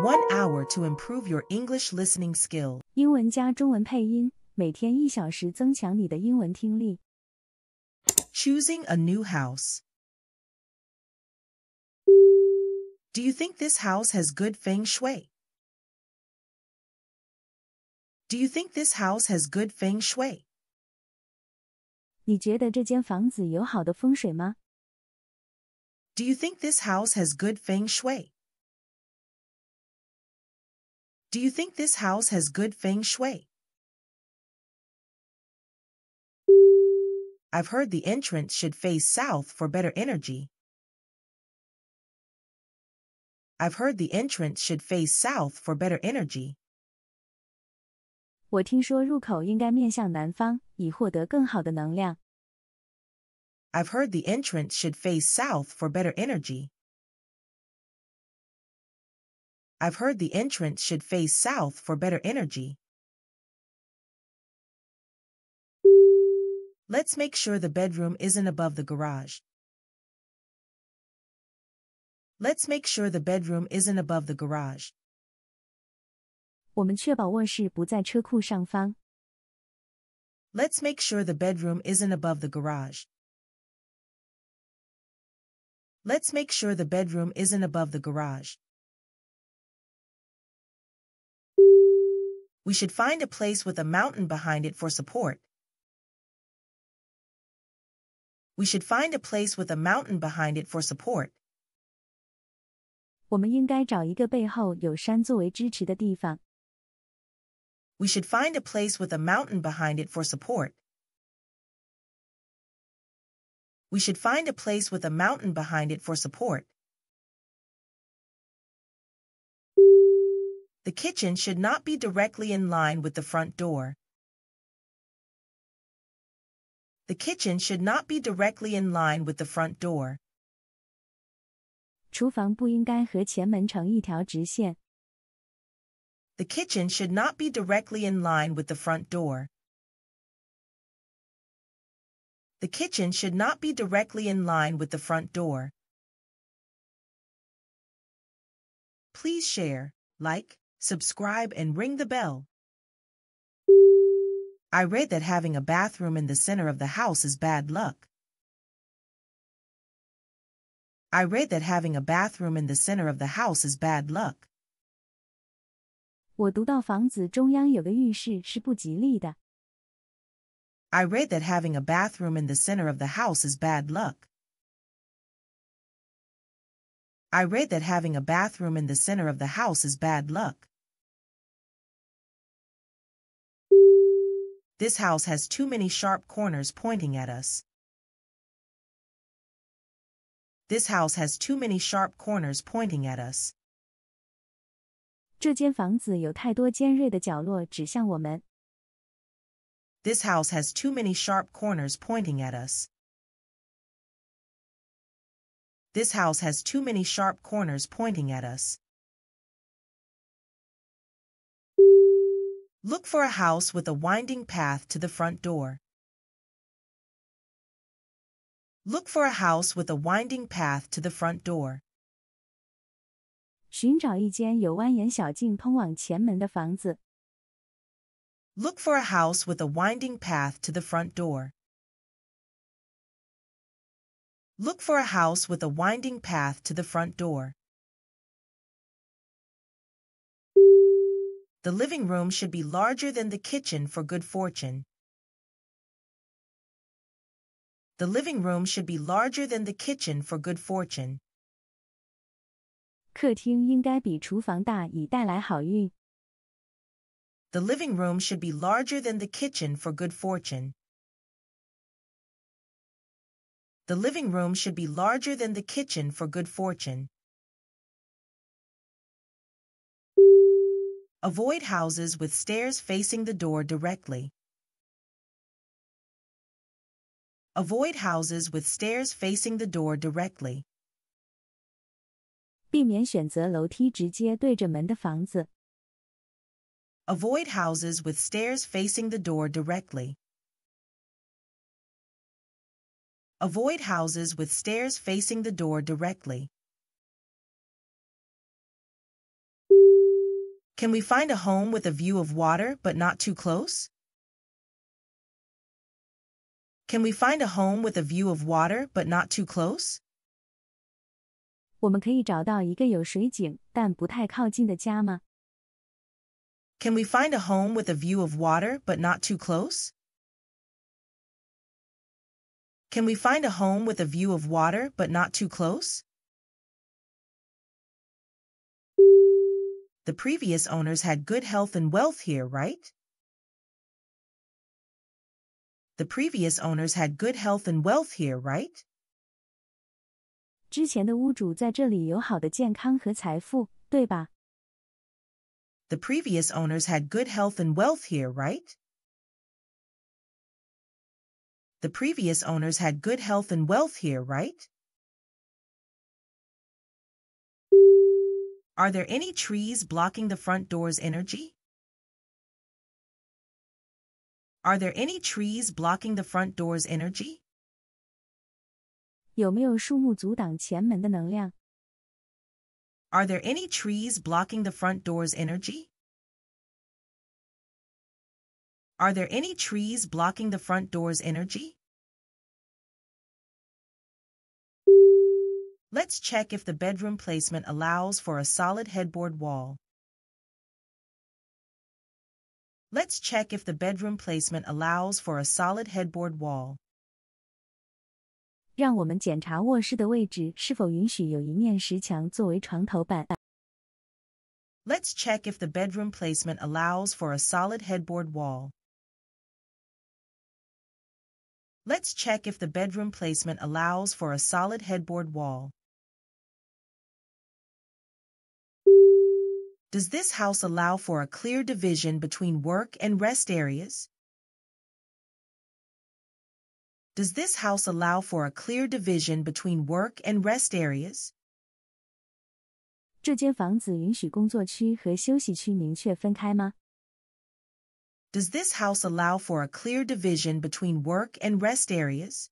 One hour to improve your English listening skill. 英文加中文配音，每天一小时增强你的英文听力。Choosing a new house. Do you think this house has good feng shui? Do you think this house has good feng shui? 你觉得这间房子有好的风水吗？Do you think this house has good feng shui? Do you think this house has good feng shui? I've heard the entrance should face south for better energy. I've heard the entrance should face south for better energy. 我听说入口应该面向南方，以获得更好的能量。I've heard the entrance should face south for better energy. I've heard the entrance should face south for better energy. Let's make sure the bedroom isn't above the garage. Let's make sure the bedroom isn't above the garage. let us make sure the bedroom isn't above the garage. Let's make sure the bedroom isn't above the garage. we should find a place with a mountain behind it for support. We should find a place with a mountain behind it for support. We should find a place with a mountain behind it for support. We should find a place with a mountain behind it for support. The kitchen should not be directly in line with the front door. The kitchen should not be directly in line with the front door. The kitchen should not be directly in line with the front door. The kitchen should not be directly in line with the front door. Please share, like, subscribe, and ring the bell. I read that having a bathroom in the center of the house is bad luck. I read that having a bathroom in the center of the house is bad luck. I read that having a bathroom in the center of the house is bad luck. I read that having a bathroom in the center of the house is bad luck. This house has too many sharp corners pointing at us. This house has too many sharp corners pointing at us. This house has too many sharp corners pointing at us. This house has too many sharp corners pointing at us. Look for a house with a winding path to the front door. Look for a house with a winding path to the front door. Look for a house with a winding path to the front door. Look for a house with a winding path to the front door. The living room should be larger than the kitchen for good fortune. The living room should be larger than the kitchen for good fortune. 客厅应该比厨房大，以带来好运。The living room should be larger than the kitchen for good fortune. The living room should be larger than the kitchen for good fortune. Avoid houses with stairs facing the door directly. Avoid houses with stairs facing the door directly. Avoid houses with stairs facing the door directly. Avoid houses with stairs facing the door directly. Can we find a home with a view of water but not too close? Can we find a home with a view of water but not too close? Can we find a home with a view of water but not too close? Can we find a home with a view of water but not too close? The previous owners had good health and wealth here, right? The previous owners had good health and wealth here, right? The previous owners had good health and wealth here, right? The previous owners had good health and wealth here, right? Are there any trees blocking the front door's energy? Are there any trees blocking the front door's energy? Are there any trees blocking the front door's energy? Are there any trees blocking the front door's energy? Let's check if the bedroom placement allows for a solid headboard wall. Let's check if the bedroom placement allows for a solid headboard wall. 让我们检查卧室的位置是否允许有一面石墙作为床头板。Let's check if the bedroom placement allows for a solid headboard wall. Let's check if the bedroom placement allows for a solid headboard wall. Does this house allow for a clear division between work and rest areas? Does this house allow for a clear division between work and rest areas? this house allow for a clear division between work and rest areas?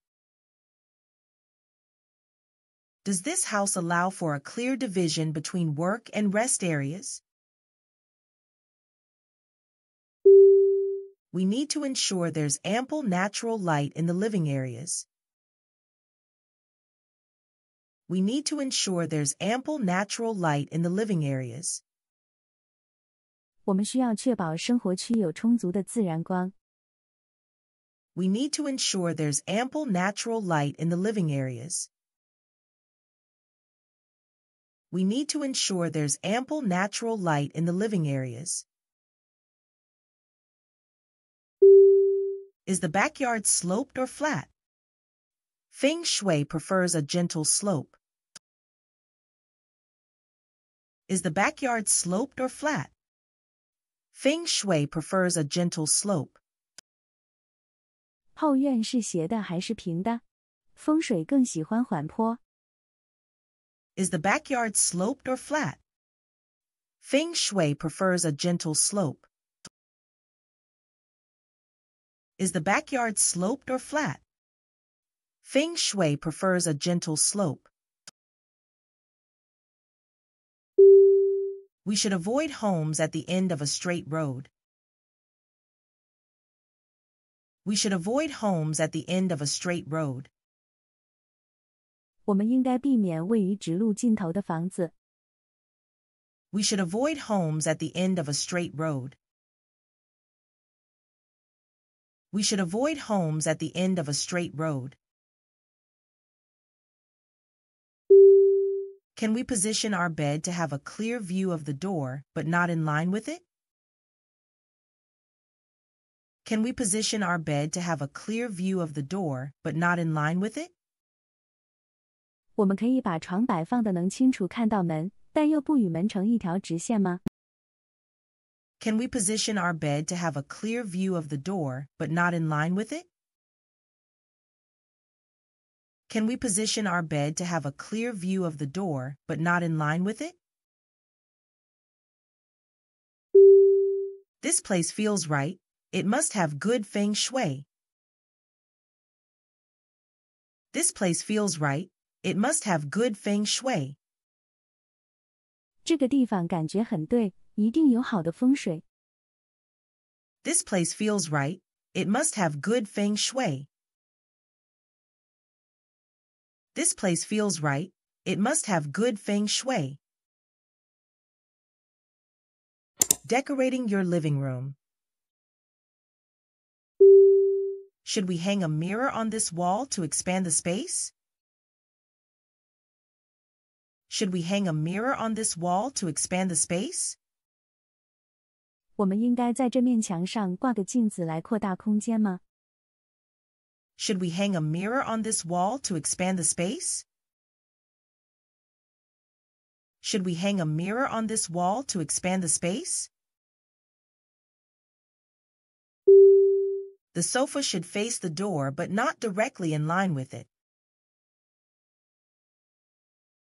Does this house allow for a clear division between work and rest areas? we need to ensure there's ample natural light in the living areas. We need to ensure there's ample natural light in the living areas. We need to ensure there's ample natural light in the living areas. We need to ensure there's ample natural light in the living areas. Is the backyard sloped or flat? Feng Shui prefers a gentle slope. Is the backyard sloped or flat? Feng Shui prefers a gentle slope. Is the backyard sloped or flat? Feng Shui prefers a gentle slope. Is the backyard sloped or flat? Feng Shui prefers a gentle slope. We should avoid homes at the end of a straight road. We should avoid homes at the end of a straight road. We should avoid homes at the end of a straight road. We should avoid homes at the end of a straight road. Can we position our bed to have a clear view of the door, but not in line with it? Can we position our bed to have a clear view of the door, but not in line with it? 我们可以把床摆放的能清楚看到门，但又不与门成一条直线吗？can we position our bed to have a clear view of the door, but not in line with it? Can we position our bed to have a clear view of the door, but not in line with it? This place feels right. It must have good feng shui. This place feels right. It must have good feng shui. 这个地方感觉很对,一定有好的风水。This place feels right. It must have good feng shui. This place feels right. It must have good feng shui. Decorating your living room. Should we hang a mirror on this wall to expand the space? Should we hang a mirror on this wall to expand the space? 我们应该在这面墙上挂个镜子来扩大空间吗？Should we hang a mirror on this wall to expand the space? Should we hang a mirror on this wall to expand the space? The sofa should face the door but not directly in line with it.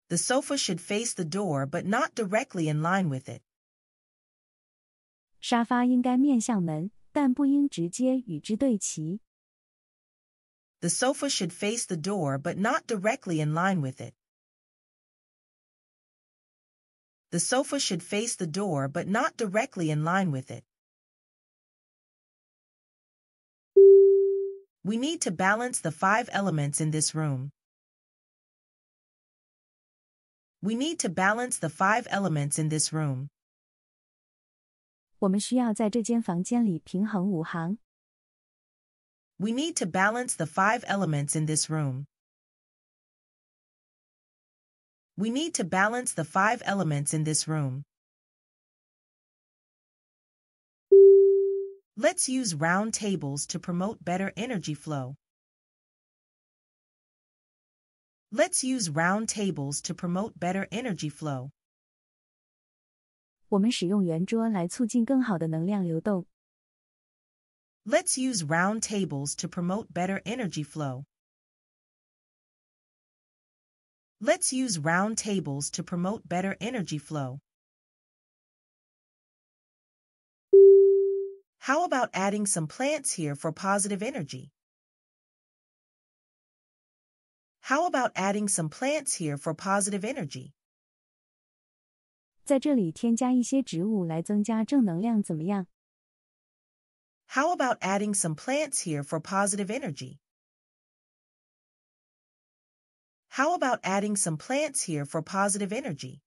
The sofa should face the door but not directly in line with it. 沙发应该面向门，但不应直接与之对齐。The sofa should face the door but not directly in line with it. The sofa should face the door but not directly in line with it. We need to balance the five elements in this room. We need to balance the five elements in this room. 我们需要在这间房间里平衡五行。We need to balance the five elements in this room. We need to balance the five elements in this room. Let's use round tables to promote better energy flow. Let's use round tables to promote better energy flow. 我们使用圆桌来促进更好的能量流动。Let's use round tables to promote better energy flow. Let's use round tables to promote better energy flow. How about adding some plants here for positive energy? How about adding some plants here for positive energy? 在这里添加一些植物来增加正能量，怎么样？How about adding some plants here for positive energy? How about adding some plants here for positive energy?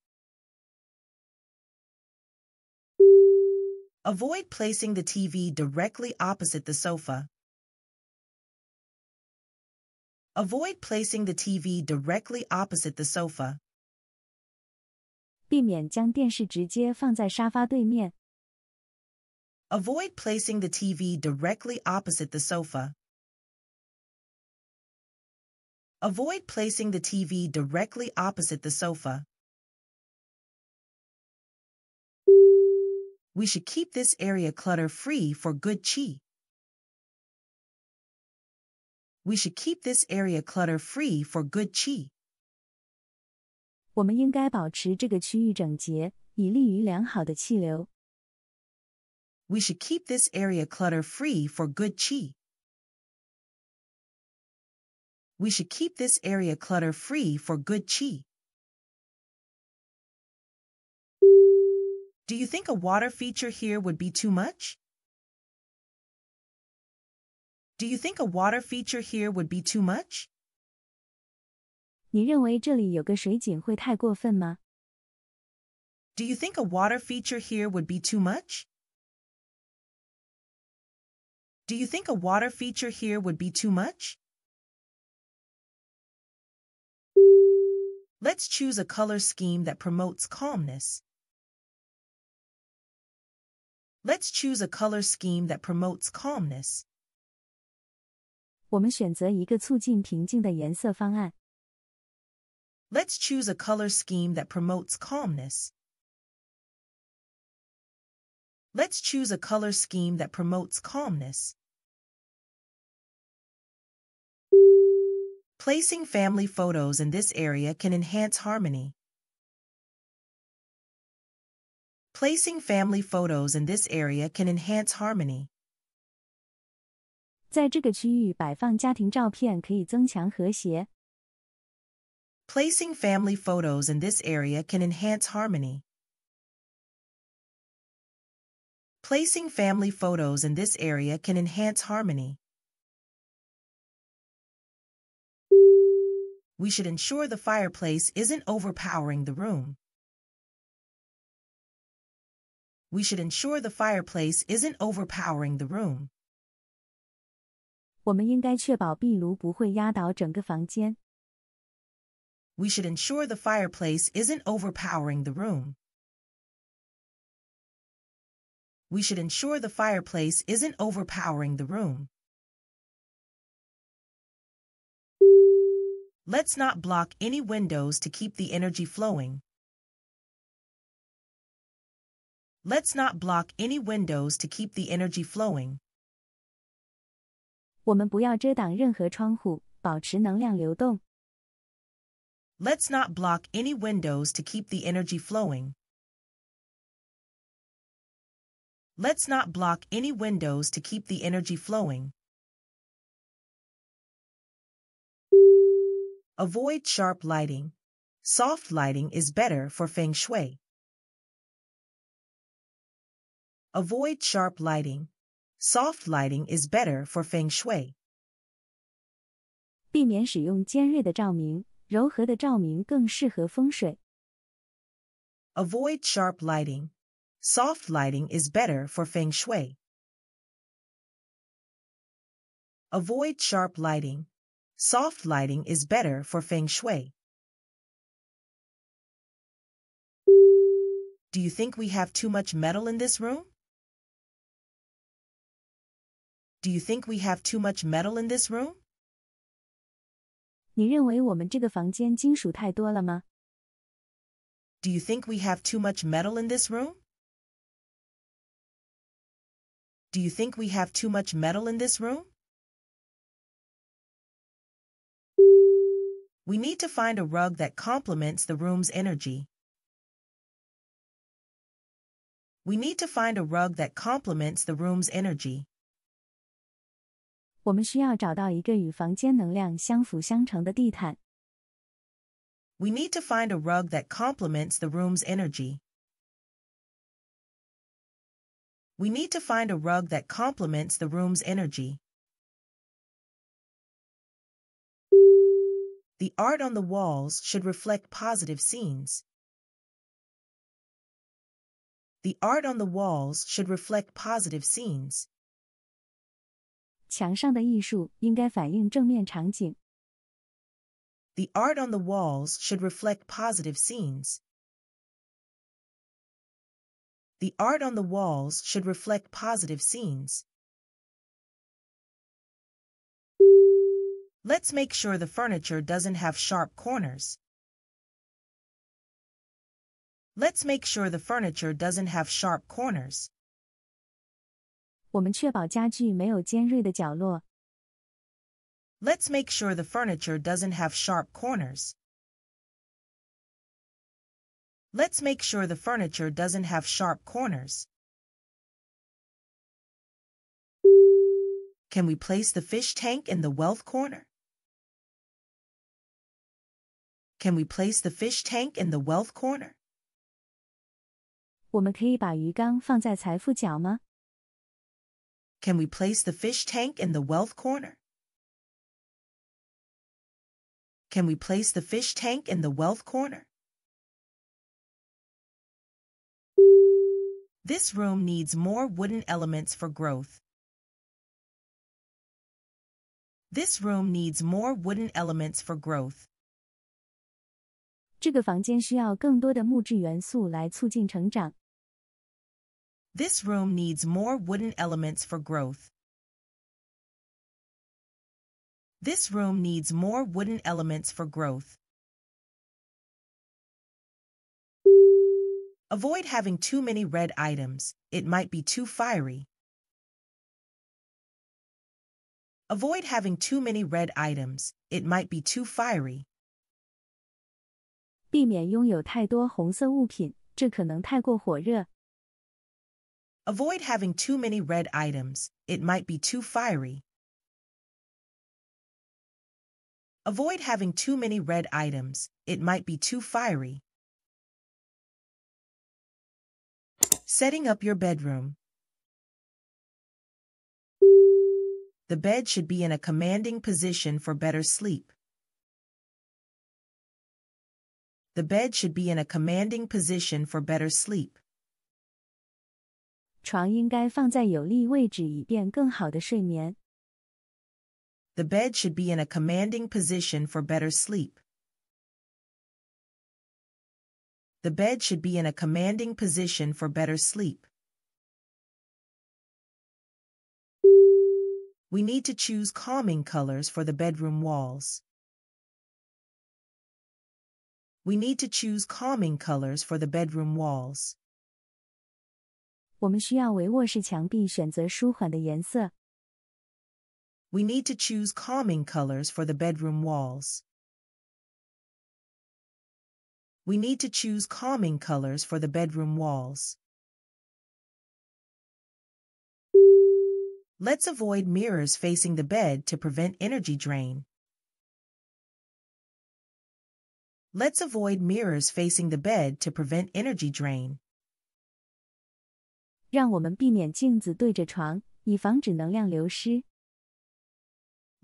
Avoid placing the TV directly opposite the sofa. Avoid placing the TV directly opposite the sofa. 避免将电视直接放在沙发对面。Avoid placing the TV directly opposite the sofa. Avoid placing the TV directly opposite the sofa. We should keep this area clutter free for good chi. We should keep this area clutter free for good chi. 我们应该保持这个区域整洁，以利于良好的气流。We should keep this area clutter-free for good qi. We should keep this area clutter-free for good qi. Do you think a water feature here would be too much? Do you think a water feature here would be too much? 你认为这里有个水井会太过分吗？Do you think a water feature here would be too much? Do you think a water feature here would be too much? Let's choose a color scheme that promotes calmness. Let's choose a color scheme that promotes calmness. 我们选择一个促进平静的颜色方案。Let's choose a color scheme that promotes calmness. Let's choose a color scheme that promotes calmness. Placing family photos in this area can enhance harmony. Placing family photos in this area can enhance harmony. 在这个区域摆放家庭照片可以增强和谐。Placing family photos in this area can enhance harmony. Placing family photos in this area can enhance harmony. We should ensure the fireplace isn't overpowering the room. We should ensure the fireplace isn't overpowering the room. 我们应该确保壁炉不会压倒整个房间。we should ensure the fireplace isn't overpowering the room. We should ensure the fireplace isn't overpowering the room. Let's not block any windows to keep the energy flowing. Let's not block any windows to keep the energy flowing. 我们不要遮挡任何窗户，保持能量流动。Let's not block any windows to keep the energy flowing. Let's not block any windows to keep the energy flowing. Avoid sharp lighting. Soft lighting is better for feng shui. Avoid sharp lighting. Soft lighting is better for feng shui. 避免使用尖锐的照明。柔和的照明更适合风水。Avoid sharp lighting. Soft lighting is better for feng shui. Avoid sharp lighting. Soft lighting is better for feng shui. Do you think we have too much metal in this room? Do you think we have too much metal in this room? 你认为我们这个房间金属太多了吗？Do you think we have too much metal in this room? Do you think we have too much metal in this room? We need to find a rug that complements the room's energy. We need to find a rug that complements the room's energy. 我们需要找到一个与房间能量相辅相成的地毯。We need to find a rug that complements the room's energy. We need to find a rug that complements the room's energy. The art on the walls should reflect positive scenes. The art on the walls should reflect positive scenes. 墙上的艺术应该反映正面场景。The art on the walls should reflect positive scenes. The art on the walls should reflect positive scenes. Let's make sure the furniture doesn't have sharp corners. Let's make sure the furniture doesn't have sharp corners. 我们确保家具没有尖锐的角落。Let's make sure the furniture doesn't have sharp corners. Let's make sure the furniture doesn't have sharp corners. Can we place the fish tank in the wealth corner? Can we place the fish tank in the wealth corner? 我们可以把鱼缸放在财富角吗？can we place the fish tank in the wealth corner? Can we place the fish tank in the wealth corner? This room needs more wooden elements for growth. This room needs more wooden elements for growth. 这个房间需要更多的木质元素来促进成长。this room needs more wooden elements for growth. This room needs more wooden elements for growth. Avoid having too many red items. It might be too fiery. Avoid having too many red items. It might be too fiery. 避免拥有太多红色物品，这可能太过火热，Avoid having too many red items. It might be too fiery. Avoid having too many red items. It might be too fiery. Setting up your bedroom. The bed should be in a commanding position for better sleep. The bed should be in a commanding position for better sleep. 床应该放在有利位置，以便更好的睡眠。The bed should be in a commanding position for better sleep. The bed should be in a commanding position for better sleep. We need to choose calming colors for the bedroom walls. We need to choose calming colors for the bedroom walls. 我们需要为卧室墙壁选择舒缓的颜色。We need to choose calming colors for the bedroom walls. We need to choose calming colors for the bedroom walls. Let's avoid mirrors facing the bed to prevent energy drain. Let's avoid mirrors facing the bed to prevent energy drain. 让我们避免镜子对着床，以防止能量流失。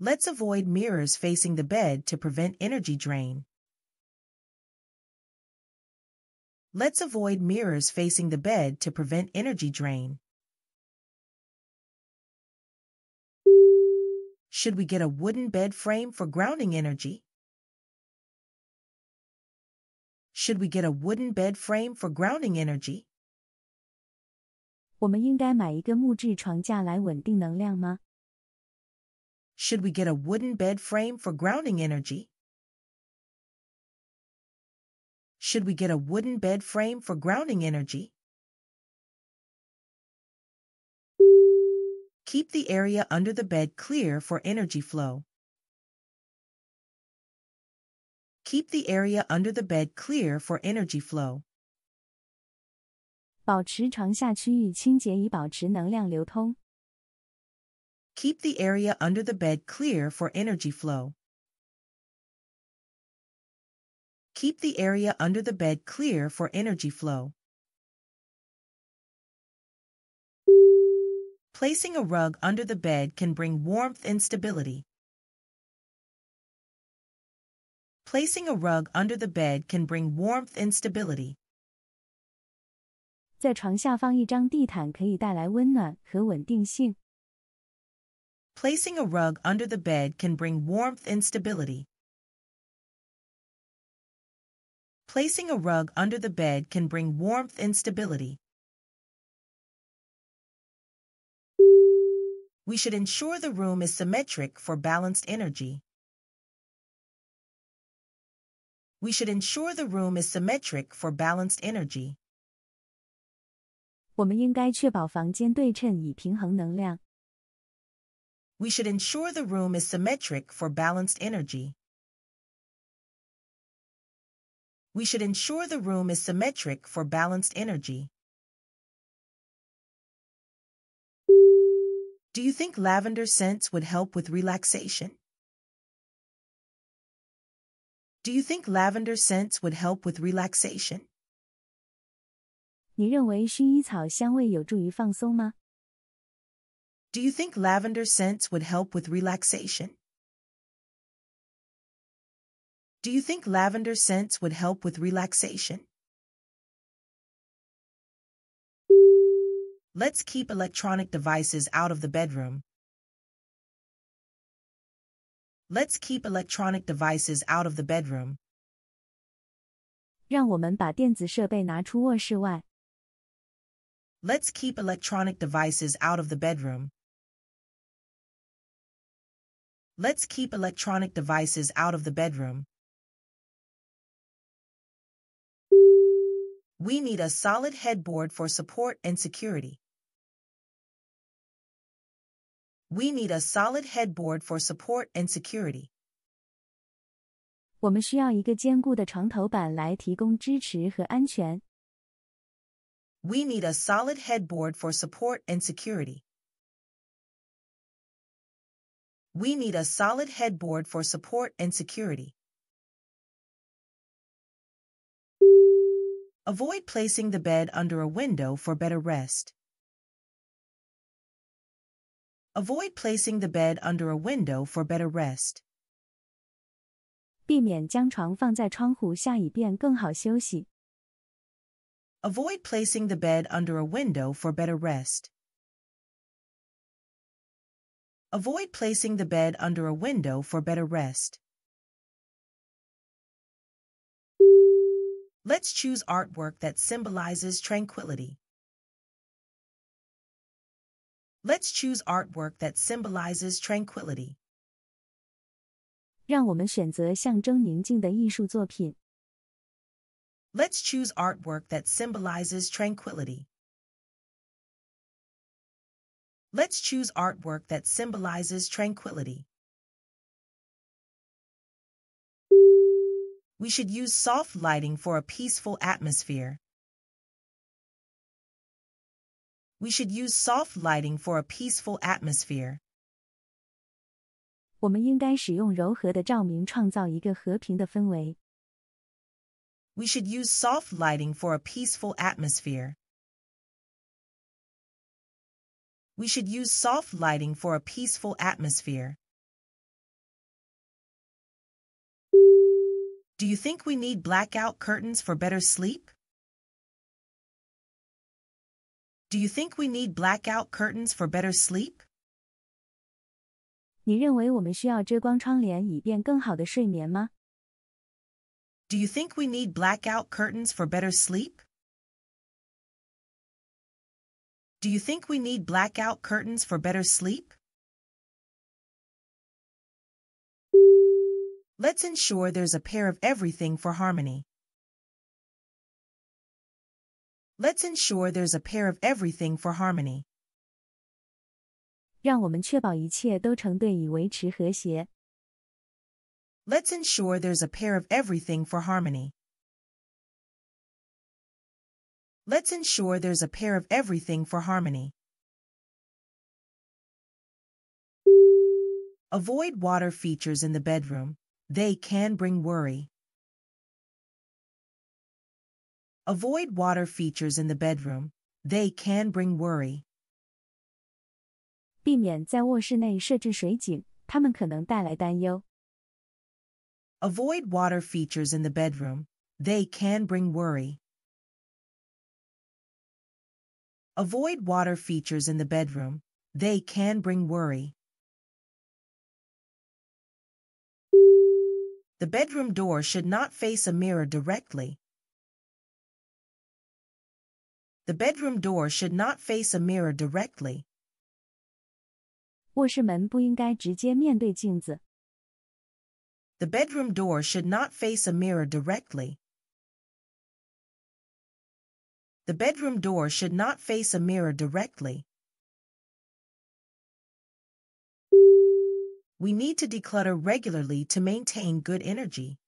Let's avoid mirrors facing the bed to prevent energy drain. Let's avoid mirrors facing the bed to prevent energy drain. Should we get a wooden bed frame for grounding energy? Should we get a wooden bed frame for grounding energy? 我们应该买一个木质床架来稳定能量吗？Should we get a wooden bed frame for grounding energy? Should we get a wooden bed frame for grounding energy? Keep the area under the bed clear for energy flow. Keep the area under the bed clear for energy flow. 保持床下区域清洁以保持能量流通。Keep the area under the bed clear for energy flow. Keep the area under the bed clear for energy flow. Placing a rug under the bed can bring warmth and stability. Placing a rug under the bed can bring warmth and stability. 在床下方一张地毯可以带来温暖和稳定性。Placing a rug under the bed can bring warmth and stability. Placing a rug under the bed can bring warmth and stability. We should ensure the room is symmetric for balanced energy. We should ensure the room is symmetric for balanced energy. 我们应该确保房间对称以平衡能量。We should ensure the room is symmetric for balanced energy. We should ensure the room is symmetric for balanced energy. Do you think lavender scents would help with relaxation? Do you think lavender scents would help with relaxation? 你认为薰衣草香味有助于放松吗？Do you think lavender scents would help with relaxation? Do you think lavender scents would help with relaxation? Let's keep electronic devices out of the bedroom. Let's keep electronic devices out of the bedroom. 让我们把电子设备拿出卧室外。Let's keep electronic devices out of the bedroom. Let's keep electronic devices out of the bedroom. We need a solid headboard for support and security. We need a solid headboard for support and security. 我们需要一个坚固的床头板来提供支持和安全。we need a solid headboard for support and security. We need a solid headboard for support and security. Avoid placing the bed under a window for better rest. Avoid placing the bed under a window for better rest. 避免将床放在窗户下以便更好休息。Avoid placing the bed under a window for better rest. Avoid placing the bed under a window for better rest. Let's choose artwork that symbolizes tranquility. Let's choose artwork that symbolizes tranquility. 让我们选择象征宁静的艺术作品。Let's choose artwork that symbolizes tranquility. Let's choose artwork that symbolizes tranquility. We should use soft lighting for a peaceful atmosphere. We should use soft lighting for a peaceful atmosphere. 我们应该使用柔和的照明，创造一个和平的氛围。we should use soft lighting for a peaceful atmosphere. We should use soft lighting for a peaceful atmosphere. Do you think we need blackout curtains for better sleep? Do you think we need blackout curtains for better sleep? 你认为我们需要遮光窗帘以便更好的睡眠吗？do you think we need blackout curtains for better sleep? Do you think we need blackout curtains for better sleep? Let's ensure there's a pair of everything for harmony. Let's ensure there's a pair of everything for harmony. 让我们确保一切都成对以维持和谐。Let's ensure there's a pair of everything for harmony. Let's ensure there's a pair of everything for harmony. Avoid water features in the bedroom. They can bring worry. Avoid water features in the bedroom. They can bring worry. 避免在卧室内设置水井，它们可能带来担忧。Avoid water features in the bedroom. They can bring worry. Avoid water features in the bedroom. They can bring worry. The bedroom door should not face a mirror directly. The bedroom door should not face a mirror directly. 卧室门不应该直接面对镜子。the bedroom door should not face a mirror directly. The bedroom door should not face a mirror directly. We need to declutter regularly to maintain good energy.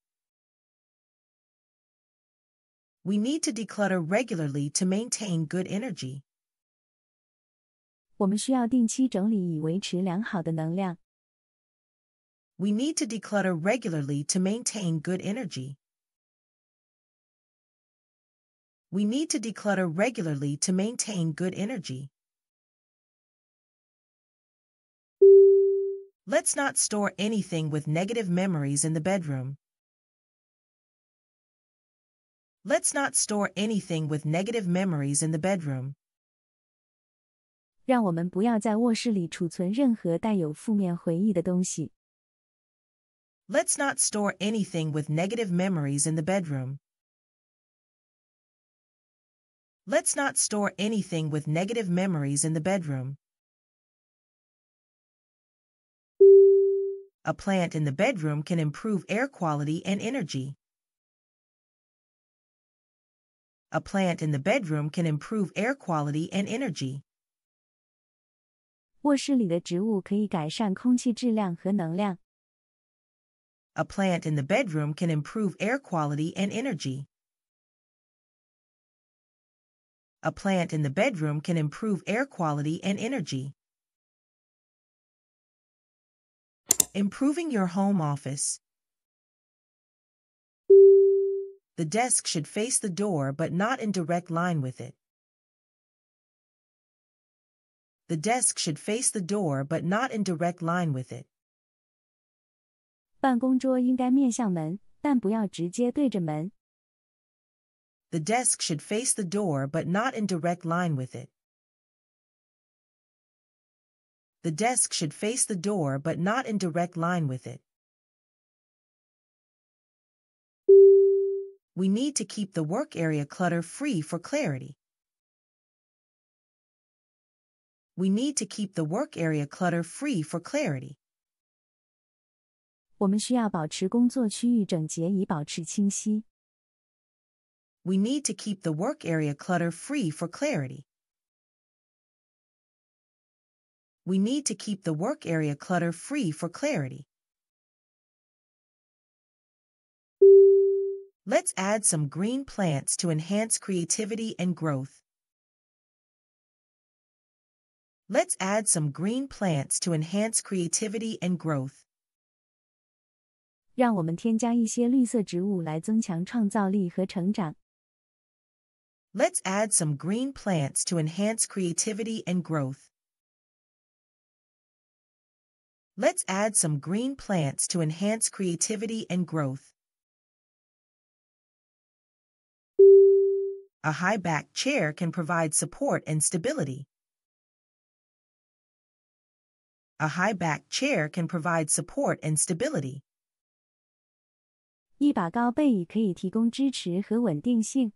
We need to declutter regularly to maintain good energy. 我们需要定期整理以维持良好的能量。we need to declutter regularly to maintain good energy. We need to declutter regularly to maintain good energy. Let's not store anything with negative memories in the bedroom. Let's not store anything with negative memories in the bedroom. 让我们不要在卧室里储存任何带有负面回忆的东西。Let's not store anything with negative memories in the bedroom. Let's not store anything with negative memories in the bedroom. A plant in the bedroom can improve air quality and energy. A plant in the bedroom can improve air quality and energy. A plant in the bedroom can improve air quality and energy. A plant in the bedroom can improve air quality and energy. Improving your home office. The desk should face the door but not in direct line with it. The desk should face the door but not in direct line with it. 办公桌应该面向门，但不要直接对着门。The desk should face the door but not in direct line with it. The desk should face the door but not in direct line with it. We need to keep the work area clutter free for clarity. We need to keep the work area clutter free for clarity. 我们需要保持工作区域整洁以保持清晰。We need to keep the work area clutter free for clarity. We need to keep the work area clutter free for clarity. Let's add some green plants to enhance creativity and growth. Let's add some green plants to enhance creativity and growth. 让我们添加一些绿色植物来增强创造力和成长。Let's add some green plants to enhance creativity and growth. Let's add some green plants to enhance creativity and growth. A high back chair can provide support and stability. A high back chair can provide support and stability. 一把高背椅可以提供支持和稳定性。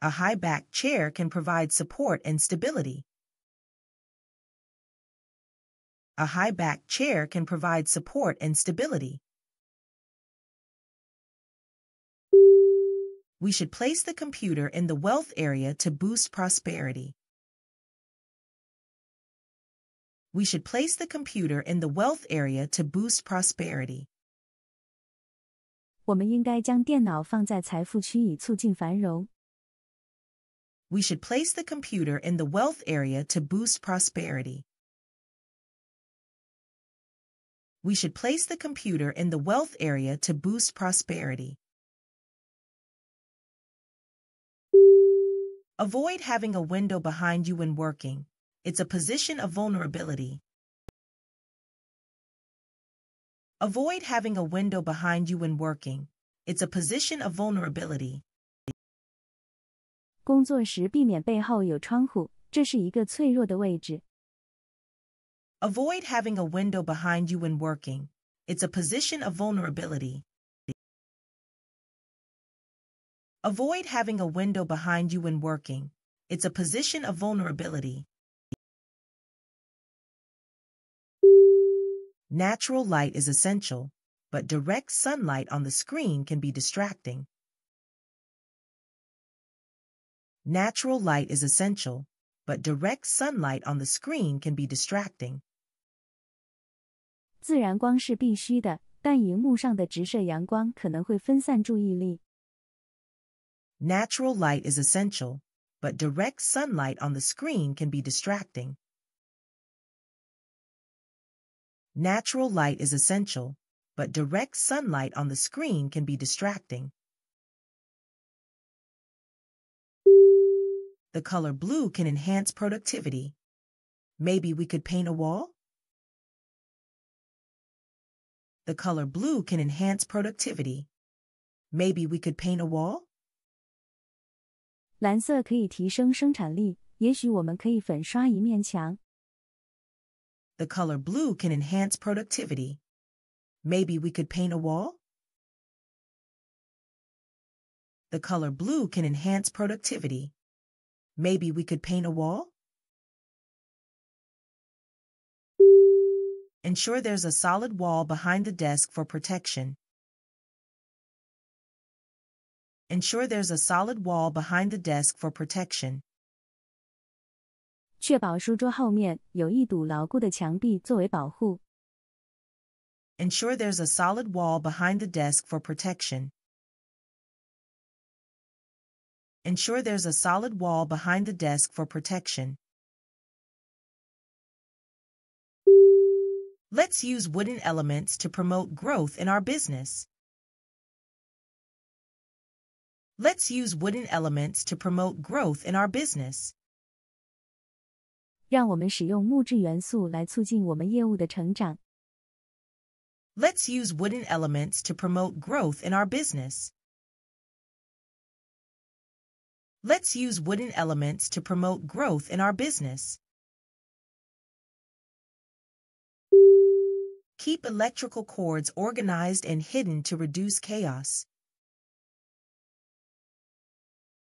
A high back chair can provide support and stability. A high back chair can provide support and stability. We should place the computer in the wealth area to boost prosperity. We should place the computer in the wealth area to boost prosperity. 我们应该将电脑放在财富区以促进繁荣。We should place the computer in the wealth area to boost prosperity. We should place the computer in the wealth area to boost prosperity. Avoid having a window behind you when working. It's a position of vulnerability. Avoid having a window behind you when working. It's a position of vulnerability. 工作时避免背后有窗户，这是一个脆弱的位置。Avoid having a window behind you when working. It's a position of vulnerability. Avoid having a window behind you when working. It's a position of vulnerability. Natural light is essential, but direct sunlight on the screen can be distracting. Natural light is essential, but direct sunlight on the screen can be distracting. Natural light is essential, but direct sunlight on the screen can be distracting. Natural light is essential, but direct sunlight on the screen can be distracting. The color blue can enhance productivity. Maybe we could paint a wall? The color blue can enhance productivity. Maybe we could paint a wall? 蓝色可以提升生产力，也许我们可以粉刷一面墙。the color blue can enhance productivity. Maybe we could paint a wall? The color blue can enhance productivity. Maybe we could paint a wall? Ensure there's a solid wall behind the desk for protection. Ensure there's a solid wall behind the desk for protection. 确保书桌后面有一堵牢固的墙壁作为保护。Ensure there's a solid wall behind the desk for protection. Ensure there's a solid wall behind the desk for protection. Let's use wooden elements to promote growth in our business. Let's use wooden elements to promote growth in our business. 让我们使用木质元素来促进我们业务的成长。Let's use wooden elements to promote growth in our business. Let's use wooden elements to promote growth in our business. Keep electrical cords organized and hidden to reduce chaos.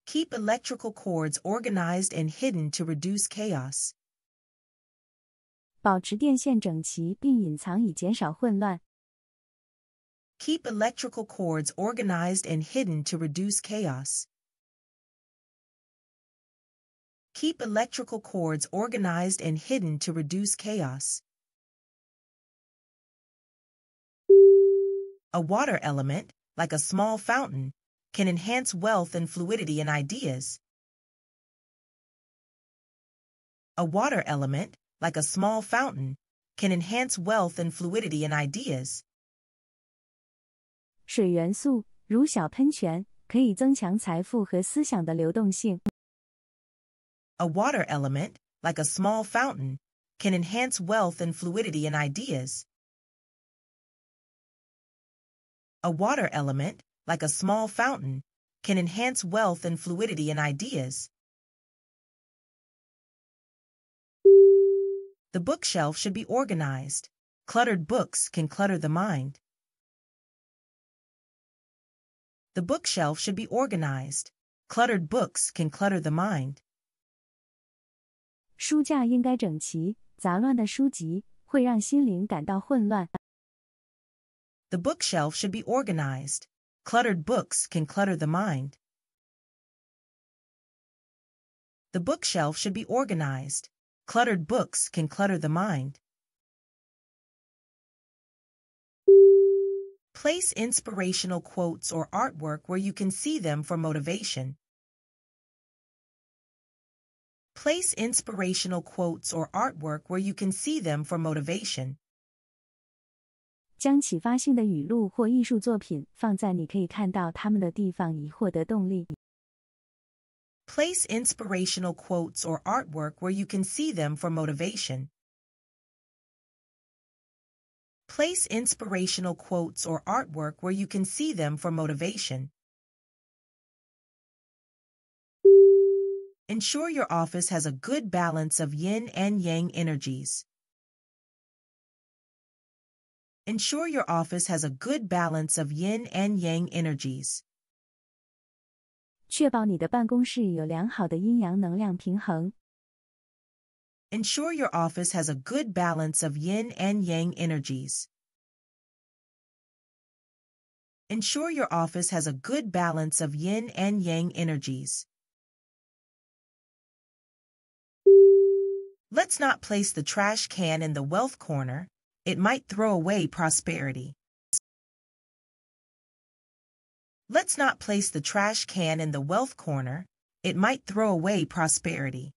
Keep electrical cords organized and hidden to reduce chaos. 保持电线整齐并隐藏以减少混乱。Keep electrical cords organized and hidden to reduce chaos. Keep electrical cords organized and hidden to reduce chaos. A water element, like a small fountain, can enhance wealth and fluidity in ideas. A water element, like a small fountain, can enhance wealth and fluidity in ideas. A water element, like a small fountain, can enhance wealth and fluidity in ideas. A water element, like a small fountain, can enhance wealth and fluidity in ideas. The bookshelf should be organized. Cluttered books can clutter the mind. The bookshelf should be organized. Cluttered books can clutter the mind. The bookshelf should be organized. Cluttered books can clutter the mind. The bookshelf should be organized. Cluttered books can clutter the mind. Place inspirational quotes or artwork where you can see them for motivation. Place inspirational quotes or artwork where you can see them for motivation. 将启发性的语录或艺术作品放在你可以看到它们的地方，以获得动力。Place inspirational quotes or artwork where you can see them for motivation. Place inspirational quotes or artwork where you can see them for motivation. Ensure your office has a good balance of yin and yang energies. Ensure your office has a good balance of yin and yang energies. 确保你的办公室有良好的阴阳能量平衡。Ensure your office has a good balance of yin and yang energies. Ensure your office has a good balance of yin and yang energies. Let's not place the trash can in the wealth corner, it might throw away prosperity. Let's not place the trash can in the wealth corner. It might throw away prosperity.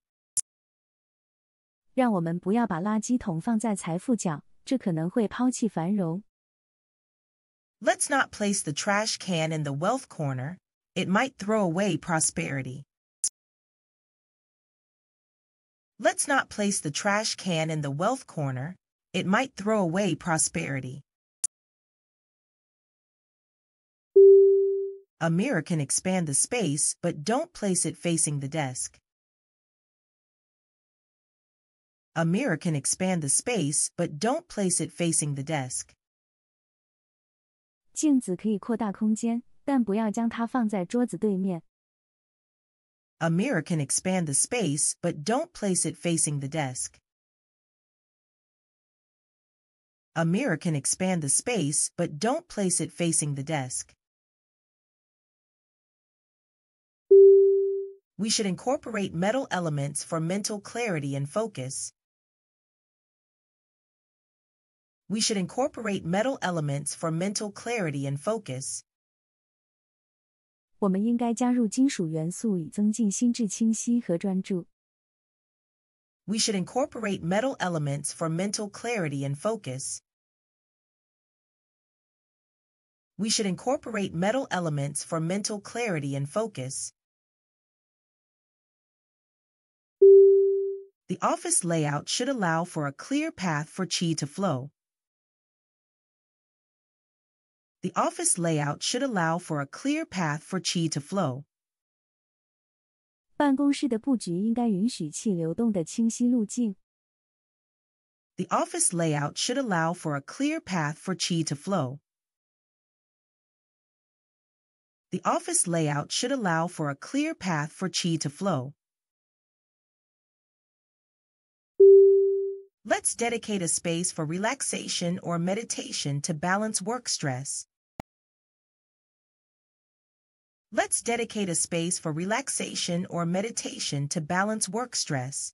让我们不要把垃圾桶放在财富角，这可能会抛弃繁荣。Let's not place the trash can in the wealth corner. It might throw away prosperity. Let's not place the trash can in the wealth corner. It might throw away prosperity. A mirror can expand the space, but don't place it facing the desk. A mirror can expand the space, but don't place it facing the desk. 镜子可以扩大空间，但不要将它放在桌子对面。A mirror can expand the space, but don't place it facing the desk. A mirror can expand the space, but don't place it facing the desk. we should incorporate metal elements for mental clarity and focus. We should incorporate metal elements for mental clarity and focus. 我们应该加入金属元素以增进心智清晰和专注。We should incorporate metal elements for mental clarity and focus. We should incorporate metal elements for mental clarity and focus. the office layout should allow for a clear path for qi to flow. The office layout should allow for a clear path for qi to flow. 办公室的布局应该允许气流动的清晰路径。The office layout should allow for a clear path for qi to flow. The office layout should allow for a clear path for qi to flow. Let's dedicate a space for relaxation or meditation to balance work stress. Let's dedicate a space for relaxation or meditation to balance work stress.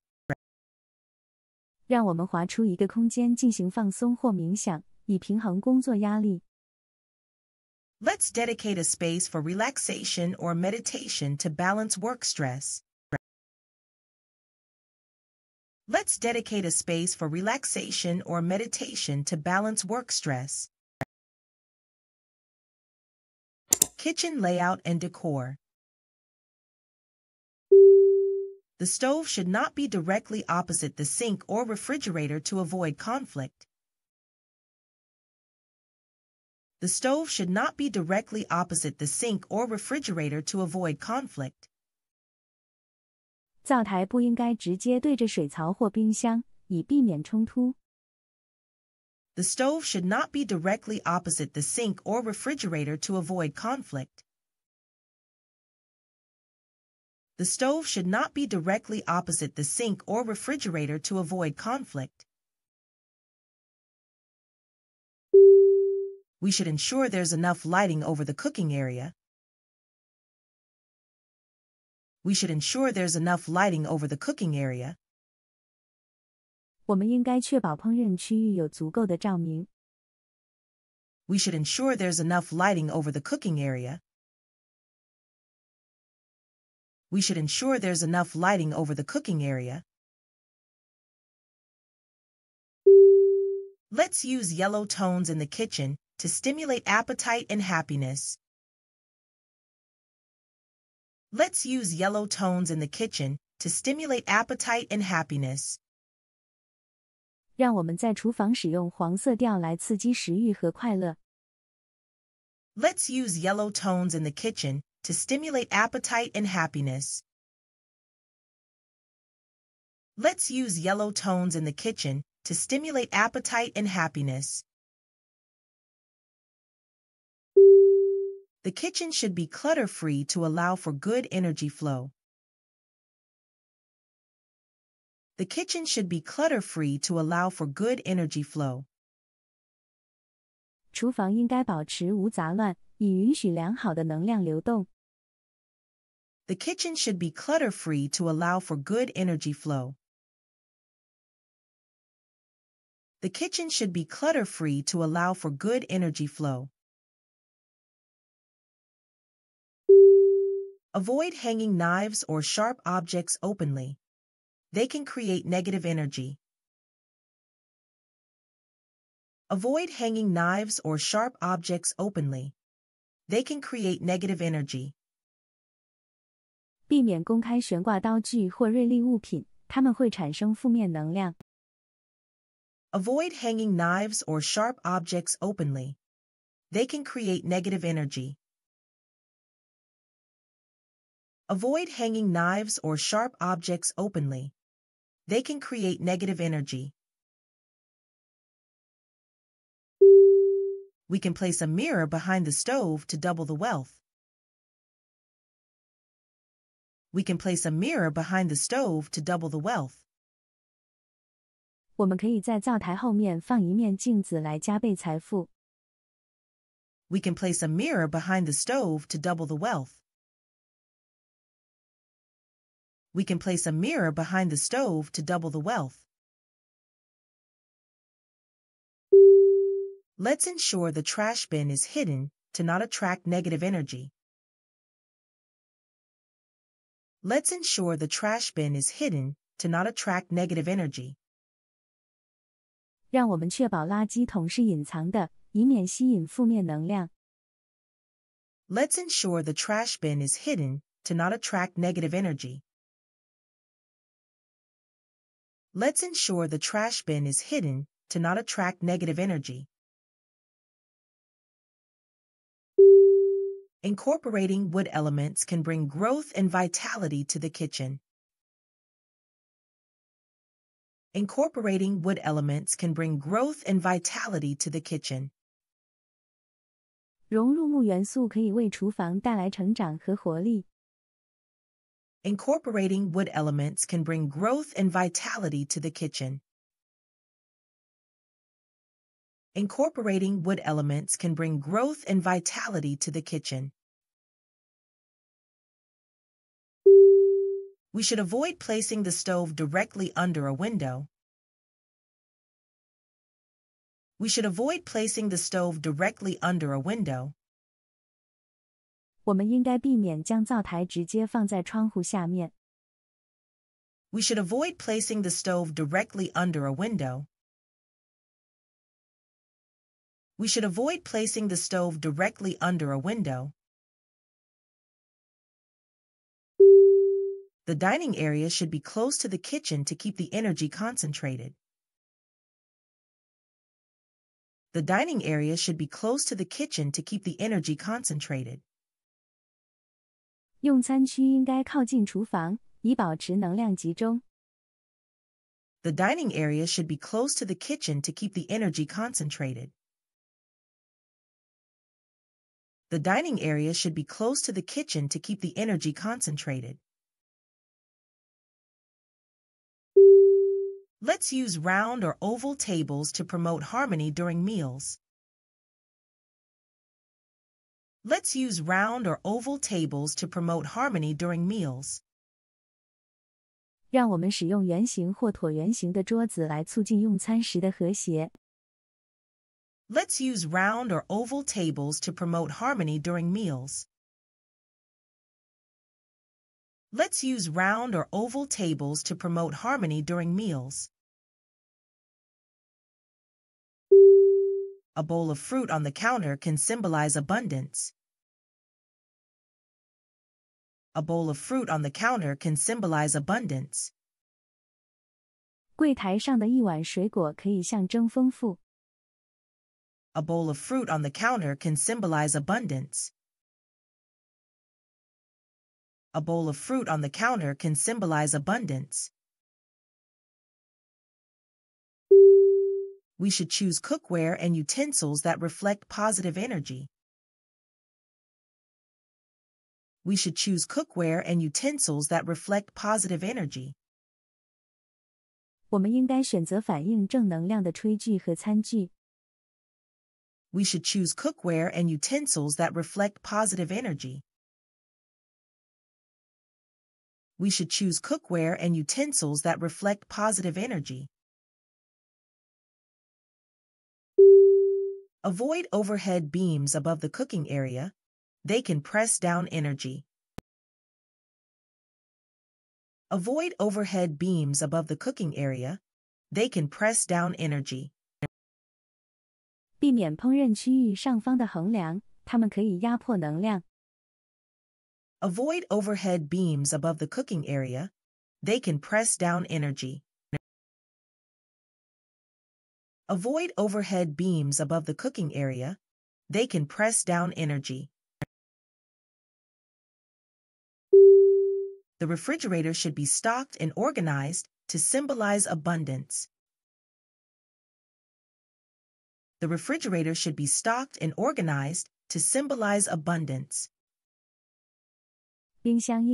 让我们划出一个空间进行放松或冥想，以平衡工作压力。Let's dedicate a space for relaxation or meditation to balance work stress. Let's dedicate a space for relaxation or meditation to balance work stress. Kitchen layout and decor. The stove should not be directly opposite the sink or refrigerator to avoid conflict. The stove should not be directly opposite the sink or refrigerator to avoid conflict. 灶台不应该直接对着水槽或冰箱，以避免冲突。The stove should not be directly opposite the sink or refrigerator to avoid conflict. The stove should not be directly opposite the sink or refrigerator to avoid conflict. We should ensure there's enough lighting over the cooking area we should ensure there's enough lighting over the cooking area. We should ensure there's enough lighting over the cooking area. We should ensure there's enough lighting over the cooking area. Let's use yellow tones in the kitchen to stimulate appetite and happiness. Let's use yellow tones in the kitchen to stimulate appetite and happiness. let us use yellow tones in the kitchen to stimulate appetite and happiness. Let's use yellow tones in the kitchen to stimulate appetite and happiness. The kitchen should be clutter-free to allow for good energy flow. The kitchen should be clutter-free to allow for good energy flow. The kitchen should be clutter-free to allow for good energy flow. The kitchen should be clutter-free to allow for good energy flow. Avoid hanging knives or sharp objects openly. They can create negative energy. Avoid hanging knives or sharp objects openly. They can create negative energy. 避免公开悬挂刀具或锐利物品，它们会产生负面能量。Avoid hanging knives or sharp objects openly. They can create negative energy. Avoid hanging knives or sharp objects openly. They can create negative energy. We can place a mirror behind the stove to double the wealth. We can place a mirror behind the stove to double the wealth. 我们可以在灶台后面放一面镜子来加倍财富。We can place a mirror behind the stove to double the wealth. We can place a mirror behind the stove to double the wealth. Let's ensure the trash bin is hidden to not attract negative energy. Let's ensure the trash bin is hidden to not attract negative energy. let us ensure the trash bin is hidden to not attract negative energy. Let's ensure the trash bin is hidden to not attract negative energy. Incorporating wood elements can bring growth and vitality to the kitchen. Incorporating wood elements can bring growth and vitality to the kitchen. 融入木元素可以为厨房带来成长和活力。Incorporating wood elements can bring growth and vitality to the kitchen. Incorporating wood elements can bring growth and vitality to the kitchen. We should avoid placing the stove directly under a window. We should avoid placing the stove directly under a window. 我们应该避免将灶台直接放在窗户下面。We should avoid placing the stove directly under a window. We should avoid placing the stove directly under a window. The dining area should be close to the kitchen to keep the energy concentrated. The dining area should be close to the kitchen to keep the energy concentrated. 用餐区应该靠近厨房，以保持能量集中。The dining area should be close to the kitchen to keep the energy concentrated. The dining area should be close to the kitchen to keep the energy concentrated. Let's use round or oval tables to promote harmony during meals. Let's use round or oval tables to promote harmony during meals. 让我们使用圆形或椭圆形的桌子来促进用餐时的和谐。Let's use round or oval tables to promote harmony during meals. Let's use round or oval tables to promote harmony during meals. A bowl of fruit on the counter can symbolize abundance a bowl of fruit on the counter can symbolize abundance. A bowl of fruit on the counter can symbolize abundance. A bowl of fruit on the counter can symbolize abundance. We should choose cookware and utensils that reflect positive energy. we should choose cookware and utensils that reflect positive energy. 我们应该选择反映正能量的炊具和餐具。We should choose cookware and utensils that reflect positive energy. We should choose cookware and utensils that reflect positive energy. Avoid overhead beams above the cooking area they can press down energy. Avoid overhead beams above the cooking area. They can press down energy. 避免烹饪区域上方的横梁，它们可以压迫能量。Avoid overhead beams above the cooking area. They can press down energy. Avoid overhead beams above the cooking area. They can press down energy. the refrigerator should be stocked and organized to symbolize abundance. The refrigerator should be stocked and organized to symbolize abundance. The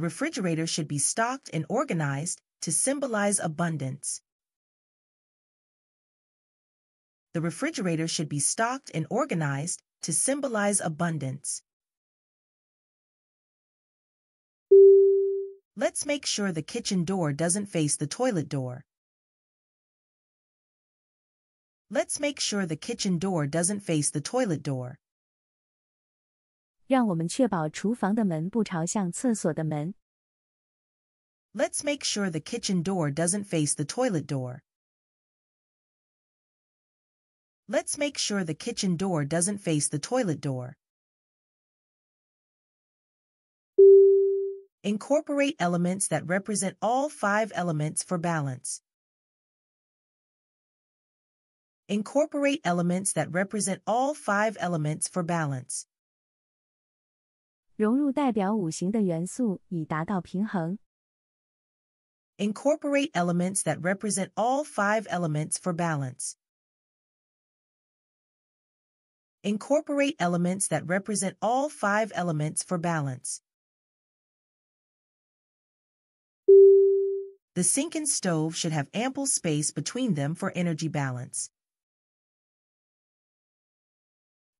refrigerator should be stocked and organized to symbolize abundance. The refrigerator should be stocked and organized to symbolize abundance. Let's make sure the kitchen door doesn't face the toilet door. Let's make sure the kitchen door doesn't face the toilet door. 让我们确保厨房的门不朝向厕所的门。Let's make sure the kitchen door doesn't face the toilet door. Let's make sure the kitchen door doesn't face the toilet door. Incorporate elements that represent all five elements for balance. Incorporate elements that represent all five elements for balance. Incorporate elements that represent all five elements for balance. Incorporate elements that represent all five elements for balance. The sink and stove should have ample space between them for energy balance.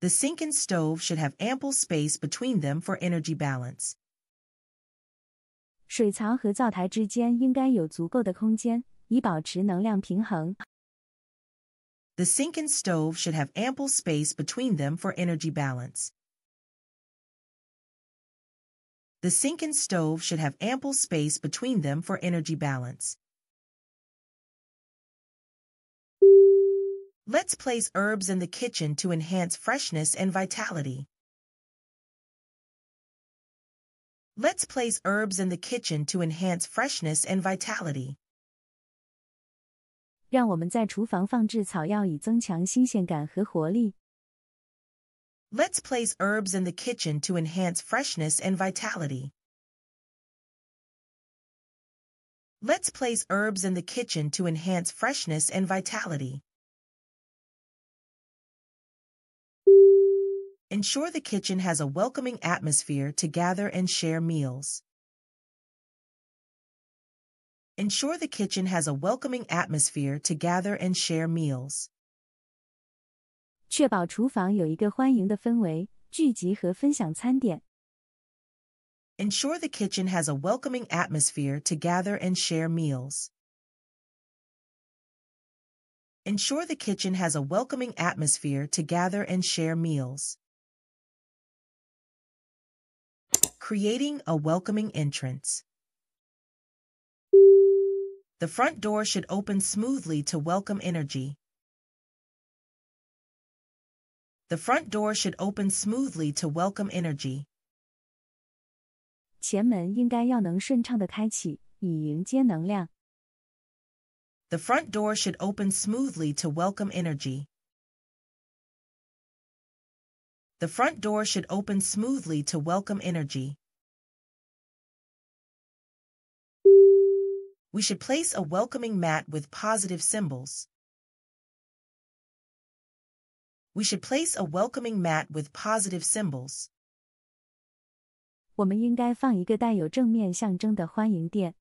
The sink and stove should have ample space between them for energy balance. 水槽和灶台之间应该有足够的空间，以保持能量平衡。the sink and stove should have ample space between them for energy balance. The sink and stove should have ample space between them for energy balance. Let's place herbs in the kitchen to enhance freshness and vitality. Let's place herbs in the kitchen to enhance freshness and vitality. 让我们在厨房放置草药以增强新鲜感和活力。Let's place herbs in the kitchen to enhance freshness and vitality. Let's place herbs in the kitchen to enhance freshness and vitality. Ensure the kitchen has a welcoming atmosphere to gather and share meals. Ensure the kitchen has a welcoming atmosphere to gather and share meals. 确保厨房有一个欢迎的氛围，聚集和分享餐点。Ensure the kitchen has a welcoming atmosphere to gather and share meals. Ensure the kitchen has a welcoming atmosphere to gather and share meals. Creating a welcoming entrance. The front door should open smoothly to welcome energy. The front door should open smoothly to welcome energy. The front door should open smoothly to welcome energy. The front door should open smoothly to welcome energy. we should place a welcoming mat with positive symbols. We should place a welcoming mat with positive symbols. 我们应该放一个带有正面象征的欢迎垫。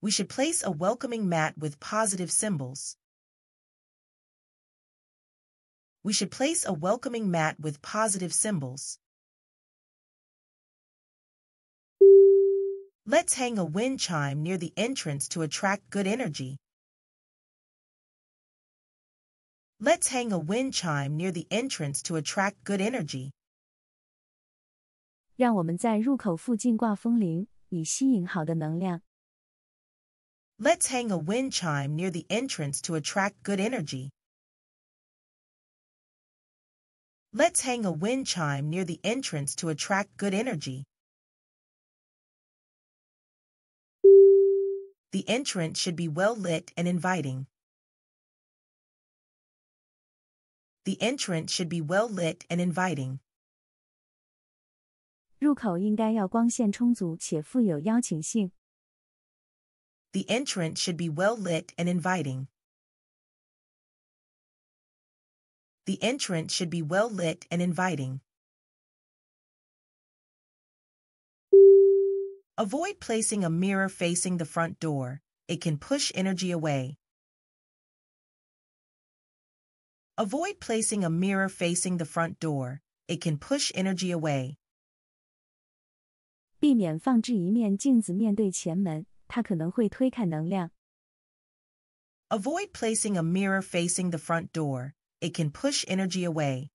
We should place a welcoming mat with positive symbols. We should place a welcoming mat with positive symbols. Let's hang a wind chime near the entrance to attract good energy. Let's hang a wind chime near the entrance to attract good energy. 让我们在入口附近挂风铃，以吸引好的能量。Let's hang a wind chime near the entrance to attract good energy. Let's hang a wind chime near the entrance to attract good energy. The entrance should be well lit and inviting. The entrance should be well lit and inviting. The entrance should be well lit and inviting. The entrance should be well lit and inviting. Avoid placing a mirror facing the front door. It can push energy away. Avoid placing a mirror facing the front door. It can push energy away. 避免放置一面镜子面对前门，它可能会推开能量。Avoid placing a mirror facing the front door. It can push energy away.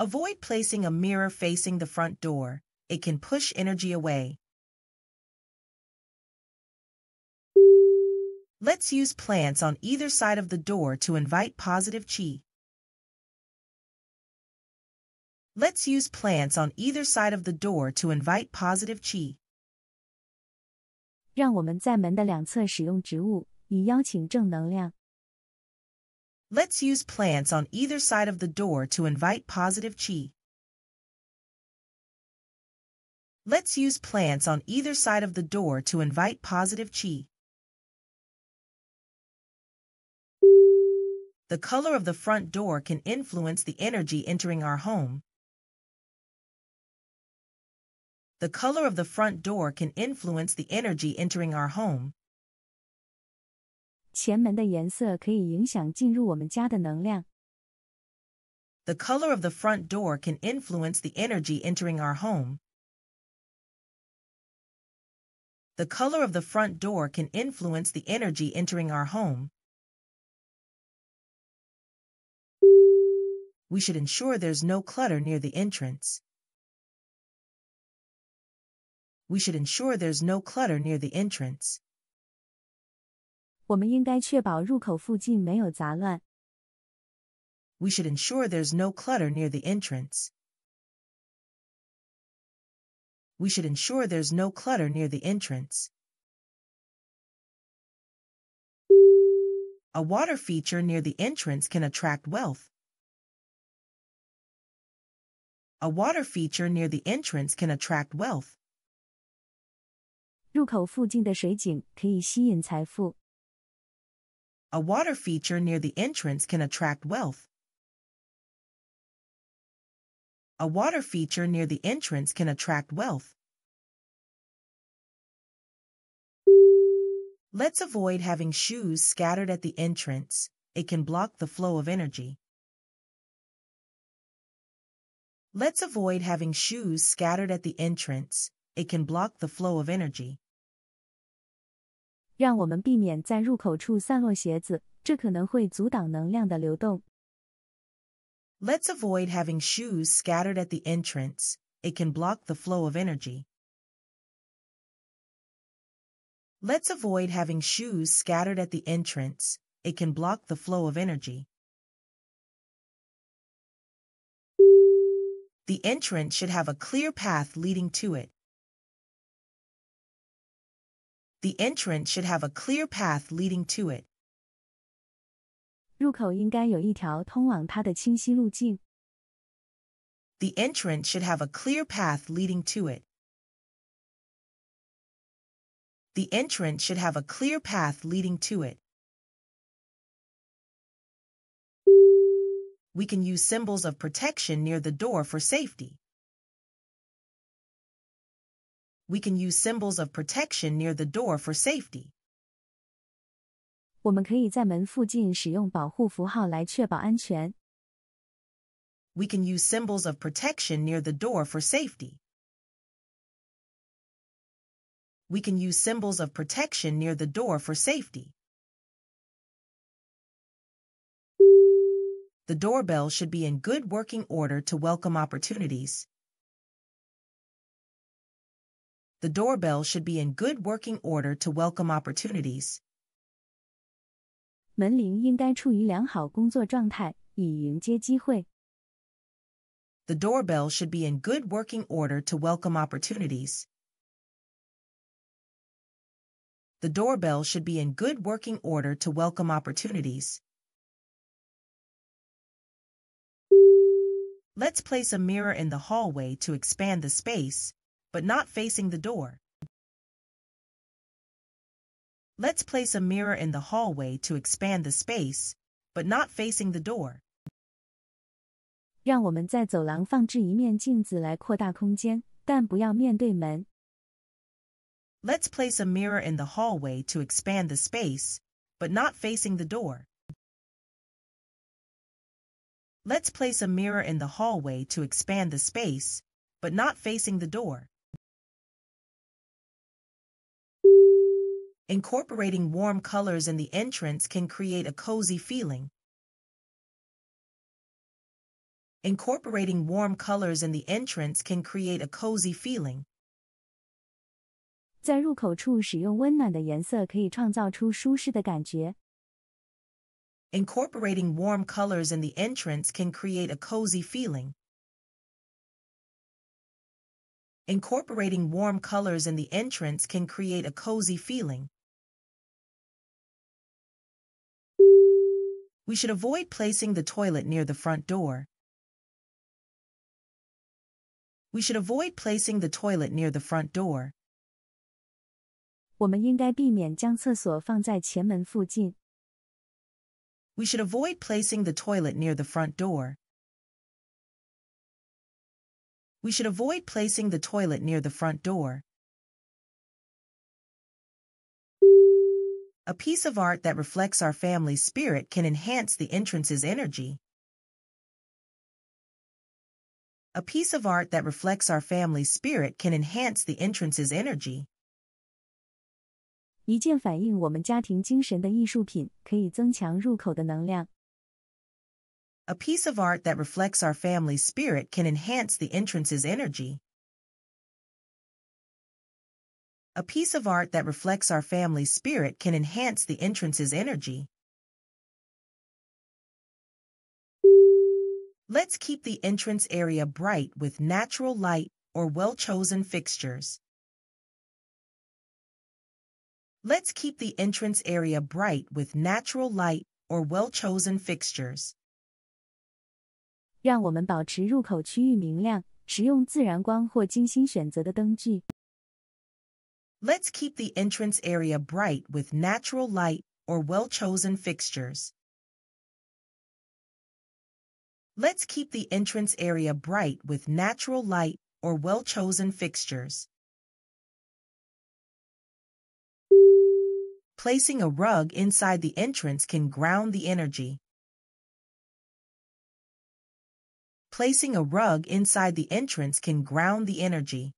Avoid placing a mirror facing the front door. It can push energy away. Let's use plants on either side of the door to invite positive chi. Let's use plants on either side of the door to invite positive chi. 让我们在门的两侧使用植物，以邀请正能量。Let's use plants on either side of the door to invite positive chi. Let's use plants on either side of the door to invite positive chi. The color of the front door can influence the energy entering our home. The color of the front door can influence the energy entering our home. 前门的颜色可以影响进入我们家的能量。The color of the front door can influence the energy entering our home. The color of the front door can influence the energy entering our home. We should ensure there's no clutter near the entrance. We should ensure there's no clutter near the entrance. 我们应该确保入口附近没有杂乱。We should ensure there's no clutter near the entrance. We should ensure there's no clutter near the entrance. A water feature near the entrance can attract wealth. A water feature near the entrance can attract wealth. 入口附近的水井可以吸引财富。a water feature near the entrance can attract wealth. A water feature near the entrance can attract wealth. Let's avoid having shoes scattered at the entrance. It can block the flow of energy. Let's avoid having shoes scattered at the entrance. It can block the flow of energy. 让我们避免在入口处散落鞋子，这可能会阻挡能量的流动。Let's avoid having shoes scattered at the entrance. It can block the flow of energy. Let's avoid having shoes scattered at the entrance. It can block the flow of energy. The entrance should have a clear path leading to it. The entrance should have a clear path leading to it. The entrance should have a clear path leading to it. The entrance should have a clear path leading to it. We can use symbols of protection near the door for safety we can use symbols of protection near the door for safety. We can use symbols of protection near the door for safety. We can use symbols of protection near the door for safety. The doorbell should be in good working order to welcome opportunities the doorbell should be in good working order to welcome opportunities. The doorbell should be in good working order to welcome opportunities. The doorbell should be in good working order to welcome opportunities. Let's place a mirror in the hallway to expand the space but not facing the door. Let's place a mirror in the hallway to expand the space, but not facing the door. 让我们在走廊放置一面镜子来扩大空间，但不要面对门。Let's place a mirror in the hallway to expand the space, but not facing the door. Let's place a mirror in the hallway to expand the space, but not facing the door. Incorporating warm colors in the entrance can create a cozy feeling. Incorporating warm colors in the entrance can create a cozy feeling. 在入口处使用温暖的颜色可以创造出舒适的感觉。Incorporating warm colors in the entrance can create a cozy feeling. Incorporating warm colors in the entrance can create a cozy feeling. We should avoid placing the toilet near the front door. We should avoid placing the toilet near the front door. We should avoid placing the toilet near the front door we should avoid placing the toilet near the front door. A piece of art that reflects our family's spirit can enhance the entrance's energy. A piece of art that reflects our family's spirit can enhance the entrance's energy. 一件反映我们家庭精神的艺术品可以增强入口的能量。a piece of art that reflects our family's spirit can enhance the entrance's energy. A piece of art that reflects our family's spirit can enhance the entrance's energy. Let's keep the entrance area bright with natural light or well-chosen fixtures. Let's keep the entrance area bright with natural light or well-chosen fixtures. 让我们保持入口区域明亮，使用自然光或精心选择的灯具。Let's keep the entrance area bright with natural light or well-chosen fixtures. Let's keep the entrance area bright with natural light or well-chosen fixtures. Placing a rug inside the entrance can ground the energy. placing a rug inside the entrance can ground the energy.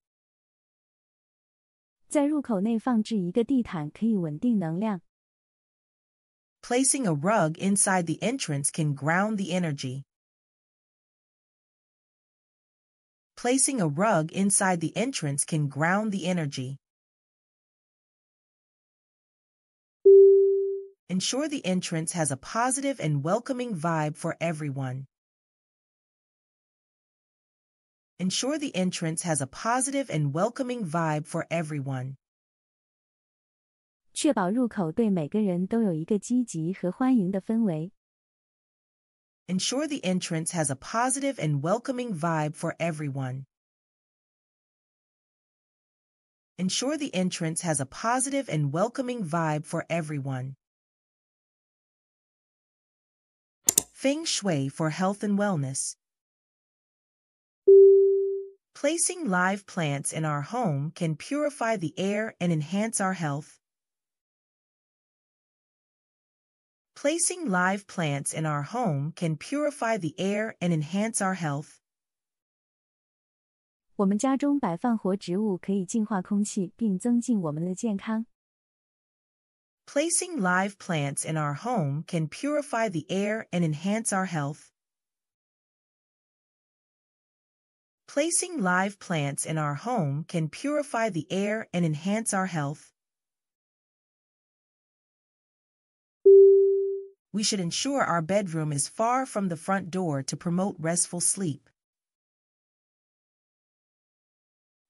Placing a rug inside the entrance can ground the energy. Placing a rug inside the entrance can ground the energy. Ensure the entrance has a positive and welcoming vibe for everyone. ensure the entrance has a positive and welcoming vibe for everyone. 确保入口对每个人都有一个积极和欢迎的氛围。Ensure the entrance has a positive and welcoming vibe for everyone. Ensure the entrance has a positive and welcoming vibe for everyone. Feng Shui for health and wellness. Placing live plants in our home can purify the air and enhance our health. Placing live plants in our home can purify the air and enhance our health. 我们家中摆放活植物可以净化空气，并增进我们的健康。Placing live plants in our home can purify the air and enhance our health. Placing live plants in our home can purify the air and enhance our health. We should ensure our bedroom is far from the front door to promote restful sleep.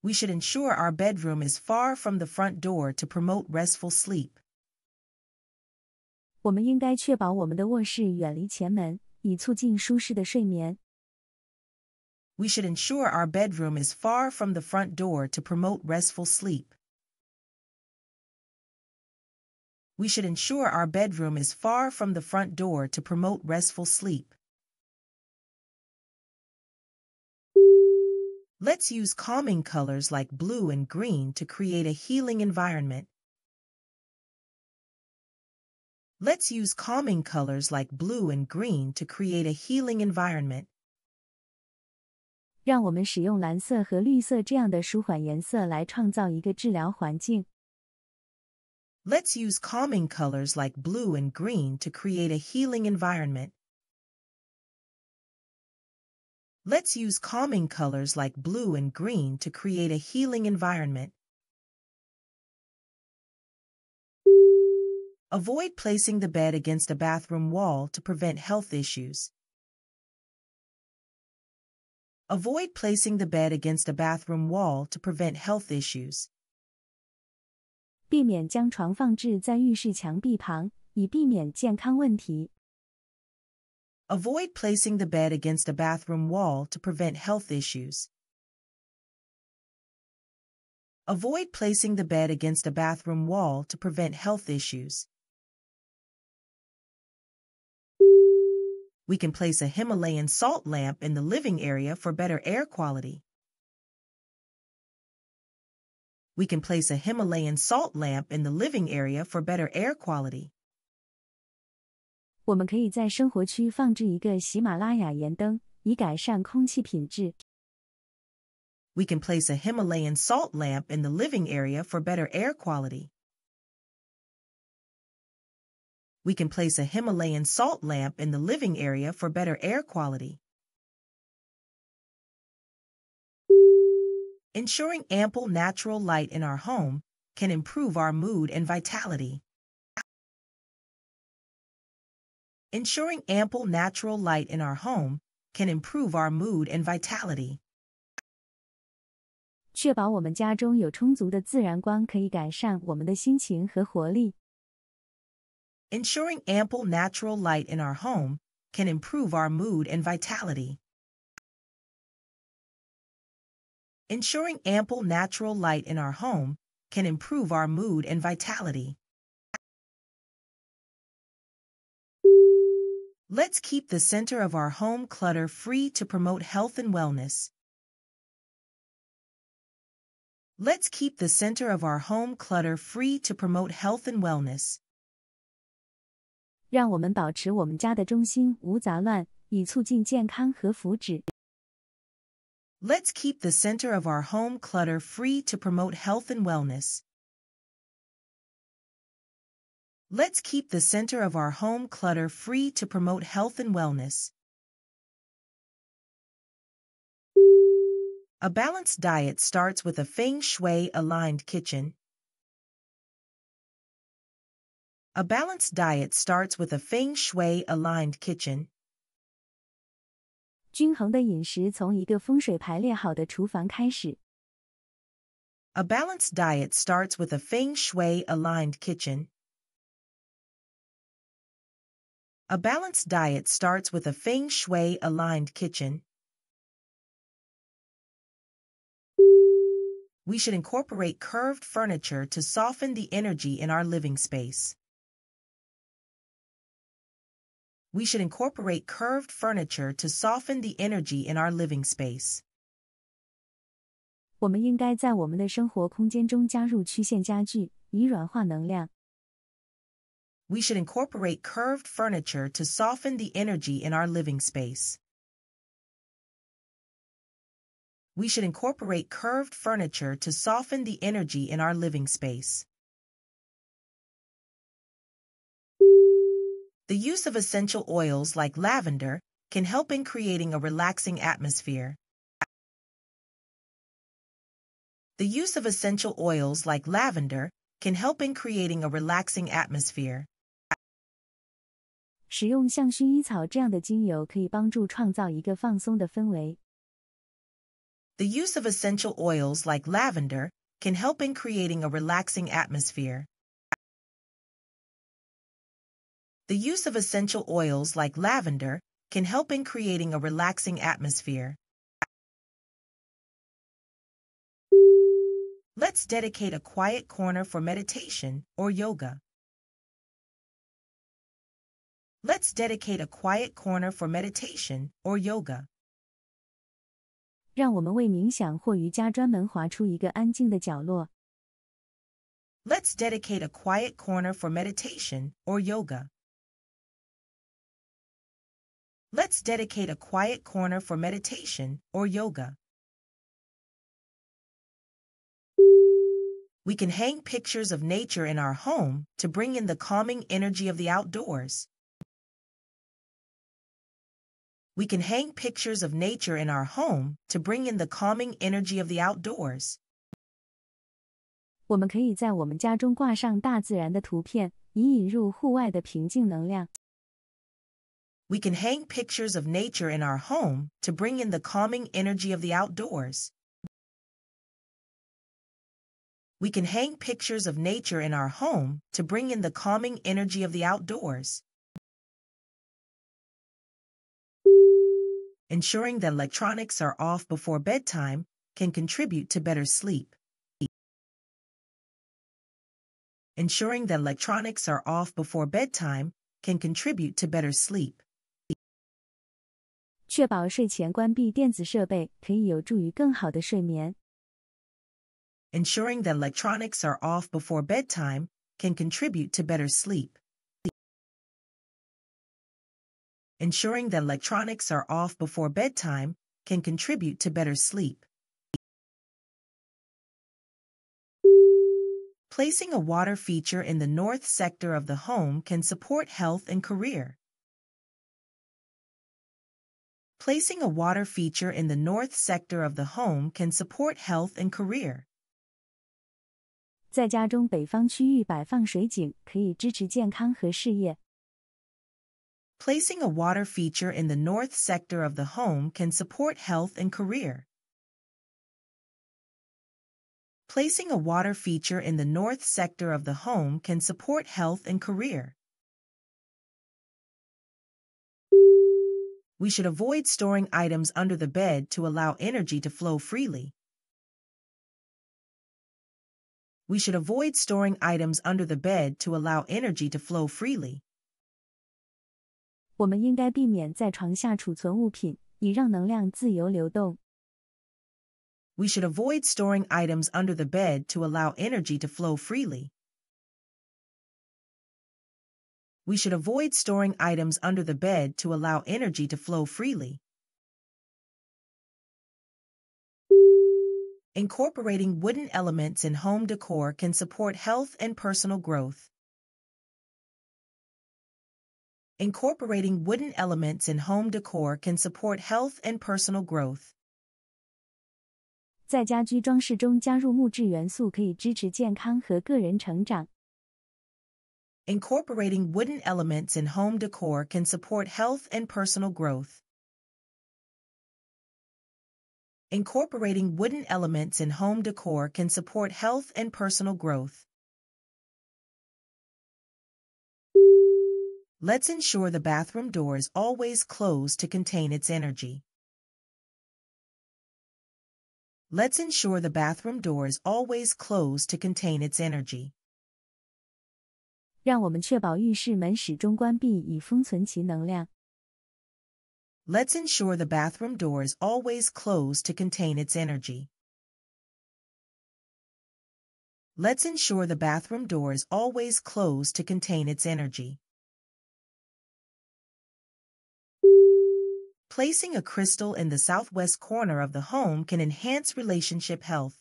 We should ensure our bedroom is far from the front door to promote restful sleep. 我们应该确保我们的卧室远离前门，以促进舒适的睡眠。we should ensure our bedroom is far from the front door to promote restful sleep. We should ensure our bedroom is far from the front door to promote restful sleep. Let's use calming colors like blue and green to create a healing environment. Let's use calming colors like blue and green to create a healing environment. 让我们使用蓝色和绿色这样的舒缓颜色来创造一个治疗环境。Let's use calming colors like blue and green to create a healing environment. Let's use calming colors like blue and green to create a healing environment. Avoid placing the bed against a bathroom wall to prevent health issues. Avoid placing the bed against a bathroom wall to prevent health issues. 避免将床放置在浴室墙壁旁，以避免健康问题。Avoid placing the bed against a bathroom wall to prevent health issues. Avoid placing the bed against a bathroom wall to prevent health issues. We can place a Himalayan salt lamp in the living area for better air quality. We can place a Himalayan salt lamp in the living area for better air quality. We can place a Himalayan salt lamp in the living area for better air quality we can place a Himalayan salt lamp in the living area for better air quality. Ensuring ample natural light in our home can improve our mood and vitality. Ensuring ample natural light in our home can improve our mood and vitality. 确保我们家中有充足的自然光，可以改善我们的心情和活力。Ensuring ample natural light in our home can improve our mood and vitality. Ensuring ample natural light in our home can improve our mood and vitality. Let's keep the center of our home clutter free to promote health and wellness. Let's keep the center of our home clutter free to promote health and wellness. 让我们保持我们家的中心无杂乱，以促进健康和福祉。Let's keep the center of our home clutter free to promote health and wellness. Let's keep the center of our home clutter free to promote health and wellness. A balanced diet starts with a feng shui aligned kitchen. A balanced diet starts with a feng shui aligned kitchen. A balanced diet starts with a feng shui aligned kitchen. A balanced diet starts with a feng shui aligned kitchen. We should incorporate curved furniture to soften the energy in our living space. we should incorporate curved furniture to soften the energy in our living space. 我们应该在我们的生活空间中加入曲线家具，以软化能量。We should incorporate curved furniture to soften the energy in our living space. We should incorporate curved furniture to soften the energy in our living space. The use of essential oils like lavender can help in creating a relaxing atmosphere. The use of essential oils like lavender can help in creating a relaxing atmosphere. 使用像薰衣草这样的精油可以帮助创造一个放松的氛围。The use of essential oils like lavender can help in creating a relaxing atmosphere. The use of essential oils like lavender can help in creating a relaxing atmosphere. Let's dedicate a quiet corner for meditation or yoga. Let's dedicate a quiet corner for meditation or yoga. let us dedicate a quiet corner for meditation or yoga. Let's dedicate a quiet corner for meditation or yoga. We can hang pictures of nature in our home to bring in the calming energy of the outdoors. We can hang pictures of nature in our home to bring in the calming energy of the outdoors. 我们可以在我们家中挂上大自然的图片，以引入户外的平静能量。we can hang pictures of nature in our home to bring in the calming energy of the outdoors. We can hang pictures of nature in our home to bring in the calming energy of the outdoors. Ensuring that electronics are off before bedtime can contribute to better sleep. Ensuring that electronics are off before bedtime can contribute to better sleep. 确保睡前关闭电子设备可以有助于更好的睡眠。Ensuring that electronics are off before bedtime can contribute to better sleep. Ensuring that electronics are off before bedtime can contribute to better sleep. Placing a water feature in the north sector of the home can support health and career. Placing a water feature in the north sector of the home can support health and career. 在家中北方区域摆放水井可以支持健康和事业。Placing a water feature in the north sector of the home can support health and career. Placing a water feature in the north sector of the home can support health and career. we should avoid storing items under the bed to allow energy to flow freely. We should avoid storing items under the bed to allow energy to flow freely. We should avoid storing items under the bed to allow energy to flow freely. we should avoid storing items under the bed to allow energy to flow freely. Incorporating wooden elements in home decor can support health and personal growth. Incorporating wooden elements in home decor can support health and personal growth. 在家居装饰中加入木质元素可以支持健康和个人成长。incorporating wooden elements in home decor can support health and personal growth. Incorporating wooden elements in home decor can support health and personal growth. Let's ensure the bathroom door is always closed to contain its energy. Let's ensure the bathroom door is always closed to contain its energy. 让我们确保浴室门始终关闭，以封存其能量。Let's ensure the bathroom door is always closed to contain its energy. Let's ensure the bathroom door is always closed to contain its energy. Placing a crystal in the southwest corner of the home can enhance relationship health.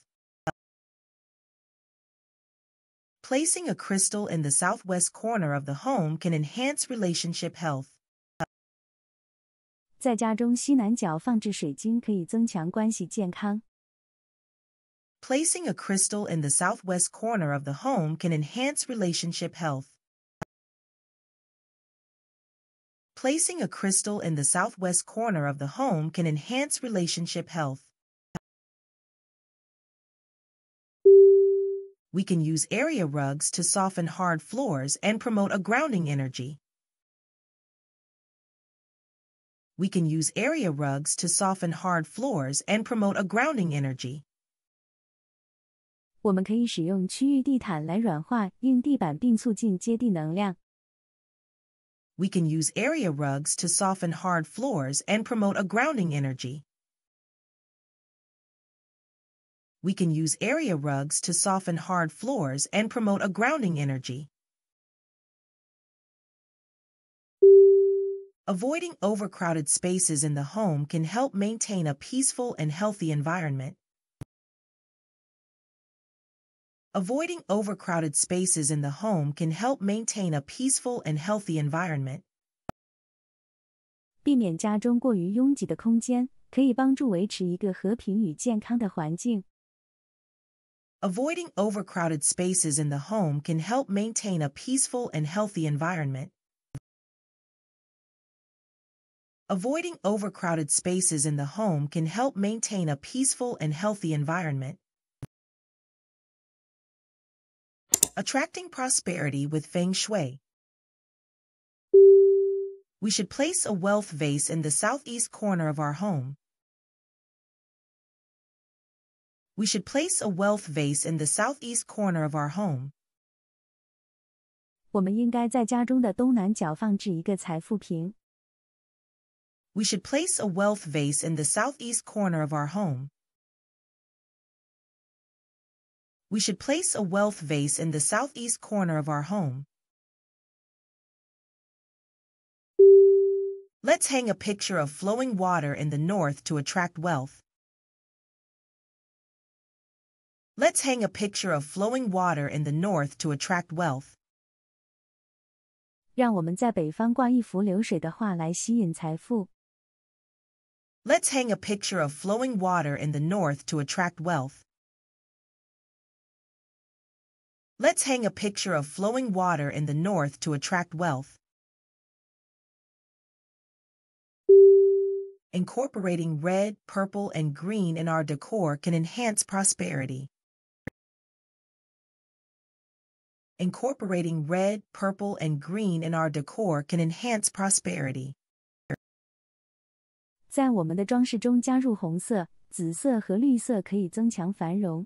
Placing a crystal in the southwest corner of the home can enhance relationship health. 在家中西南角放置水晶可以增强关系健康。Placing a crystal in the southwest corner of the home can enhance relationship health. Placing a crystal in the southwest corner of the home can enhance relationship health. We can use area rugs to soften hard floors and promote a grounding energy. We can use area rugs to soften hard floors and promote a grounding energy. 我们可以使用区域地毯来软化硬地板，并促进接地能量。We can use area rugs to soften hard floors and promote a grounding energy. We can use area rugs to soften hard floors and promote a grounding energy. Avoiding overcrowded spaces in the home can help maintain a peaceful and healthy environment. Avoiding overcrowded spaces in the home can help maintain a peaceful and healthy environment. 避免家中过于拥挤的空间，可以帮助维持一个和平与健康的环境。Avoiding overcrowded spaces in the home can help maintain a peaceful and healthy environment. Avoiding overcrowded spaces in the home can help maintain a peaceful and healthy environment. Attracting prosperity with feng shui. We should place a wealth vase in the southeast corner of our home, we should place a wealth vase in the southeast corner of our home. 我们应该在家中的东南角放置一个财富瓶。We should place a wealth vase in the southeast corner of our home. We should place a wealth vase in the southeast corner of our home. Let's hang a picture of flowing water in the north to attract wealth. Let's hang a picture of flowing water in the north to attract wealth. let us hang a picture of flowing water in the north to attract wealth. Let's hang a picture of flowing water in the north to attract wealth. Incorporating red, purple, and green in our decor can enhance prosperity. Incorporating red, purple, and green in our decor can enhance prosperity. 在我们的装饰中加入红色、紫色和绿色可以增强繁荣。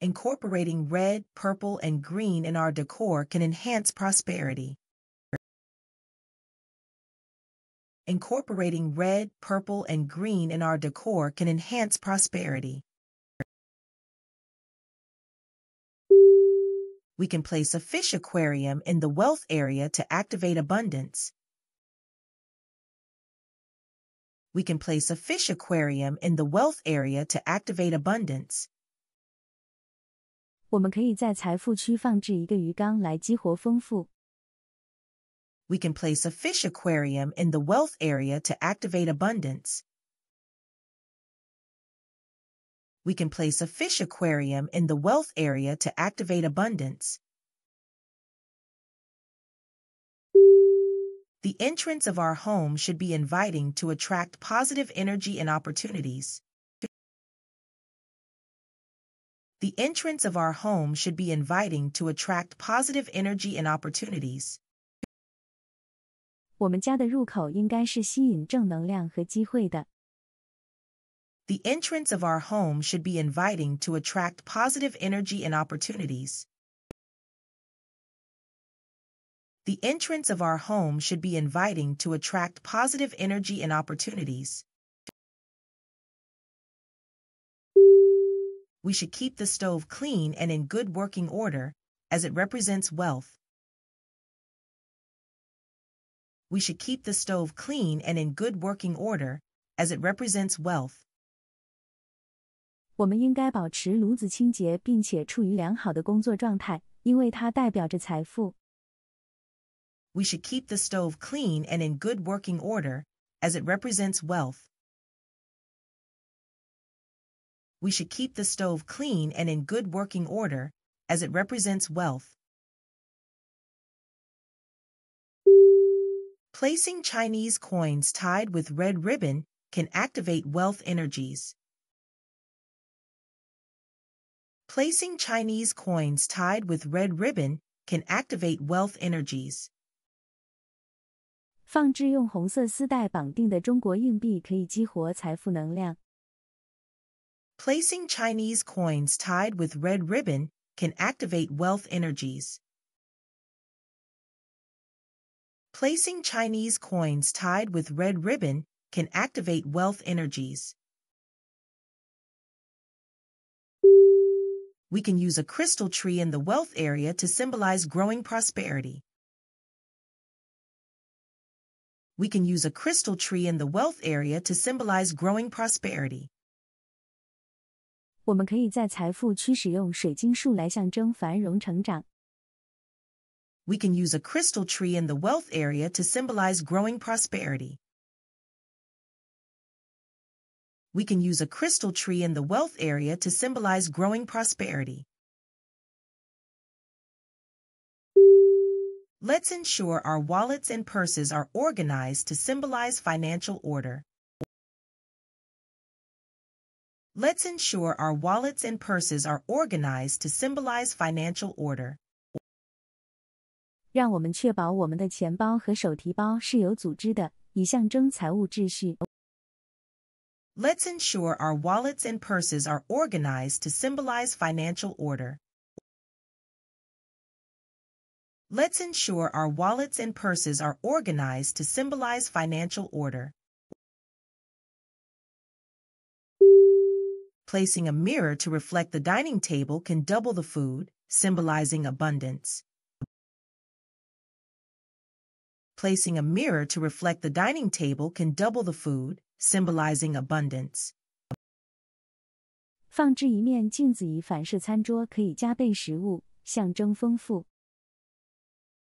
Incorporating red, purple, and green in our decor can enhance prosperity. Incorporating red, purple, and green in our decor can enhance prosperity. we can place a fish aquarium in the wealth area to activate abundance. We can place a fish aquarium in the wealth area to activate abundance. 我们可以在财富区放置一个鱼缸来激活丰富。We can place a fish aquarium in the wealth area to activate abundance. We can place a fish aquarium in the wealth area to activate abundance. The entrance of our home should be inviting to attract positive energy and opportunities. The entrance of our home should be inviting to attract positive energy and opportunities. 我们家的入口应该是吸引正能量和机会的。the entrance of our home should be inviting to attract positive energy and opportunities. The entrance of our home should be inviting to attract positive energy and opportunities. We should keep the stove clean and in good working order, as it represents wealth. We should keep the stove clean and in good working order, as it represents wealth. 我们应该保持炉子清洁，并且处于良好的工作状态，因为它代表着财富。We should keep the stove clean and in good working order, as it represents wealth. We should keep the stove clean and in good working order, as it represents wealth. Placing Chinese coins tied with red ribbon can activate wealth energies. Placing Chinese coins tied with red ribbon can activate wealth energies. 放置用红色丝带绑定的中国硬币可以激活财富能量。Placing Chinese coins tied with red ribbon can activate wealth energies. Placing Chinese coins tied with red ribbon can activate wealth energies. we can use a crystal tree in the wealth area to symbolize growing prosperity. We can use a crystal tree in the wealth area to symbolize growing prosperity. 我们可以在财富区使用水晶树来象征繁荣成长。We can use a crystal tree in the wealth area to symbolize growing prosperity. we can use a crystal tree in the wealth area to symbolize growing prosperity. Let's ensure our wallets and purses are organized to symbolize financial order. Let's ensure our wallets and purses are organized to symbolize financial order. 让我们确保我们的钱包和手提包是有组织的，以象征财务秩序。Let's ensure our wallets and purses are organized to symbolize financial order. Let's ensure our wallets and purses are organized to symbolize financial order. Placing a mirror to reflect the dining table can double the food, symbolizing abundance. Placing a mirror to reflect the dining table can double the food, symbolizing abundance. 放置一面镜子以反射餐桌，可以加倍食物，象征丰富。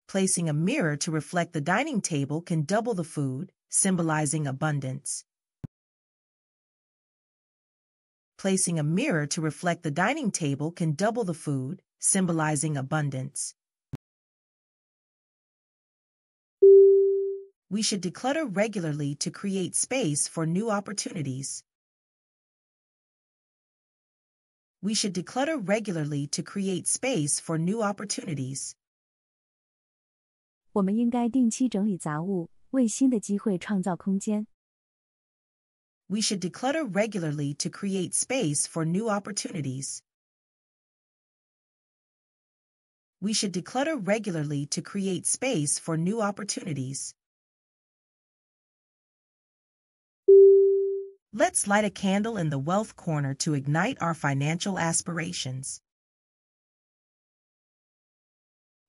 Placing a mirror to reflect the dining table can double the food, symbolizing abundance. Placing a mirror to reflect the dining table can double the food, symbolizing abundance. we should declutter regularly to create space for new opportunities. We should declutter regularly to create space for new opportunities. 我们应该定期整理杂物，为新的机会创造空间。We should declutter regularly to create space for new opportunities. We should declutter regularly to create space for new opportunities. Let's light a candle in the wealth corner to ignite our financial aspirations.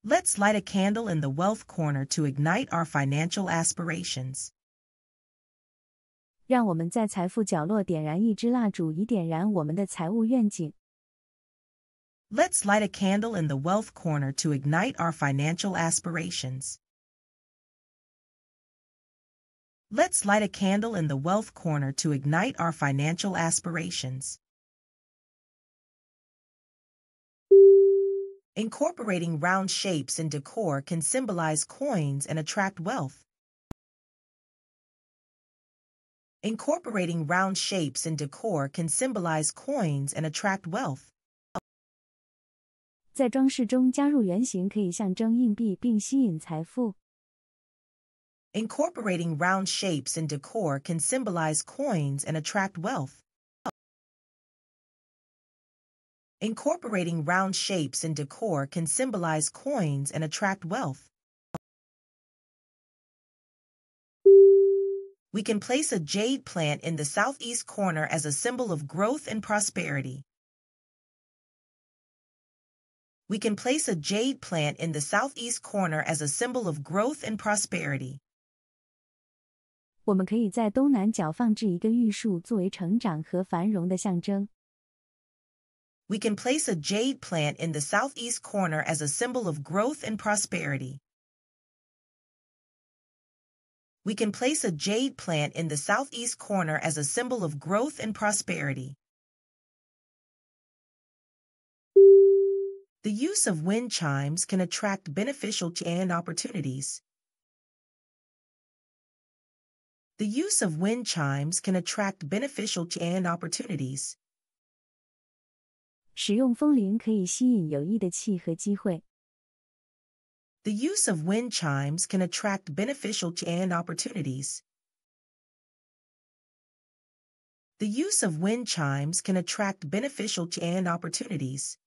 Let's light a candle in the wealth corner to ignite our financial aspirations. 让我们在财富角落点燃一支蜡烛，以点燃我们的财务愿景。Let's light a candle in the wealth corner to ignite our financial aspirations. Let's light a candle in the wealth corner to ignite our financial aspirations. Incorporating round shapes in decor can symbolize coins and attract wealth. Incorporating round shapes in decor can symbolize coins and attract wealth. 在装饰中加入圆形可以象征硬币并吸引财富。Incorporating round shapes in decor can symbolize coins and attract wealth. Incorporating round shapes in decor can symbolize coins and attract wealth. We can place a jade plant in the southeast corner as a symbol of growth and prosperity. We can place a jade plant in the southeast corner as a symbol of growth and prosperity. 我们可以在东南角放置一个玉树，作为成长和繁荣的象征。We can place a jade plant in the southeast corner as a symbol of growth and prosperity. We can place a jade plant in the southeast corner as a symbol of growth and prosperity. The use of wind chimes can attract beneficial and opportunities. The use of wind chimes can attract beneficial and opportunities. 使用风铃可以吸引有益的气和机会。The use of wind chimes can attract beneficial and opportunities. The use of wind chimes can attract beneficial and opportunities.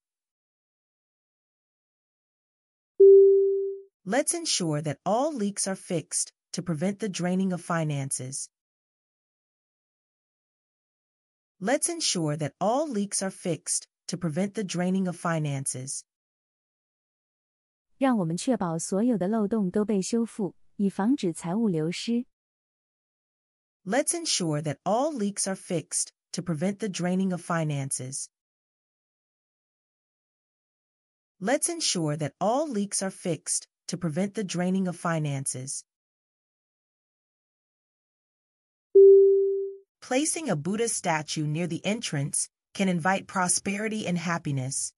Let's ensure that all leaks are fixed to prevent the draining of finances. Let's ensure that all leaks are fixed to prevent the draining of finances. 让我们确保所有的漏洞都被修复，以防止财务流失。Let's ensure that all leaks are fixed to prevent the draining of finances. Let's ensure that all leaks are fixed to prevent the draining of finances. Placing a Buddha statue near the entrance can invite prosperity and happiness.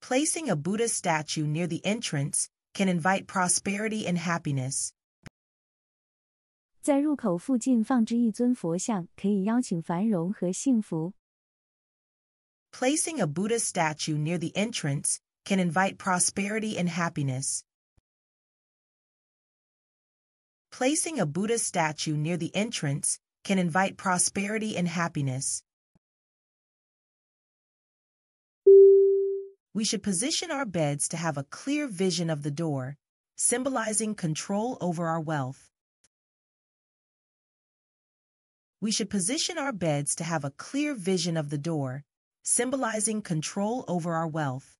Placing a Buddha statue near the entrance can invite prosperity and happiness. 在入口附近放置一尊佛像可以邀请繁荣和幸福. Placing a Buddha statue near the entrance can invite prosperity and happiness. Placing a Buddha statue near the entrance can invite prosperity and happiness. We should position our beds to have a clear vision of the door, symbolizing control over our wealth. We should position our beds to have a clear vision of the door, symbolizing control over our wealth.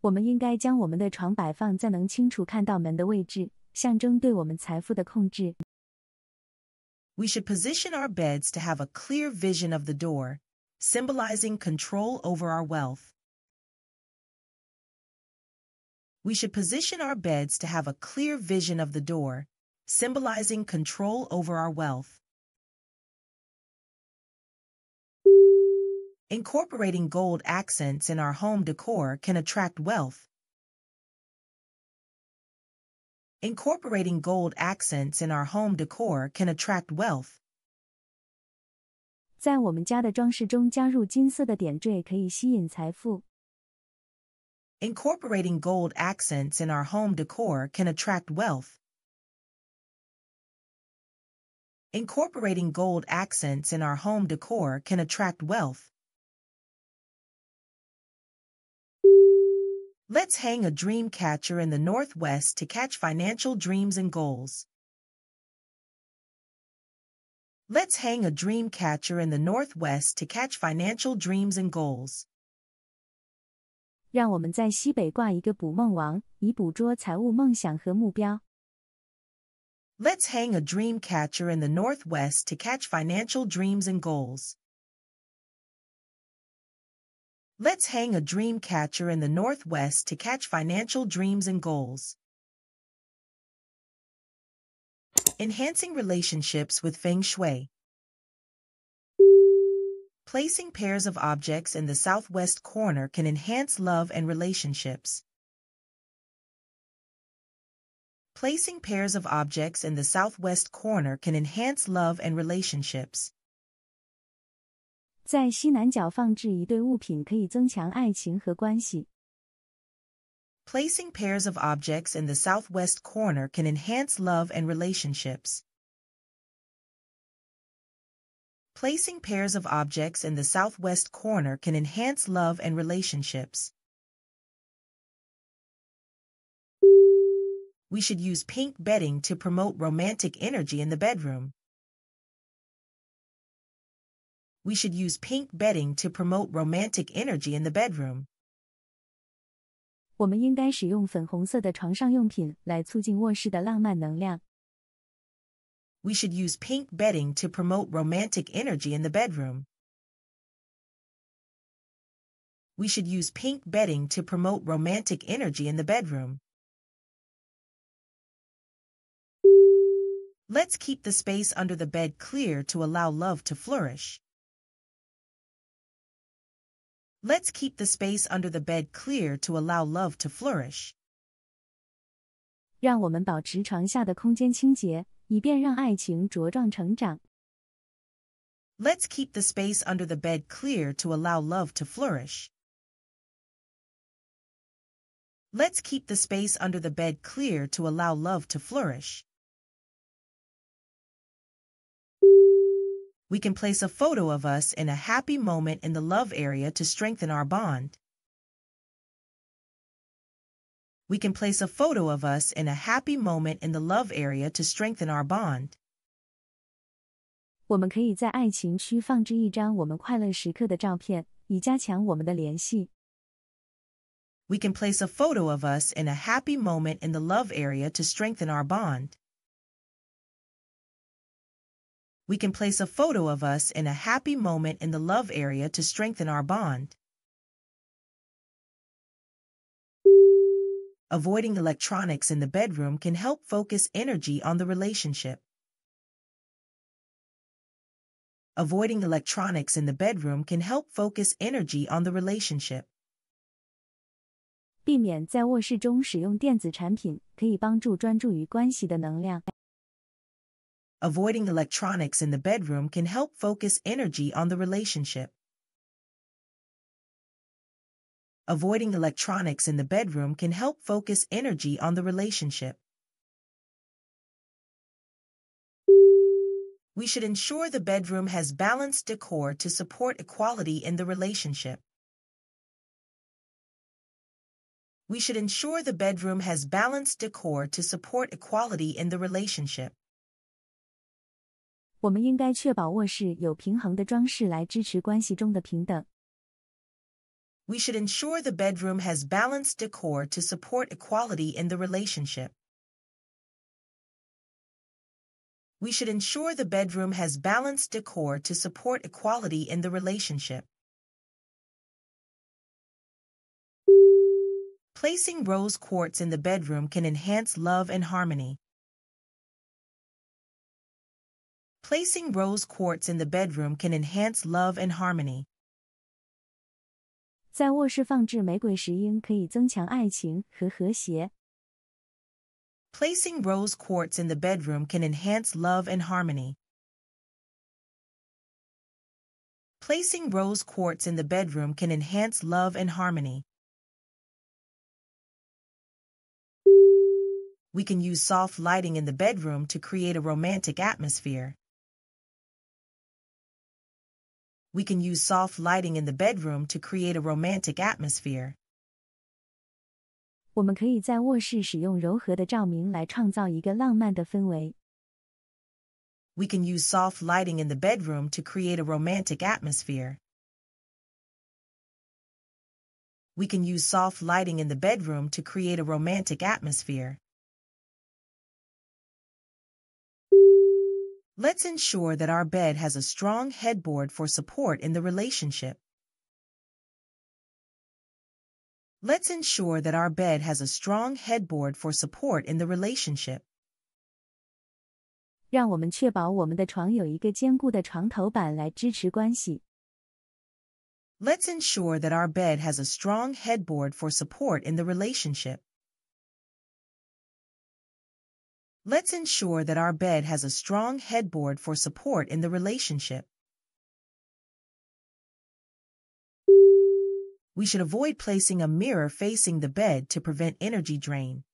我们应该将我们的床摆放在能清楚看到门的位置。象征对我们财富的控制。We should position our beds to have a clear vision of the door, symbolizing control over our wealth. We should position our beds to have a clear vision of the door, symbolizing control over our wealth. Incorporating gold accents in our home decor can attract wealth, Incorporating gold accents in our home decor can attract wealth. 在我们家的装饰中加入金色的点缀可以吸引财富。Incorporating gold accents in our home decor can attract wealth. Incorporating gold accents in our home decor can attract wealth. Let's hang a dream catcher in the Northwest to catch financial dreams and goals. Let's hang a dream catcher in the Northwest to catch financial dreams and goals. 让我们在西北挂一个捕梦网，以捕捉财务梦想和目标。Let's hang a dream catcher in the Northwest to catch financial dreams and goals. Let's hang a dream catcher in the Northwest to catch financial dreams and goals. Enhancing relationships with Feng Shui. Placing pairs of objects in the southwest corner can enhance love and relationships. Placing pairs of objects in the southwest corner can enhance love and relationships. 在西南角放置一对物品可以增强爱情和关系。Placing pairs of objects in the southwest corner can enhance love and relationships. Placing pairs of objects in the southwest corner can enhance love and relationships. We should use pink bedding to promote romantic energy in the bedroom. we should use pink bedding to promote romantic energy in the bedroom. 我们应该使用粉红色的床上用品来促进卧室的浪漫能量。We should use pink bedding to promote romantic energy in the bedroom. We should use pink bedding to promote romantic energy in the bedroom. Let's keep the space under the bed clear to allow love to flourish. Let's keep the space under the bed clear to allow love to flourish. 让我们保持床下的空间清洁，以便让爱情茁壮成长。Let's keep the space under the bed clear to allow love to flourish. Let's keep the space under the bed clear to allow love to flourish. we can place a photo of us in a happy moment in the love area to strengthen our bond. We can place a photo of us in a happy moment in the love area to strengthen our bond. We can place a photo of us in a happy moment in the love area to strengthen our bond we can place a photo of us in a happy moment in the love area to strengthen our bond. Avoiding electronics in the bedroom can help focus energy on the relationship. Avoiding electronics in the bedroom can help focus energy on the relationship. 避免在卧室中使用电子产品，可以帮助专注于关系的能量。Avoiding electronics in the bedroom can help focus energy on the relationship. Avoiding electronics in the bedroom can help focus energy on the relationship. We should ensure the bedroom has balanced decor to support equality in the relationship. We should ensure the bedroom has balanced decor to support equality in the relationship. 我们应该确保卧室有平衡的装饰来支持关系中的平等。We should ensure the bedroom has balanced decor to support equality in the relationship. We should ensure the bedroom has balanced decor to support equality in the relationship. Placing rose quartz in the bedroom can enhance love and harmony. Placing rose quartz in the bedroom can enhance love and harmony. rose quartz in the bedroom can enhance love and harmony. Placing rose quartz in the bedroom can enhance love and harmony. We can use soft lighting in the bedroom to create a romantic atmosphere. We can use soft lighting in the bedroom to create a romantic atmosphere. 我们可以在卧室使用柔和的照明来创造一个浪漫的氛围。We can use soft lighting in the bedroom to create a romantic atmosphere. We can use soft lighting in the bedroom to create a romantic atmosphere. Let's ensure that our bed has a strong headboard for support in the relationship. Let's ensure that our bed has a strong headboard for support in the relationship. 让我们确保我们的床有一个坚固的床头板来支持关系. let us ensure that our bed has a strong headboard for support in the relationship. Let's ensure that our bed has a strong headboard for support in the relationship. We should avoid placing a mirror facing the bed to prevent energy drain.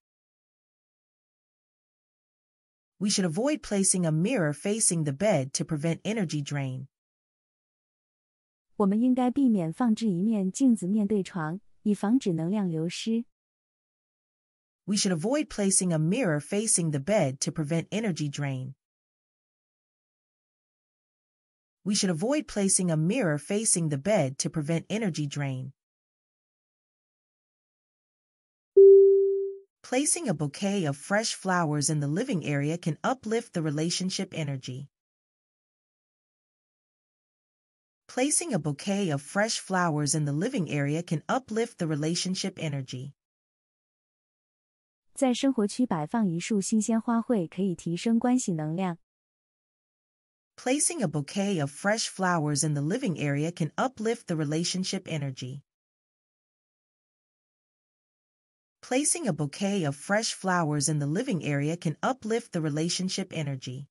We should avoid placing a mirror facing the bed to prevent energy drain. 我们应该避免放置一面镜子面对床，以防止能量流失。we should avoid placing a mirror facing the bed to prevent energy drain. We should avoid placing a mirror facing the bed to prevent energy drain. Placing a bouquet of fresh flowers in the living area can uplift the relationship energy. Placing a bouquet of fresh flowers in the living area can uplift the relationship energy. 在生活区摆放一束新鲜花卉可以提升关系能量。Placing a bouquet of fresh flowers in the living area can uplift the relationship energy. Placing a bouquet of fresh flowers in the living area can uplift the relationship energy.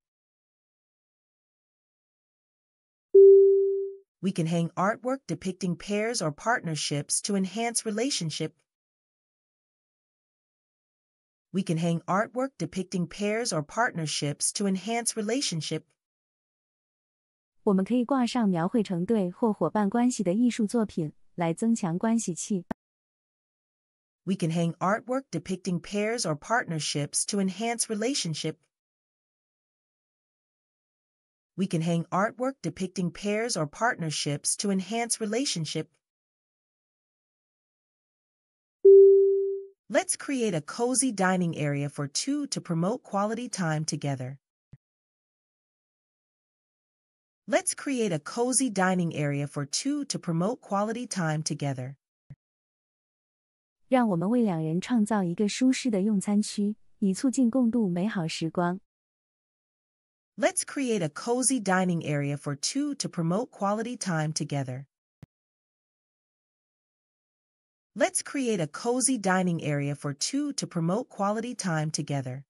We can hang artwork depicting pairs or partnerships to enhance relationship we can hang artwork depicting pairs or partnerships to enhance relationship. 我们可以挂上描绘成对或伙伴关系的艺术作品，来增强关系器。We can hang artwork depicting pairs or partnerships to enhance relationship. We can hang artwork depicting pairs or partnerships to enhance relationship. Let's create a cozy dining area for two to promote quality time together. Let's create a cozy dining area for two to promote quality time together. 让我们为两人创造一个舒适的用餐区，以促进共度美好时光。Let's create a cozy dining area for two to promote quality time together. Let's create a cozy dining area for two to promote quality time together.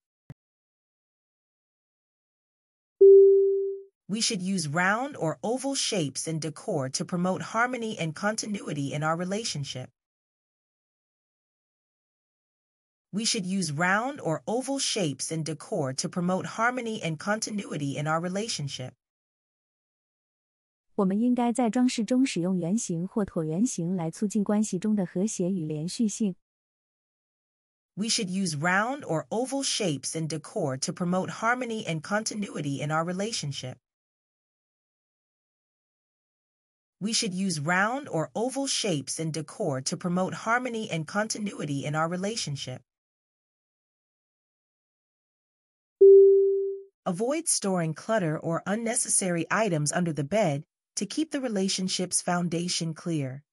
We should use round or oval shapes in decor to promote harmony and continuity in our relationship. We should use round or oval shapes in decor to promote harmony and continuity in our relationship. 我们应该在装饰中使用圆形或椭圆形来促进关系中的和谐与连续性。We should use round or oval shapes in decor to promote harmony and continuity in our relationship. We should use round or oval shapes in decor to promote harmony and continuity in our relationship. Avoid storing clutter or unnecessary items under the bed to keep the relationship's foundation clear.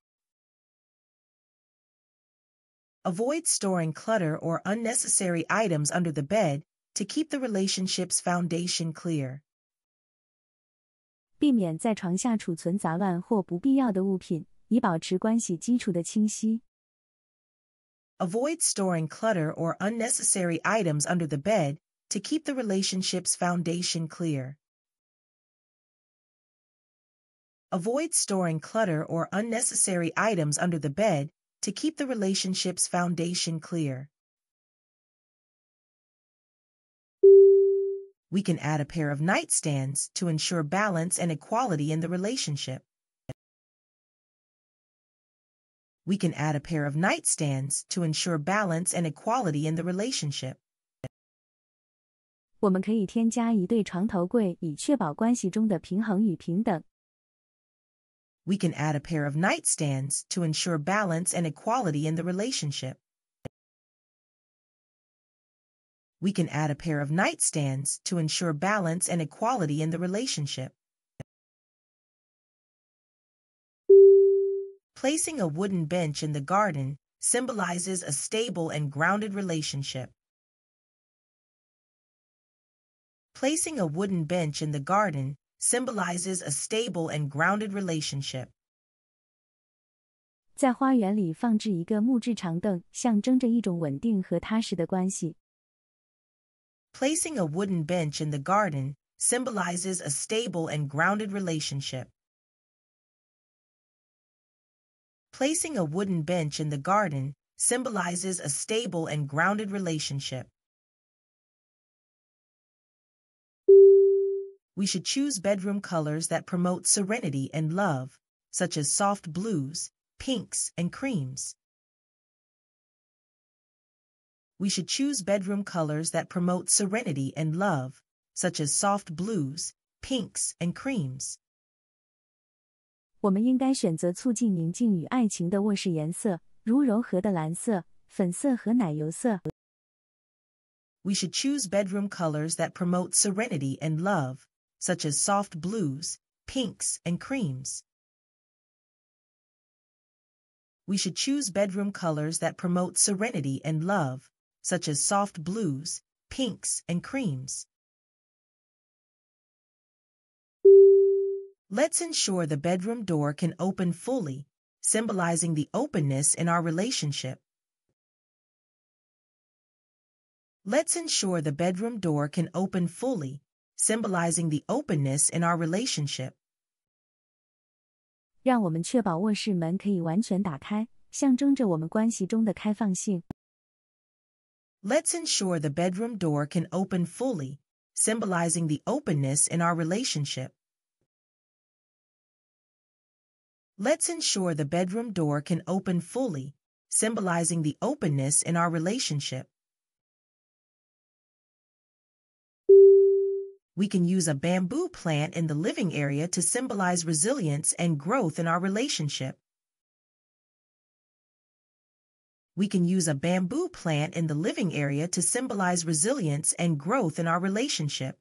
Avoid storing clutter or unnecessary items under the bed to keep the relationship's foundation clear. 避免在床下储存杂乱或不必要的物品，以保持关系基础的清晰。Avoid storing clutter or unnecessary items under the bed to keep the relationship's foundation clear. Avoid storing clutter or unnecessary items under the bed to keep the relationship's foundation clear. We can add a pair of nightstands to ensure balance and equality in the relationship. We can add a pair of nightstands to ensure balance and equality in the relationship. 我们可以添加一对床头柜，以确保关系中的平衡与平等。we can add a pair of nightstands to ensure balance and equality in the relationship. We can add a pair of nightstands to ensure balance and equality in the relationship. Placing a wooden bench in the garden symbolizes a stable and grounded relationship. Placing a wooden bench in the garden symbolizes a stable and grounded relationship. 在花园里放置一个木质长凳，象征着一种稳定和踏实的关系。Placing a wooden bench in the garden symbolizes a stable and grounded relationship. Placing a wooden bench in the garden symbolizes a stable and grounded relationship. we should choose bedroom colors that promote serenity and love, such as soft blues, pinks, and creams. We should choose bedroom colors that promote serenity and love, such as soft blues, pinks, and creams. 我们应该选择促进宁静与爱情的卧室颜色，如柔和的蓝色、粉色和奶油色。We should choose bedroom colors that promote serenity and love, such as soft blues, pinks, and creams. We should choose bedroom colors that promote serenity and love, such as soft blues, pinks, and creams. Let's ensure the bedroom door can open fully, symbolizing the openness in our relationship. Let's ensure the bedroom door can open fully, symbolizing the openness in our relationship. 让我们确保卧室门可以完全打开，象征着我们关系中的开放性。Let's ensure the bedroom door can open fully, symbolizing the openness in our relationship. Let's ensure the bedroom door can open fully, symbolizing the openness in our relationship. We can use a bamboo plant in the living area to symbolize resilience and growth in our relationship. We can use a bamboo plant in the living area to symbolize resilience and growth in our relationship.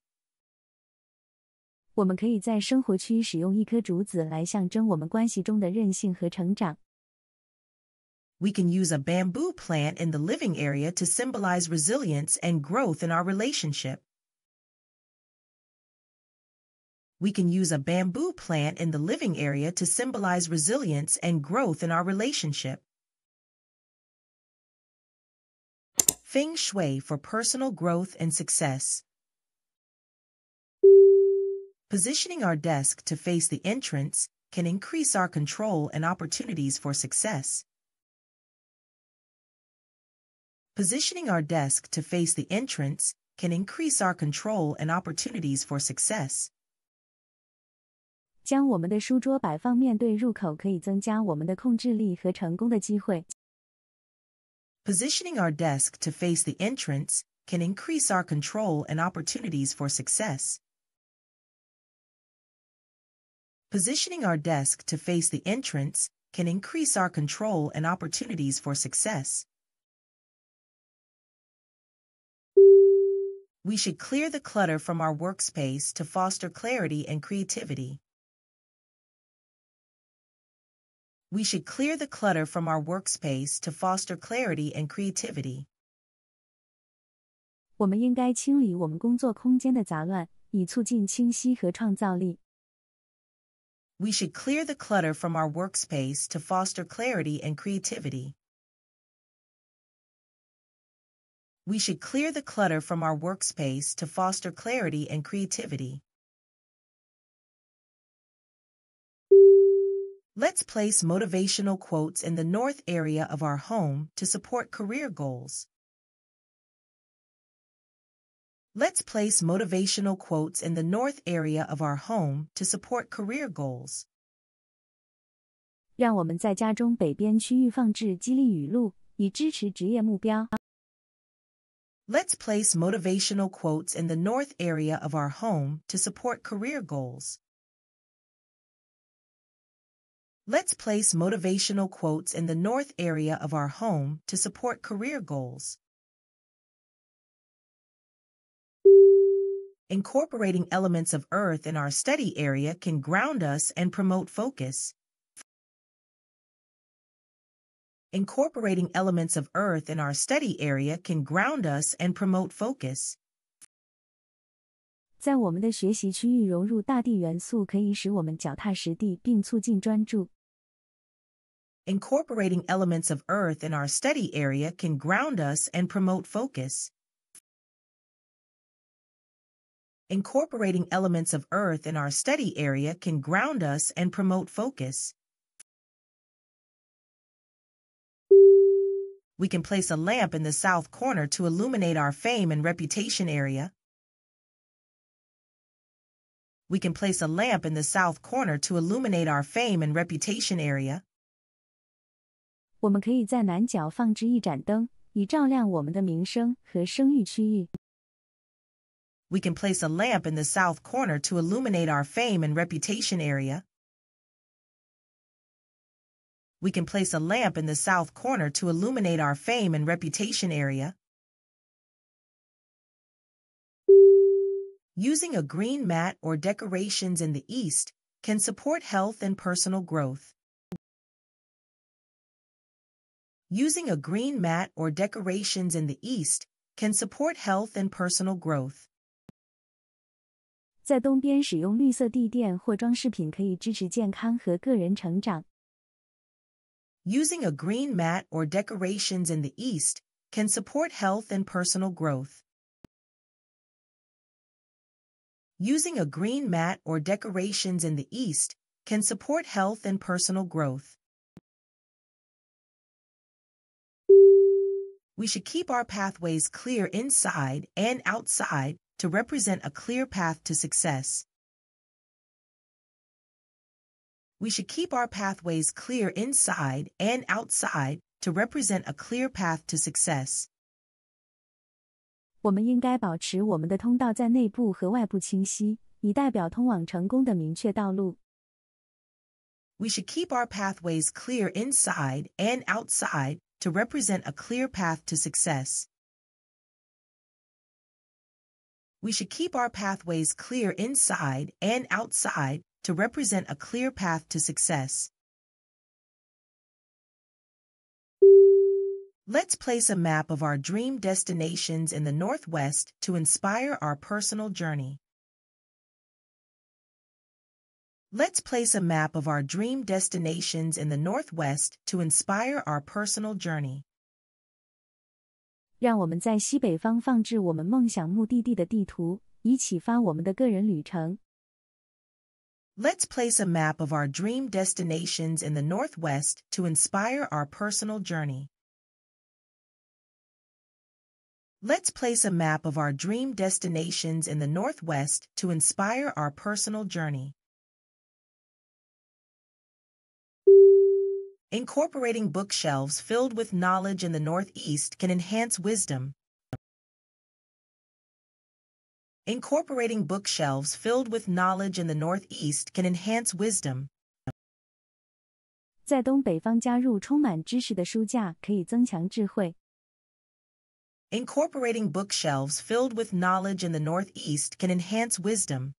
我们可以在生活区使用一颗竹子来象征我们关系中的韧性和成长。We can use a bamboo plant in the living area to symbolize resilience and growth in our relationship. We can use a bamboo plant in the living area to symbolize resilience and growth in our relationship. Feng Shui for personal growth and success. Positioning our desk to face the entrance can increase our control and opportunities for success. Positioning our desk to face the entrance can increase our control and opportunities for success. 将我们的书桌摆放面对入口，可以增加我们的控制力和成功的机会。Positioning our desk to face the entrance can increase our control and opportunities for success. Positioning our desk to face the entrance can increase our control and opportunities for success. We should clear the clutter from our workspace to foster clarity and creativity. We should clear the clutter from our workspace to foster clarity and creativity. 我们应该清理我们工作空间的杂乱，以促进清晰和创造力。We should clear the clutter from our workspace to foster clarity and creativity. We should clear the clutter from our workspace to foster clarity and creativity. Let's place motivational quotes in the north area of our home to support career goals. Let's place motivational quotes in the north area of our home to support career goals. 让我们在家中北边区域放置激励语录，以支持职业目标。Let's place motivational quotes in the north area of our home to support career goals. Let's place motivational quotes in the north area of our home to support career goals. Incorporating elements of earth in our study area can ground us and promote focus. Incorporating elements of earth in our study area can ground us and promote focus. 在我们的学习区域融入大地元素，可以使我们脚踏实地，并促进专注。Incorporating elements of Earth in our study area can ground us and promote focus. Incorporating elements of Earth in our study area can ground us and promote focus. We can place a lamp in the south corner to illuminate our fame and reputation area. We can place a lamp in the south corner to illuminate our fame and reputation area. 我们可以在南角放置一盏灯，以照亮我们的民生和生育区域。We can place a lamp in the south corner to illuminate our fame and reputation area. We can place a lamp in the south corner to illuminate our fame and reputation area. Using a green mat or decorations in the east can support health and personal growth. using a green mat or decorations in the East, can support health and personal growth. 在东边使用绿色地垫或装饰品可以支持健康和个人成长。Using a green mat or decorations in the East can support health and personal growth. Using a green mat or decorations in the East can support health and personal growth. we should keep our pathways clear inside and outside to represent a clear path to success. We should keep our pathways clear inside and outside to represent a clear path to success. 我们应该保持我们的通道在内部和外部清晰，以代表通往成功的明确道路。We should keep our pathways clear inside and outside to represent a clear path to success. We should keep our pathways clear inside and outside to represent a clear path to success. Let's place a map of our dream destinations in the Northwest to inspire our personal journey. Let's place a map of our dream destinations in the Northwest to inspire our personal journey. 让我们在西北方放置我们梦想目的地的地图，以启发我们的个人旅程。Let's place a map of our dream destinations in the Northwest to inspire our personal journey. Let's place a map of our dream destinations in the Northwest to inspire our personal journey. Incorporating bookshelves filled with knowledge in the Northeast can enhance wisdom. Incorporating bookshelves filled with knowledge in the Northeast can enhance wisdom. 在东北方加入充满知识的书架，可以增强智慧。Incorporating bookshelves filled with knowledge in the Northeast can enhance wisdom.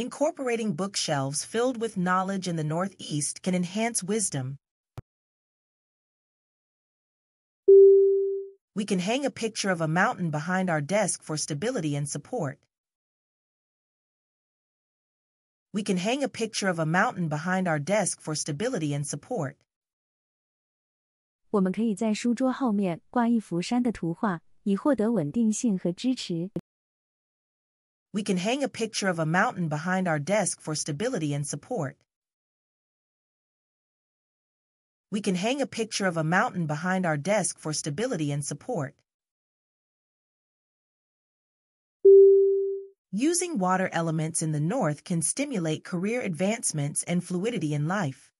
Incorporating bookshelves filled with knowledge in the Northeast can enhance wisdom. We can hang a picture of a mountain behind our desk for stability and support. We can hang a picture of a mountain behind our desk for stability and support. support we can hang a picture of a mountain behind our desk for stability and support. We can hang a picture of a mountain behind our desk for stability and support. Using water elements in the North can stimulate career advancements and fluidity in life.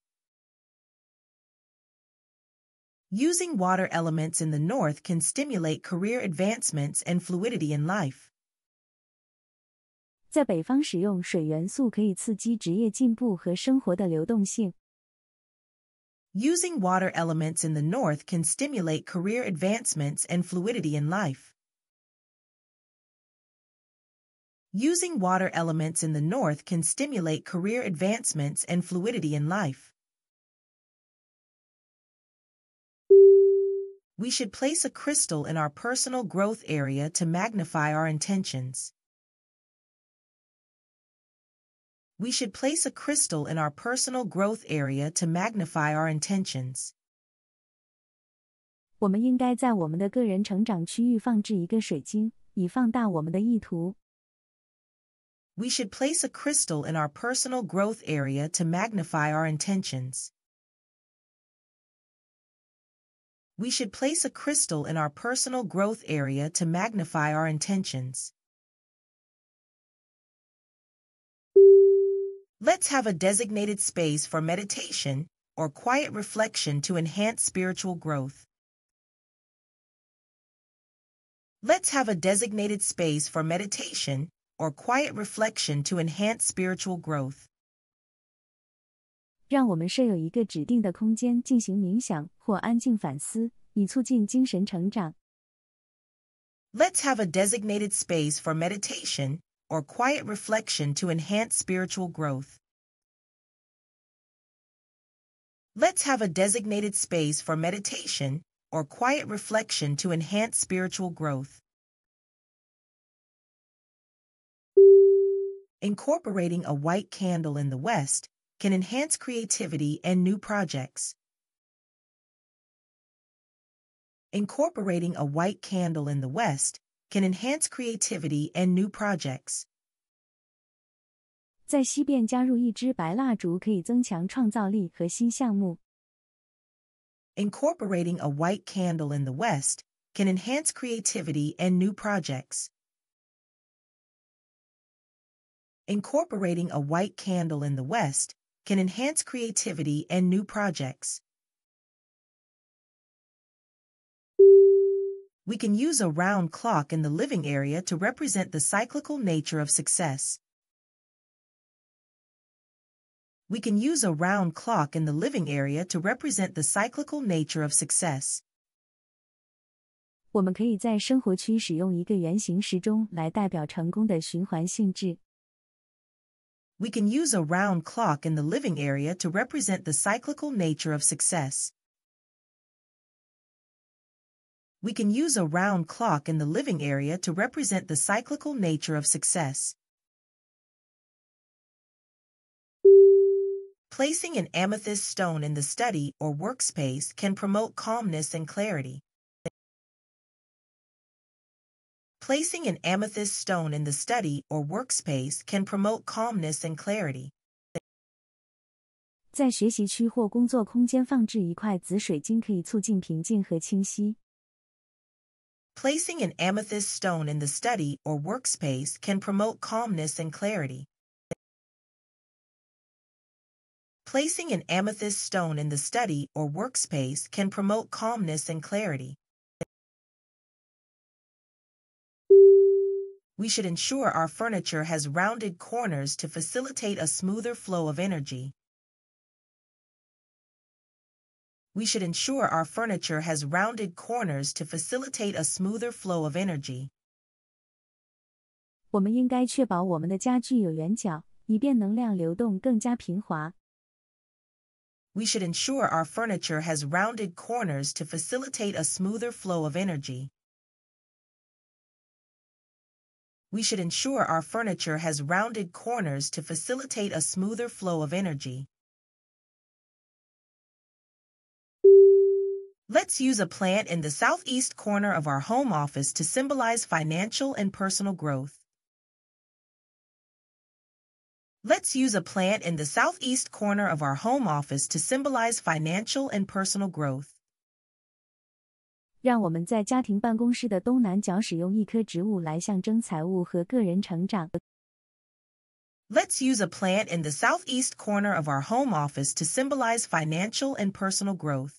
Using water elements in the North can stimulate career advancements and fluidity in life. 在北方使用水元素可以刺激职业进步和生活的流动性。Using water elements in the north can stimulate career advancements and fluidity in life. Using water elements in the north can stimulate career advancements and fluidity in life. We should place a crystal in our personal growth area to magnify our intentions. we should place a crystal in our personal growth area to magnify our intentions. 我们应该在我们的个人成长区域放置一个水晶，以放大我们的意图。We should place a crystal in our personal growth area to magnify our intentions. We should place a crystal in our personal growth area to magnify our intentions. Let's have a designated space for meditation or quiet reflection to enhance spiritual growth. Let's have a designated space for meditation or quiet reflection to enhance spiritual growth. 让我们设有一个指定的空间进行冥想或安静反思，以促进精神成长。Let's have a designated space for meditation or quiet reflection to enhance spiritual growth. Let's have a designated space for meditation or quiet reflection to enhance spiritual growth. Incorporating a white candle in the West can enhance creativity and new projects. Incorporating a white candle in the West can enhance creativity and new projects. 在西边加入一支白蜡烛可以增强创造力和新项目。Incorporating a white candle in the West can enhance creativity and new projects. Incorporating a white candle in the West can enhance creativity and new projects. we can use a round clock in the living area to represent the cyclical nature of success. We can use a round clock in the living area to represent the cyclical nature of success. We can use a round clock in the living area to represent the cyclical nature of success we can use a round clock in the living area to represent the cyclical nature of success. Placing an amethyst stone in the study or workspace can promote calmness and clarity. Placing an amethyst stone in the study or workspace can promote calmness and clarity. 在学习区或工作空间放置一块紫水晶，可以促进平静和清晰。Placing an amethyst stone in the study or workspace can promote calmness and clarity. Placing an amethyst stone in the study or workspace can promote calmness and clarity. We should ensure our furniture has rounded corners to facilitate a smoother flow of energy. we should ensure our furniture has rounded corners to facilitate a smoother flow of energy. 我们应该确保我们的家具有圆角，以便能量流动更加平滑。We should ensure our furniture has rounded corners to facilitate a smoother flow of energy. We should ensure our furniture has rounded corners to facilitate a smoother flow of energy. Let's use a plant in the southeast corner of our home office to symbolize financial and personal growth. Let's use a plant in the southeast corner of our home office to symbolize financial and personal growth. 让我们在家庭办公室的东南角使用一棵植物来象征财务和个人成长。Let's use a plant in the southeast corner of our home office to symbolize financial and personal growth.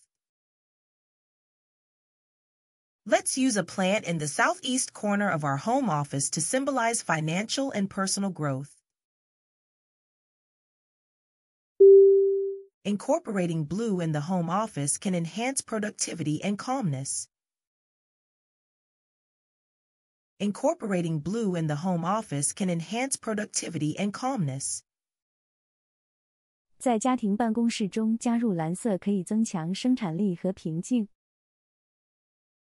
Let's use a plant in the southeast corner of our home office to symbolize financial and personal growth. Incorporating blue in the home office can enhance productivity and calmness. Incorporating blue in the home office can enhance productivity and calmness. 在家庭办公室中加入蓝色可以增强生产力和平静。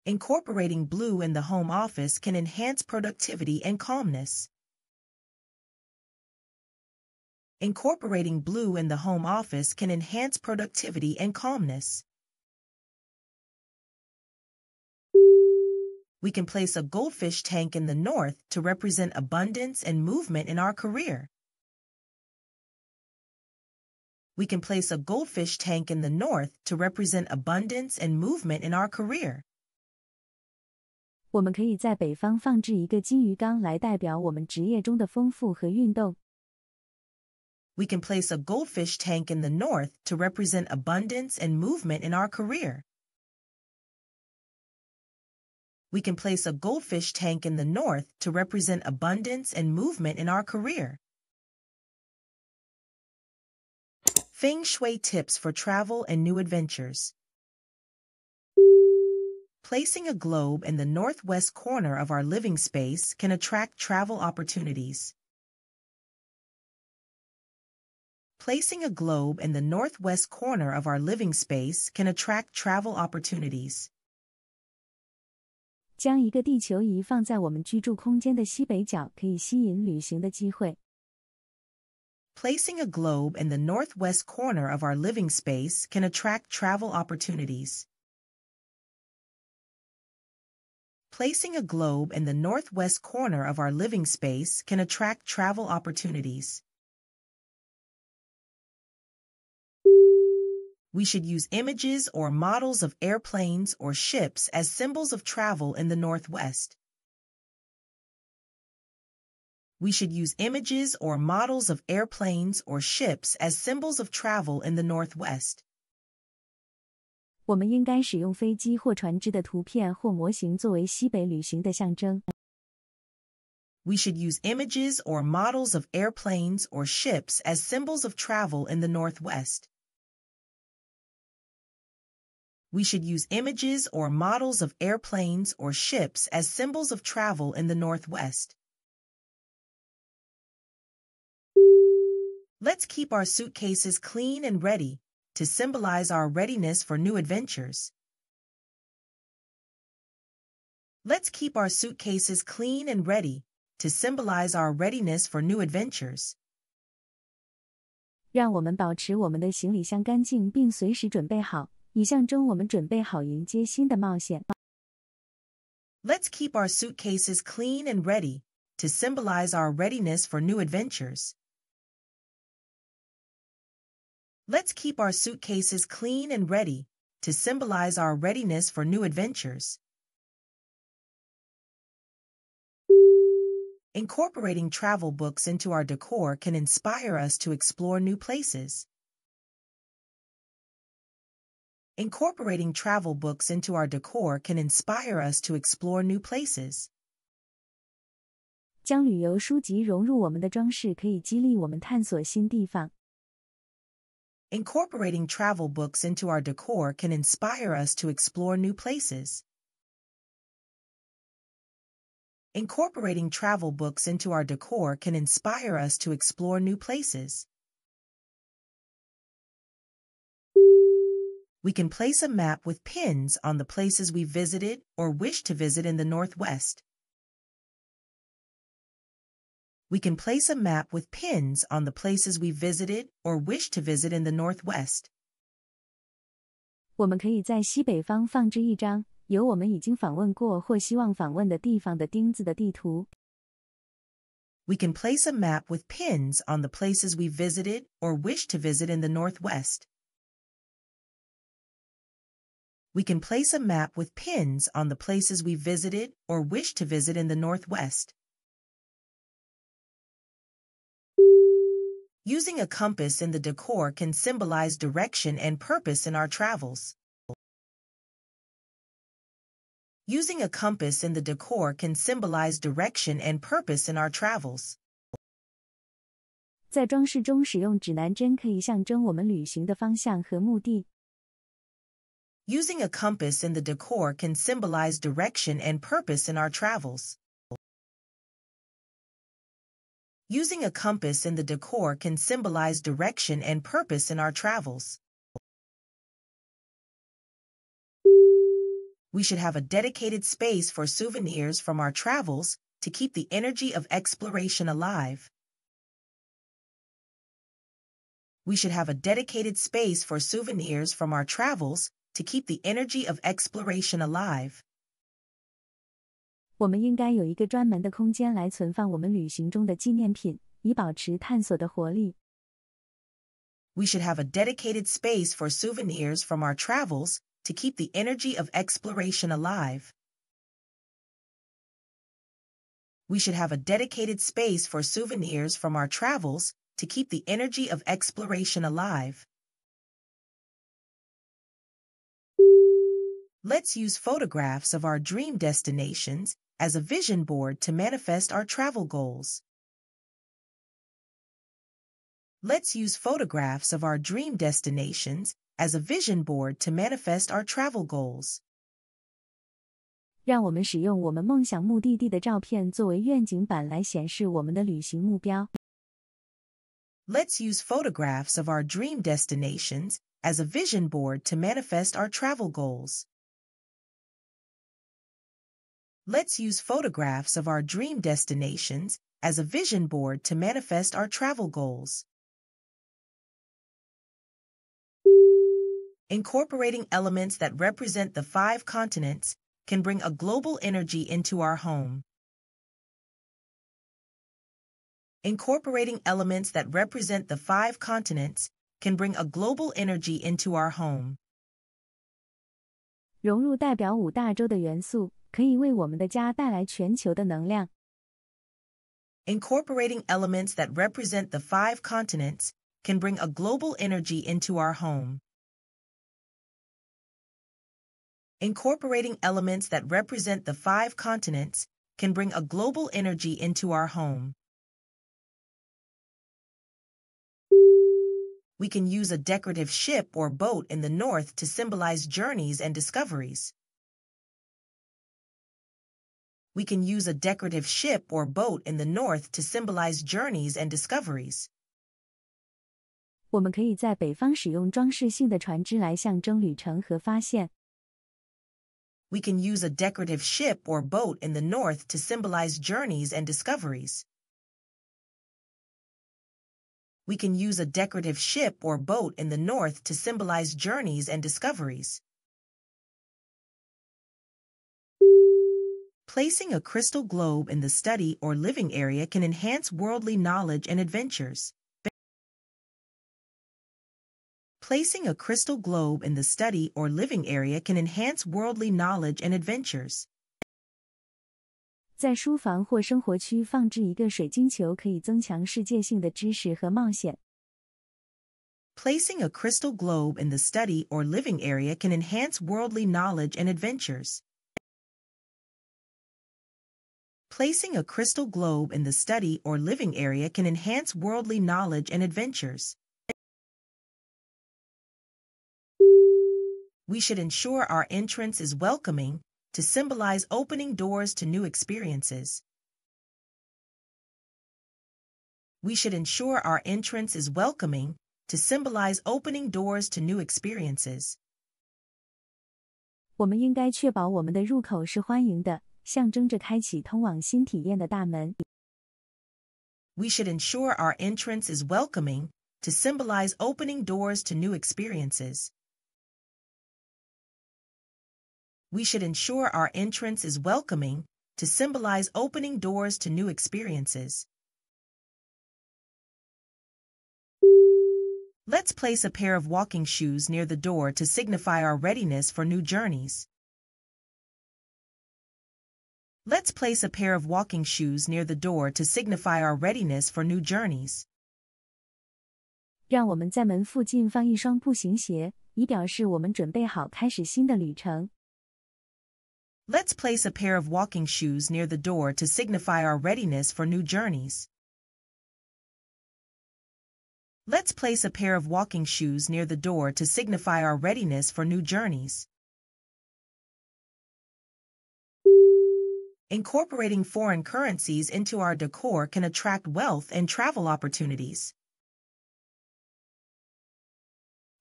Incorporating blue in the home office can enhance productivity and calmness. Incorporating blue in the home office can enhance productivity and calmness. We can place a goldfish tank in the north to represent abundance and movement in our career. We can place a goldfish tank in the north to represent abundance and movement in our career. 我们可以在北方放置一个金鱼缸来代表我们职业中的丰富和运动。We can place a goldfish tank in the north to represent abundance and movement in our career. We can place a goldfish tank in the north to represent abundance and movement in our career. Feng Shui tips for travel and new adventures. Placing a globe in the northwest corner of our living space can attract travel opportunities. Placing a globe in the northwest corner of our living space can attract travel opportunities. 将一个地球仪放在我们居住空间的西北角，可以吸引旅行的机会。Placing a globe in the northwest corner of our living space can attract travel opportunities. placing a globe in the northwest corner of our living space can attract travel opportunities. We should use images or models of airplanes or ships as symbols of travel in the northwest. We should use images or models of airplanes or ships as symbols of travel in the northwest. 我们应该使用飞机或船只的图片或模型作为西北旅行的象征。We should use images or models of airplanes or ships as symbols of travel in the Northwest. We should use images or models of airplanes or ships as symbols of travel in the Northwest. Let's keep our suitcases clean and ready to symbolize our readiness for new adventures. Let's keep our suitcases clean and ready to symbolize our readiness for new adventures. 让我们保持我们的行李箱干净，并随时准备好，以象征我们准备好迎接新的冒险。Let's keep our suitcases clean and ready to symbolize our readiness for new adventures. Let's keep our suitcases clean and ready to symbolize our readiness for new adventures. Incorporating travel books into our decor can inspire us to explore new places. Incorporating travel books into our decor can inspire us to explore new places. 将旅游书籍融入我们的装饰，可以激励我们探索新地方。Incorporating travel books into our decor can inspire us to explore new places. Incorporating travel books into our decor can inspire us to explore new places. We can place a map with pins on the places we visited or wish to visit in the Northwest. We can place a map with pins on the places we visited or wish to visit in the Northwest. 我们可以在西北方放置一张有我们已经访问过或希望访问的地方的钉子的地图。We can place a map with pins on the places we visited or wish to visit in the Northwest. We can place a map with pins on the places we visited or wish to visit in the Northwest. Using a compass in the decor can symbolize direction and purpose in our travels. Using a compass in the decor can symbolize direction and purpose in our travels. 在装饰中使用指南针可以象征我们旅行的方向和目的。Using a compass in the decor can symbolize direction and purpose in our travels. Using a compass in the decor can symbolize direction and purpose in our travels. We should have a dedicated space for souvenirs from our travels to keep the energy of exploration alive. We should have a dedicated space for souvenirs from our travels to keep the energy of exploration alive. 我们应该有一个专门的空间来存放我们旅行中的纪念品，以保持探索的活力。We should have a dedicated space for souvenirs from our travels to keep the energy of exploration alive. We should have a dedicated space for souvenirs from our travels to keep the energy of exploration alive. Let's use photographs of our dream destinations as a vision board to manifest our travel goals. Let's use photographs of our dream destinations as a vision board to manifest our travel goals. 让我们使用我们梦想目的地的照片作为愿景板来显示我们的旅行目标。Let's use photographs of our dream destinations as a vision board to manifest our travel goals let's use photographs of our dream destinations as a vision board to manifest our travel goals. Incorporating elements that represent the five continents can bring a global energy into our home. Incorporating elements that represent the five continents can bring a global energy into our home. 融入代表五大洲的元素，可以为我们的家带来全球的能量。Incorporating elements that represent the five continents can bring a global energy into our home. Incorporating elements that represent the five continents can bring a global energy into our home. We can use a decorative ship or boat in the north to symbolize journeys and discoveries. We can use a decorative ship or boat in the north to symbolize journeys and discoveries. 我们可以在北方使用装饰性的船只来象征旅程和发现。We can use a decorative ship or boat in the north to symbolize journeys and discoveries. We can use a decorative ship or boat in the north to symbolize journeys and discoveries. Placing a crystal globe in the study or living area can enhance worldly knowledge and adventures. Placing a crystal globe in the study or living area can enhance worldly knowledge and adventures. 在书房或生活区放置一个水晶球，可以增强世界性的知识和冒险。Placing a crystal globe in the study or living area can enhance worldly knowledge and adventures. Placing a crystal globe in the study or living area can enhance worldly knowledge and adventures. We should ensure our entrance is welcoming to symbolize opening doors to new experiences. We should ensure our entrance is welcoming to symbolize opening doors to new experiences. 我们应该确保我们的入口是欢迎的，象征着开启通往新体验的大门。We should ensure our entrance is welcoming to symbolize opening doors to new experiences. We should ensure our entrance is welcoming to symbolize opening doors to new experiences. Let's place a pair of walking shoes near the door to signify our readiness for new journeys. Let's place a pair of walking shoes near the door to signify our readiness for new journeys. 让我们在门附近放一双步行鞋，以表示我们准备好开始新的旅程。Let's place a pair of walking shoes near the door to signify our readiness for new journeys. Let's place a pair of walking shoes near the door to signify our readiness for new journeys. Incorporating foreign currencies into our decor can attract wealth and travel opportunities.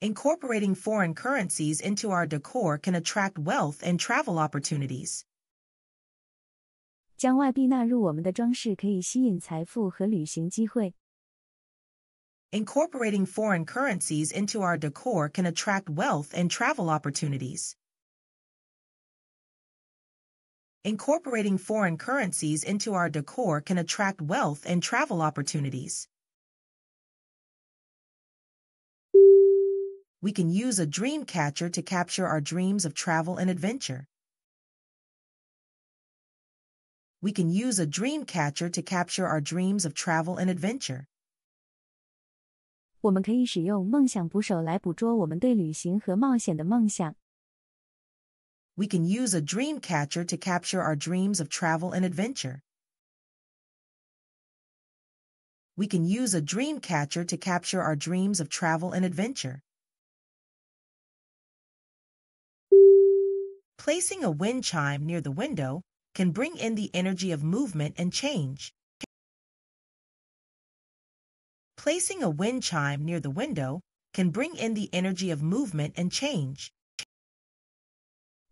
Incorporating foreign currencies into our decor can attract wealth and travel opportunities. 将外币纳入我们的装饰可以吸引财富和旅行机会。Incorporating foreign currencies into our decor can attract wealth and travel opportunities. Incorporating foreign currencies into our decor can attract wealth and travel opportunities. We can use a dream catcher to capture our dreams of travel and adventure. We can use a dream catcher to capture our dreams of travel and adventure. 我们可以使用梦想捕手来捕捉我们对旅行和冒险的梦想。we can use a dream catcher to capture our dreams of travel and adventure. We can use a dream catcher to capture our dreams of travel and adventure. Placing a wind chime near the window can bring in the energy of movement and change. Placing a wind chime near the window can bring in the energy of movement and change.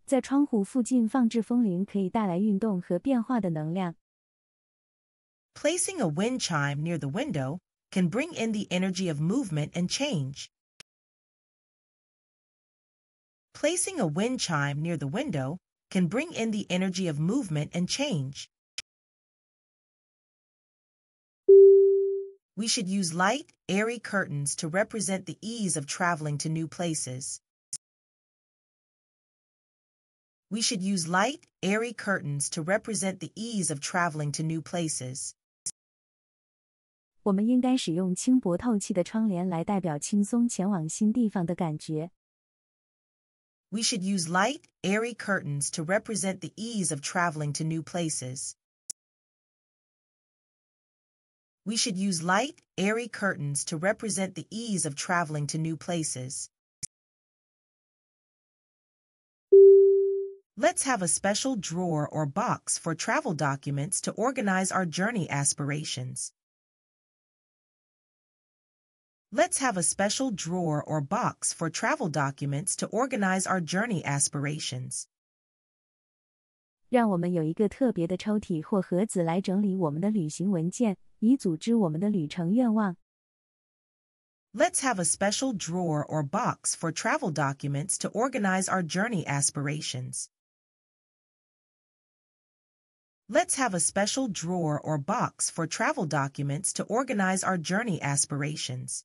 在窗户附近放置风铃可以带来运动和变化的能量。Placing a wind chime near the window can bring in the energy of movement and change. Placing a wind chime near the window can bring in the energy of movement and change. We should use light, airy curtains to represent the ease of traveling to new places. We should use light, airy curtains to represent the ease of traveling to new places. 我们应该使用轻薄透气的窗帘来代表轻松前往新地方的感觉。We should use light, airy curtains to represent the ease of traveling to new places. We should use light, airy curtains to represent the ease of traveling to new places. Let's have a special drawer or box for travel documents to organize our journey aspirations. Let's have a special drawer or box for travel documents to organize our journey aspirations. 让我们有一个特别的抽屉或盒子来整理我们的旅行文件，以组织我们的旅程愿望。Let's have a special drawer or box for travel documents to organize our journey aspirations. Let's have a special drawer or box for travel documents to organize our journey aspirations.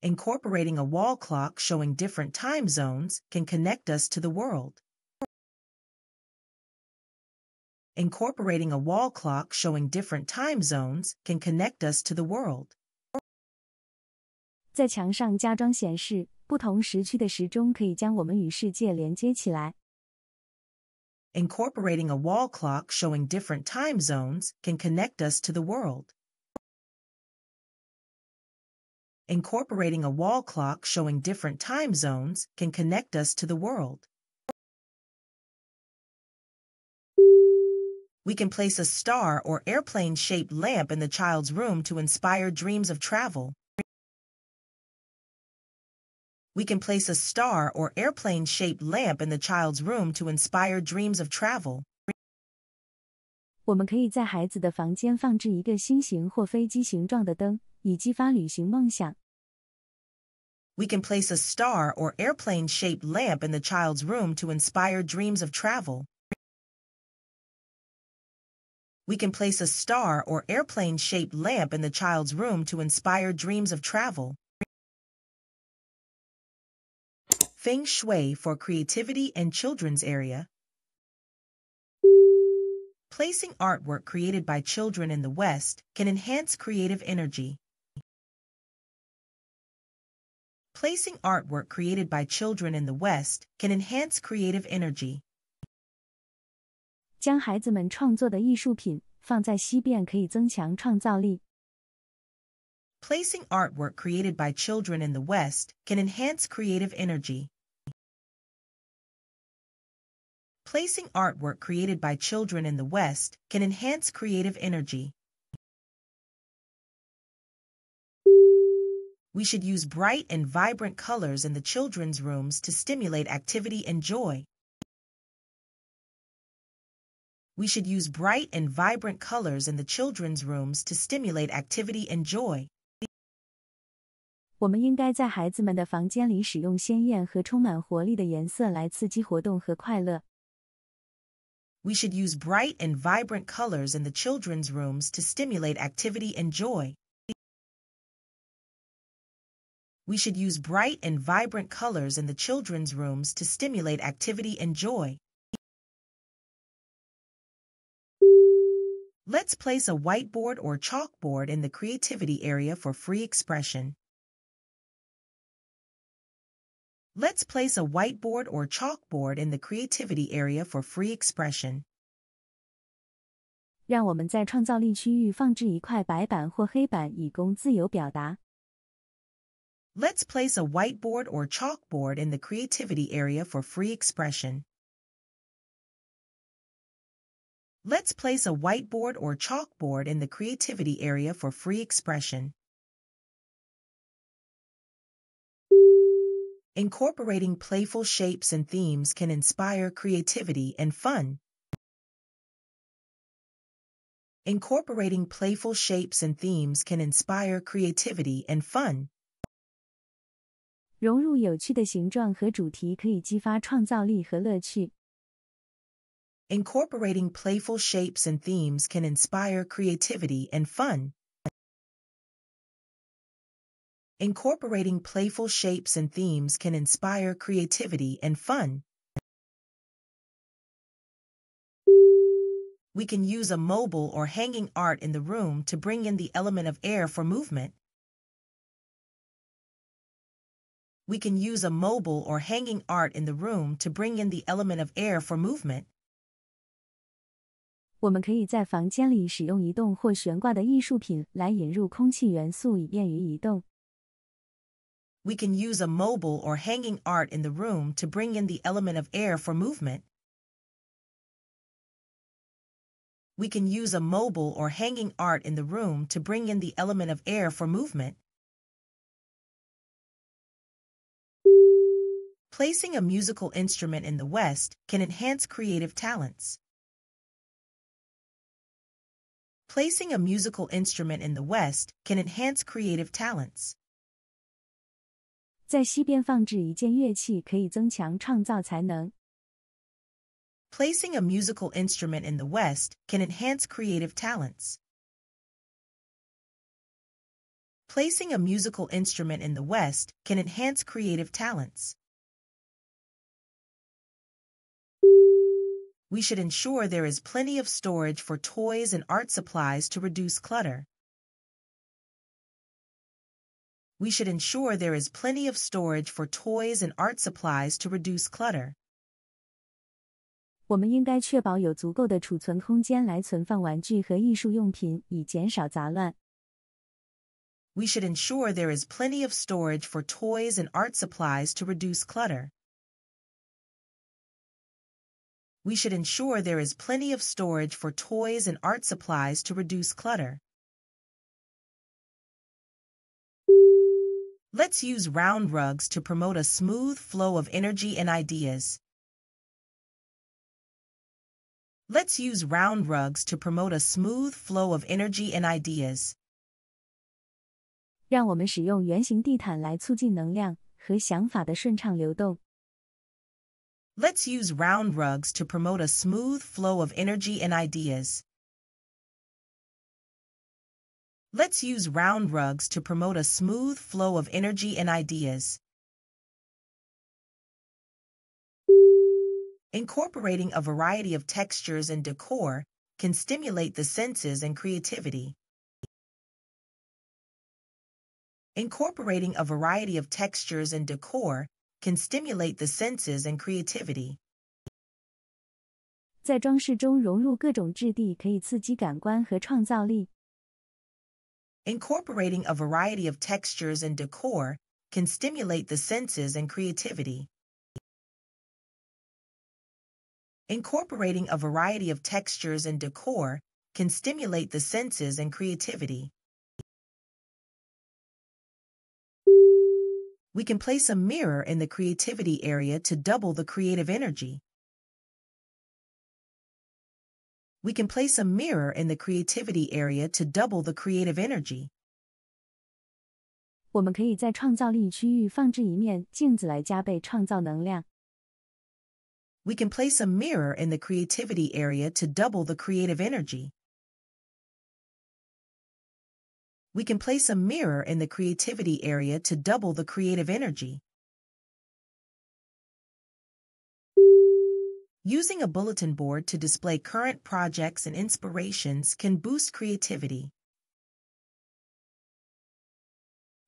Incorporating a wall clock showing different time zones can connect us to the world. Incorporating a wall clock showing different time zones can connect us to the world. 在墙上加装显示，不同时区的时钟可以将我们与世界连接起来。Incorporating a wall clock showing different time zones can connect us to the world. Incorporating a wall clock showing different time zones can connect us to the world. We can place a star or airplane-shaped lamp in the child's room to inspire dreams of travel. We can place a star or airplane-shaped lamp in the child's room to inspire dreams of travel. 我们可以在孩子的房间放置一个心形或飞机形状的灯，以激发旅行梦想。We can place a star or airplane-shaped lamp in the child's room to inspire dreams of travel. We can place a star or airplane-shaped lamp in the child's room to inspire dreams of travel. Feng Shui for Creativity and Children's Area. Placing artwork created by children in the West can enhance creative energy. Placing artwork created by children in the West can enhance creative energy. 将孩子们创作的艺术品放在西边可以增强创造力。Placing artwork created by children in the West can enhance creative energy. Placing artwork created by children in the West can enhance creative energy. We should use bright and vibrant colors in the children's rooms to stimulate activity and joy. We should use bright and vibrant colors in the children's rooms to stimulate activity and joy. 我们应该在孩子们的房间里使用鲜艳和充满活力的颜色来刺激活动和快乐。we should use bright and vibrant colors in the children's rooms to stimulate activity and joy. We should use bright and vibrant colors in the children's rooms to stimulate activity and joy. Let's place a whiteboard or chalkboard in the creativity area for free expression. Let's place a whiteboard or chalkboard in the creativity area for free expression. 让我们在创造力区域放置一块白板或黑板，以供自由表达。Let's place a whiteboard or chalkboard in the creativity area for free expression. Let's place a whiteboard or chalkboard in the creativity area for free expression. Incorporating playful shapes and themes can inspire creativity and fun. Incorporating playful shapes and themes can inspire creativity and fun. 融入有趣的形状和主题可以激发创造力和乐趣。Incorporating playful shapes and themes can inspire creativity and fun. Incorporating playful shapes and themes can inspire creativity and fun. We can use a mobile or hanging art in the room to bring in the element of air for movement. We can use a mobile or hanging art in the room to bring in the element of air for movement. 我们可以在房间里使用移动或悬挂的艺术品来引入空气元素，以便于移动。we can use a mobile or hanging art in the room to bring in the element of air for movement. We can use a mobile or hanging art in the room to bring in the element of air for movement. Placing a musical instrument in the West can enhance creative talents. Placing a musical instrument in the West can enhance creative talents. Placing a musical instrument in the West can enhance creative talents. Placing a musical instrument in the West can enhance creative talents. We should ensure there is plenty of storage for toys and art supplies to reduce clutter. we should ensure there is plenty of storage for toys and art supplies to reduce clutter. 我们应该确保有足够的储存空间来存放玩具和艺术用品，以减少杂乱。We should ensure there is plenty of storage for toys and art supplies to reduce clutter. We should ensure there is plenty of storage for toys and art supplies to reduce clutter. Let's use round rugs to promote a smooth flow of energy and ideas. Let's use round rugs to promote a smooth flow of energy and ideas. let us use round rugs to promote a smooth flow of energy and ideas. Let's use round rugs to promote a smooth flow of energy and ideas. Incorporating a variety of textures and decor can stimulate the senses and creativity. Incorporating a variety of textures and decor can stimulate the senses and creativity. 在装饰中融入各种质地，可以刺激感官和创造力。Incorporating a variety of textures and decor can stimulate the senses and creativity. Incorporating a variety of textures and decor can stimulate the senses and creativity. We can place a mirror in the creativity area to double the creative energy. we can place a mirror in the creativity area to double the creative energy. 我们可以在创造力区域放置一面镜子来加倍创造能量。We can place a mirror in the creativity area to double the creative energy. We can place a mirror in the creativity area to double the creative energy. Using a bulletin board to display current projects and inspirations can boost creativity.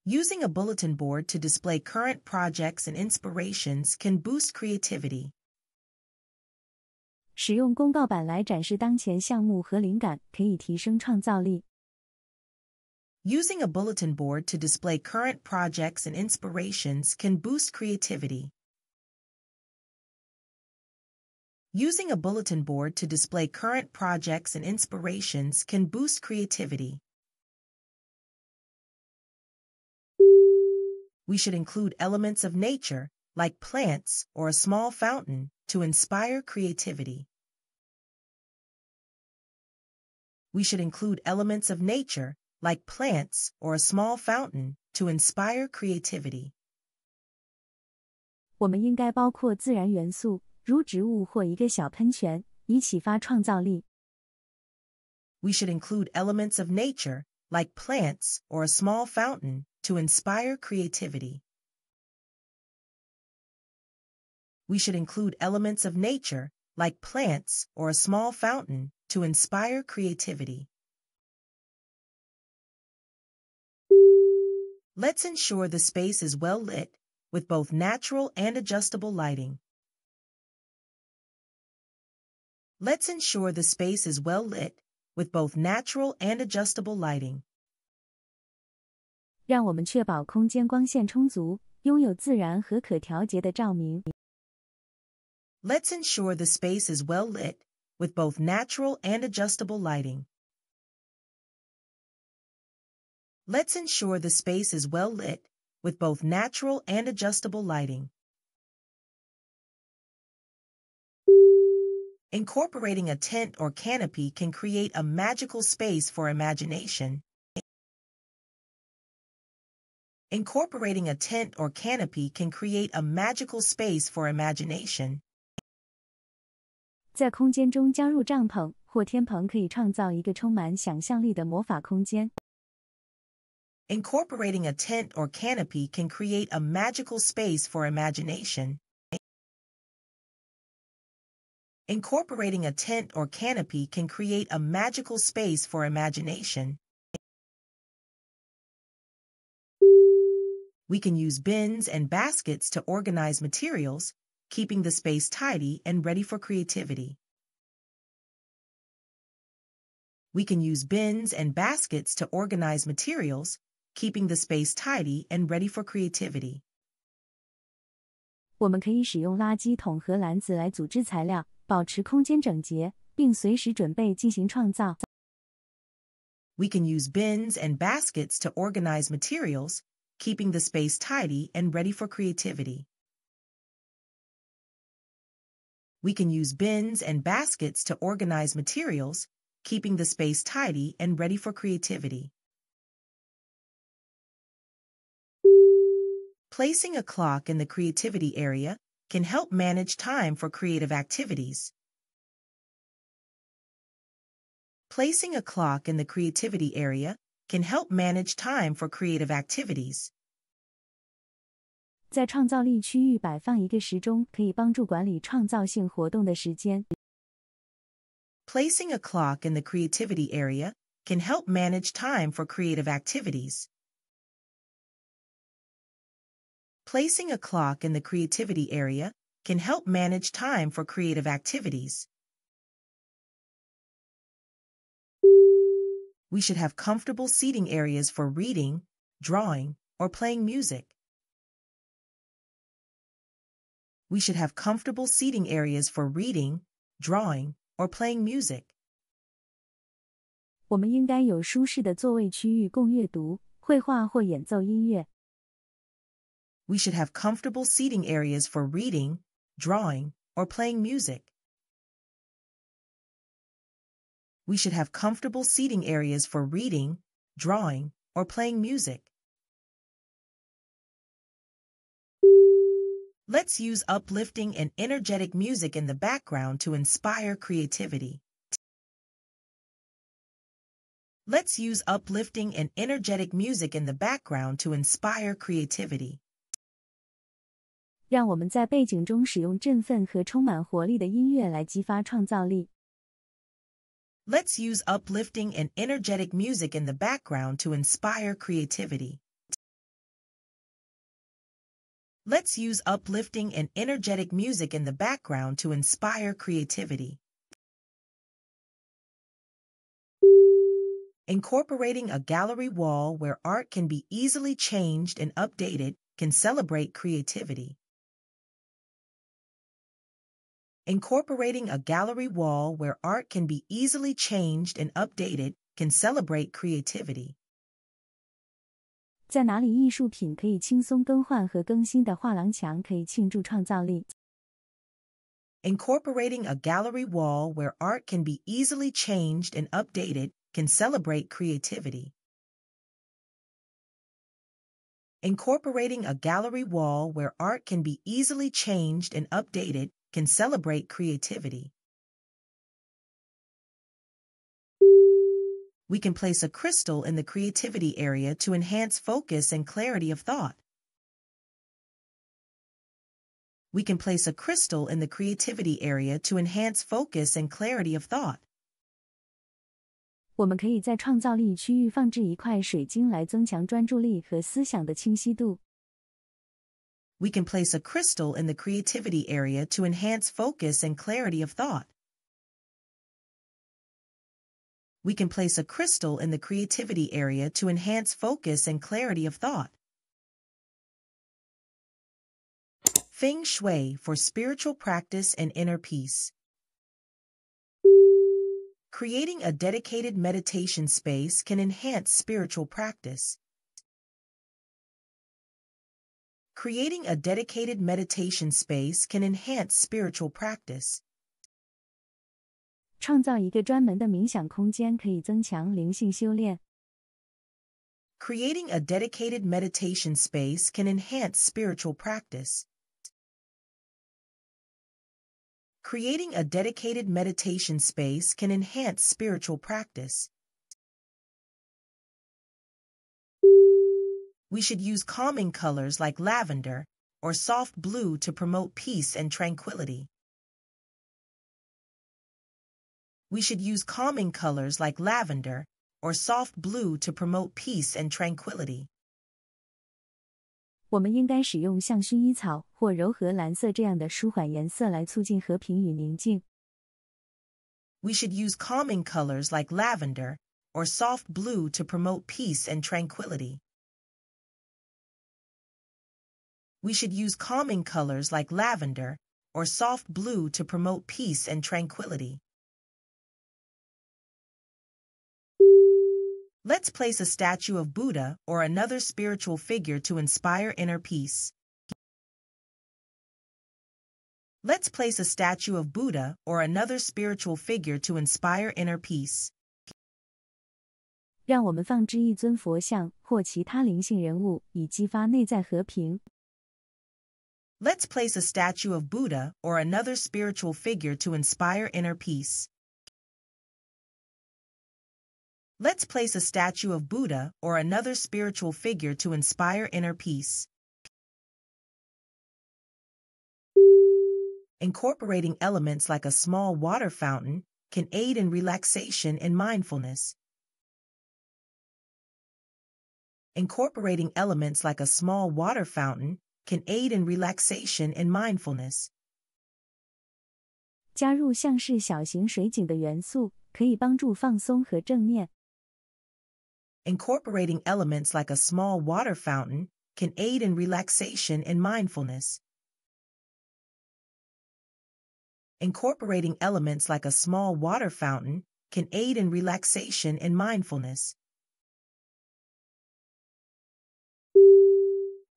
Using a bulletin board to display current projects and inspirations can boost creativity. 使用公告板来展示当前项目和灵感，可以提升创造力。Using a bulletin board to display current projects and inspirations can boost creativity. Using a bulletin board to display current projects and inspirations can boost creativity. We should include elements of nature, like plants or a small fountain, to inspire creativity. We should include elements of nature, like plants or a small fountain, to inspire creativity. 我们应该包括自然元素如植物或一个小喷泉，以启发创造力。We should include elements of nature, like plants or a small fountain, to inspire creativity. We should include elements of nature, like plants or a small fountain, to inspire creativity. Let's ensure the space is well lit with both natural and adjustable lighting. Let's ensure the space is well lit with both natural and adjustable lighting. 让我们确保空间光线充足，拥有自然和可调节的照明。Let's ensure the space is well lit with both natural and adjustable lighting. Let's ensure the space is well lit with both natural and adjustable lighting. Incorporating a tent or canopy can create a magical space for imagination. Incorporating a tent or canopy can create a magical space for imagination. 在空间中加入帐篷或天棚，可以创造一个充满想象力的魔法空间。Incorporating a tent or canopy can create a magical space for imagination. Incorporating a tent or canopy can create a magical space for imagination. We can use bins and baskets to organize materials, keeping the space tidy and ready for creativity. We can use bins and baskets to organize materials, keeping the space tidy and ready for creativity. 我们可以使用垃圾桶和篮子来组织材料，保持空间整洁，并随时准备进行创造。We can use bins and baskets to organize materials, keeping the space tidy and ready for creativity. We can use bins and baskets to organize materials, keeping the space tidy and ready for creativity. Placing a clock in the creativity area can help manage time for creative activities. Placing a clock in the creativity area can help manage time for creative activities. 在创造力区域摆放一个时钟，可以帮助管理创造性活动的时间。Placing a clock in the creativity area can help manage time for creative activities. Placing a clock in the creativity area can help manage time for creative activities. We should have comfortable seating areas for reading, drawing, or playing music. We should have comfortable seating areas for reading, drawing, or playing music. 我们应该有舒适的座位区域供阅读、绘画或演奏音乐。we should have comfortable seating areas for reading, drawing, or playing music. We should have comfortable seating areas for reading, drawing, or playing music. Let's use uplifting and energetic music in the background to inspire creativity. Let's use uplifting and energetic music in the background to inspire creativity. 让我们在背景中使用振奋和充满活力的音乐来激发创造力。Let's use uplifting and energetic music in the background to inspire creativity. Let's use uplifting and energetic music in the background to inspire creativity. Incorporating a gallery wall where art can be easily changed and updated can celebrate creativity. Incorporating a gallery wall where art can be easily changed and updated can celebrate creativity. 在哪里艺术品可以轻松更换和更新的画廊墙可以庆祝创造力。Incorporating a gallery wall where art can be easily changed and updated can celebrate creativity. Incorporating a gallery wall where art can be easily changed and updated can celebrate creativity. We can place a crystal in the creativity area to enhance focus and clarity of thought. We can place a crystal in the creativity area to enhance focus and clarity of thought. 我们可以在创造力区域放置一块水晶来增强专注力和思想的清晰度。we can place a crystal in the creativity area to enhance focus and clarity of thought. We can place a crystal in the creativity area to enhance focus and clarity of thought. Feng Shui for spiritual practice and inner peace. Creating a dedicated meditation space can enhance spiritual practice. Creating a dedicated meditation space can enhance spiritual practice. 创造一个专门的冥想空间可以增强灵性修炼。Creating a dedicated meditation space can enhance spiritual practice. Creating a dedicated meditation space can enhance spiritual practice. we should use calming colors like lavender or soft blue to promote peace and tranquility. We should use calming colors like lavender or soft blue to promote peace and tranquility. 我们应该使用像薰衣草或柔和蓝色这样的舒缓颜色来促进和平与宁静。We should use calming colors like lavender or soft blue to promote peace and tranquility. we should use calming colors like lavender or soft blue to promote peace and tranquility. Let's place a statue of Buddha or another spiritual figure to inspire inner peace. Let's place a statue of Buddha or another spiritual figure to inspire inner peace. 让我们放置一尊佛像或其他灵性人物，以激发内在和平。Let's place a statue of Buddha or another spiritual figure to inspire inner peace. Let's place a statue of Buddha or another spiritual figure to inspire inner peace. Incorporating elements like a small water fountain can aid in relaxation and mindfulness. Incorporating elements like a small water fountain can aid in relaxation and mindfulness. Incorporating elements like a small water fountain can aid in relaxation and mindfulness. Incorporating elements like a small water fountain can aid in relaxation and mindfulness.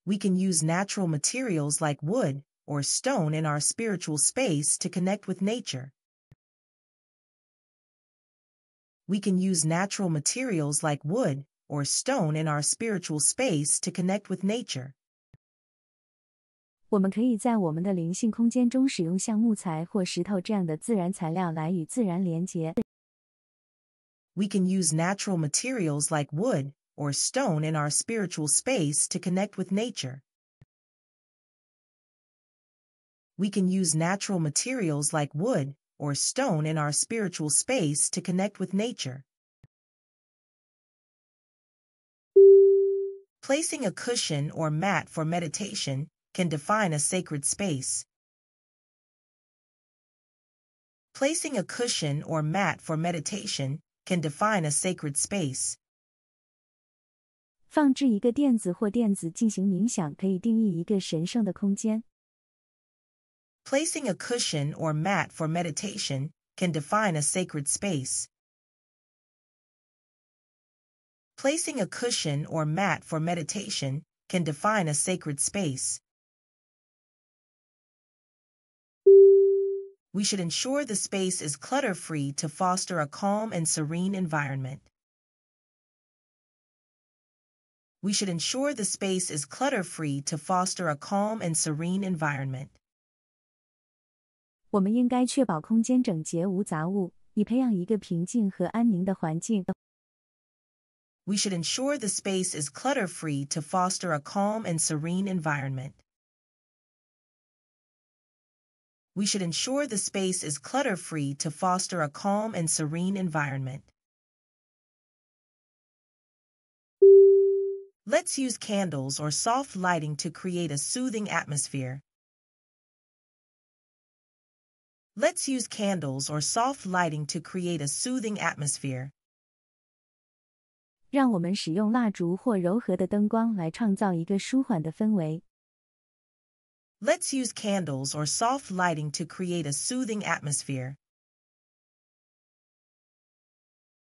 we can use natural materials like wood or stone in our spiritual space to connect with nature. We can use natural materials like wood or stone in our spiritual space to connect with nature. 我们可以在我们的灵性空间中使用像木材或石头这样的自然材料来与自然连接。We can use natural materials like wood or stone in our spiritual space to connect with nature. We can use natural materials like wood or stone in our spiritual space to connect with nature. Placing a cushion or mat for meditation can define a sacred space. Placing a cushion or mat for meditation can define a sacred space. 放置一个垫子或垫子进行冥想，可以定义一个神圣的空间。Placing a cushion or mat for meditation can define a sacred space. Placing a cushion or mat for meditation can define a sacred space. We should ensure the space is clutter free to foster a calm and serene environment we should ensure the space is clutter-free to foster a calm and serene environment. 我们应该确保空间整洁无杂物，以培养一个平静和安宁的环境。We should ensure the space is clutter-free to foster a calm and serene environment. We should ensure the space is clutter-free to foster a calm and serene environment. Let's use candles or soft lighting to create a soothing atmosphere. Let's use candles or soft lighting to create a soothing atmosphere. 让我们使用蜡烛或柔和的灯光来创造一个舒缓的氛围。Let's use candles or soft lighting to create a soothing atmosphere.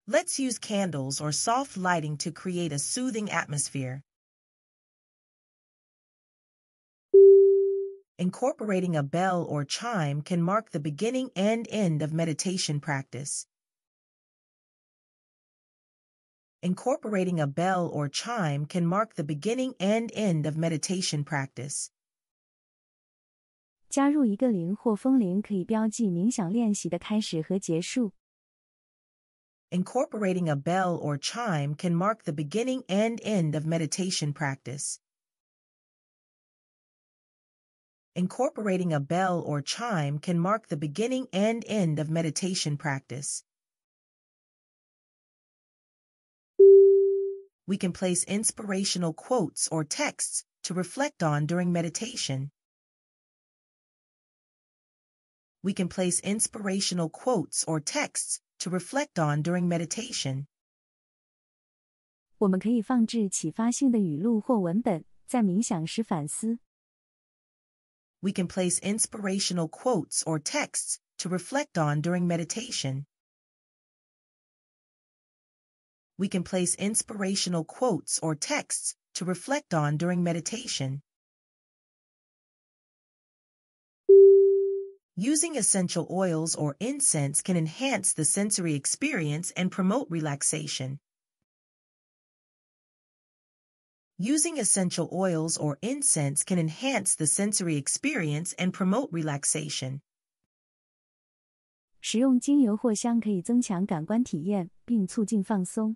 Let's use candles or soft lighting to create a soothing atmosphere. Incorporating a bell or chime can mark the beginning and end of meditation practice. Incorporating a bell or chime can mark the beginning and end of meditation practice. 加入一个铃或风铃可以标记冥想练习的开始和结束。incorporating a bell or chime can mark the beginning and end of meditation practice. Incorporating a bell or chime can mark the beginning and end of meditation practice. We can place inspirational quotes or texts to reflect on during meditation. We can place inspirational quotes or texts to reflect on during meditation. 我们可以放置启发性的语录或文本，在冥想时反思。We can place inspirational quotes or texts to reflect on during meditation. We can place inspirational quotes or texts to reflect on during meditation. Using essential oils or incense can enhance the sensory experience and promote relaxation. Using essential oils or incense can enhance the sensory experience and promote relaxation. 使用精油或香可以增强感官体验，并促进放松。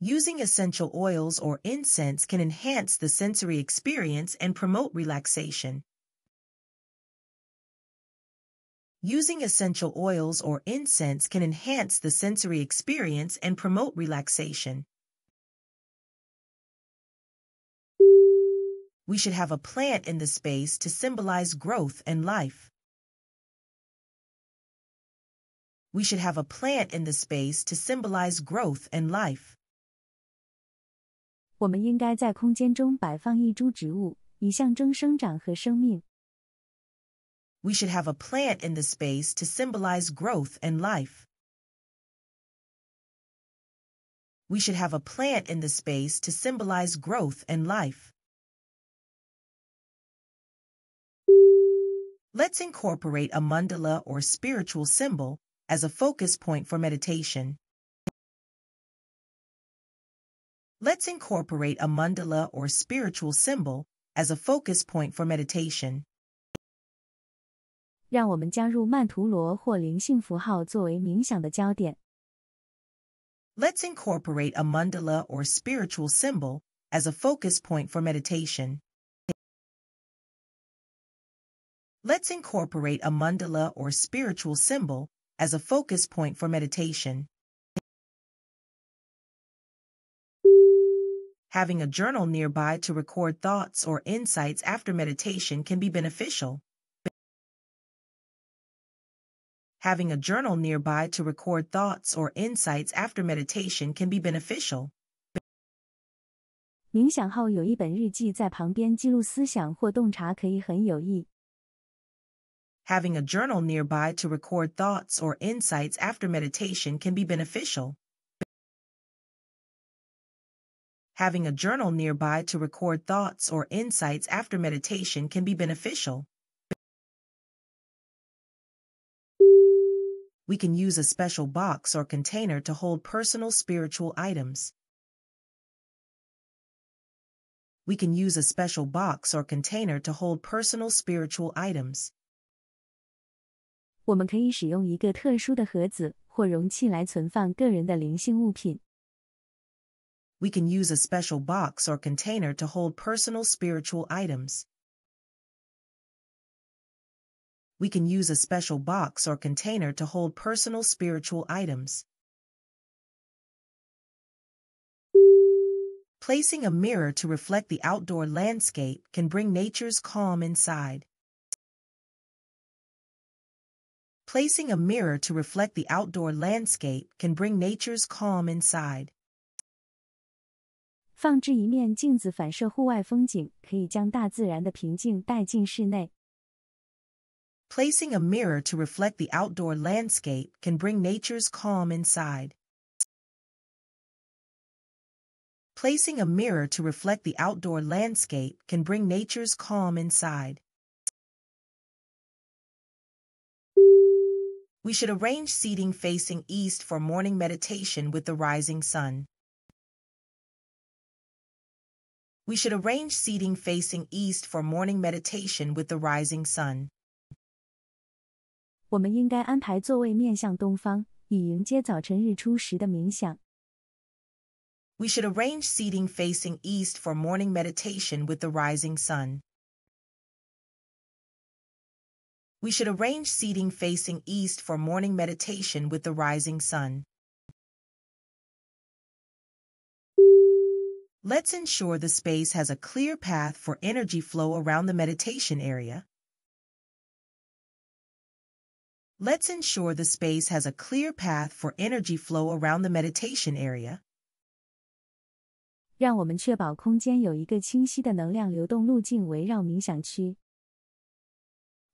Using essential oils or incense can enhance the sensory experience and promote relaxation. Using essential oils or incense can enhance the sensory experience and promote relaxation. We should have a plant in the space to symbolize growth and life. We should have a plant in the space to symbolize growth and life. 我们应该在空间中摆放一株植物，以象征生长和生命。we should have a plant in the space to symbolize growth and life. We should have a plant in the space to symbolize growth and life. Let's incorporate a mandala or spiritual symbol as a focus point for meditation. Let's incorporate a mandala or spiritual symbol as a focus point for meditation. 让我们加入曼陀罗或灵性符号作为冥想的焦点。Let's incorporate a mandala or spiritual symbol as a focus point for meditation. Let's incorporate a mandala or spiritual symbol as a focus point for meditation. Having a journal nearby to record thoughts or insights after meditation can be beneficial. Having a journal nearby to record thoughts or insights after meditation can be beneficial. 冥想后有一本日记在旁边记录思想或洞察可以很有益。Having a journal nearby to record thoughts or insights after meditation can be beneficial. Having a journal nearby to record thoughts or insights after meditation can be beneficial. we can use a special box or container to hold personal spiritual items. We can use a special box or container to hold personal spiritual items. 我们可以使用一个特殊的盒子或容器来存放个人的灵性物品。We can use a special box or container to hold personal spiritual items we can use a special box or container to hold personal spiritual items. Placing a mirror to reflect the outdoor landscape can bring nature's calm inside. Placing a mirror to reflect the outdoor landscape can bring nature's calm inside. 放置一面镜子反射户外风景，可以将大自然的平静带进室内。Placing a mirror to reflect the outdoor landscape can bring nature's calm inside. Placing a mirror to reflect the outdoor landscape can bring nature's calm inside. We should arrange seating facing east for morning meditation with the rising sun. We should arrange seating facing east for morning meditation with the rising sun. 我们应该安排座位面向东方，以迎接早晨日出时的冥想。We should arrange seating facing east for morning meditation with the rising sun. We should arrange seating facing east for morning meditation with the rising sun. Let's ensure the space has a clear path for energy flow around the meditation area. Let's ensure the space has a clear path for energy flow around the meditation area. 让我们确保空间有一个清晰的能量流动路径围绕冥想区。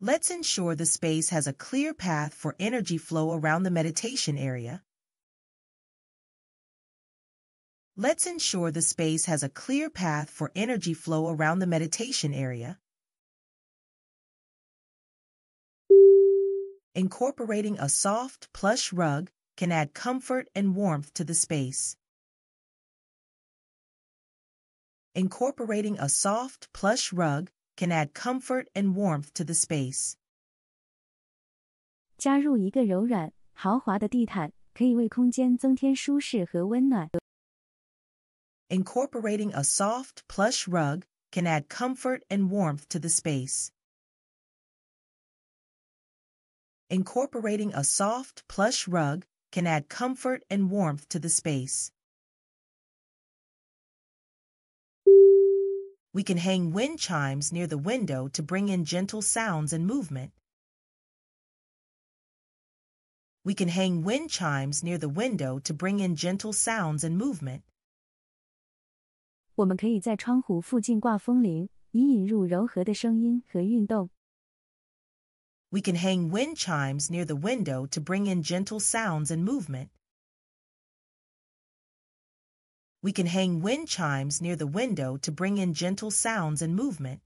Let's ensure the space has a clear path for energy flow around the meditation area. Let's ensure the space has a clear path for energy flow around the meditation area. Incorporating a soft plush rug can add comfort and warmth to the space. Incorporating a soft plush rug can add comfort and warmth to the space. 加入一个柔软豪华的地毯，可以为空间增添舒适和温暖。Incorporating a soft plush rug can add comfort and warmth to the space. Incorporating a soft plush rug can add comfort and warmth to the space. We can hang wind chimes near the window to bring in gentle sounds and movement. We can hang wind chimes near the window to bring in gentle sounds and movement. movement. We can hang wind chimes near the window to bring in gentle sounds and movement. We can hang wind chimes near the window to bring in gentle sounds and movement.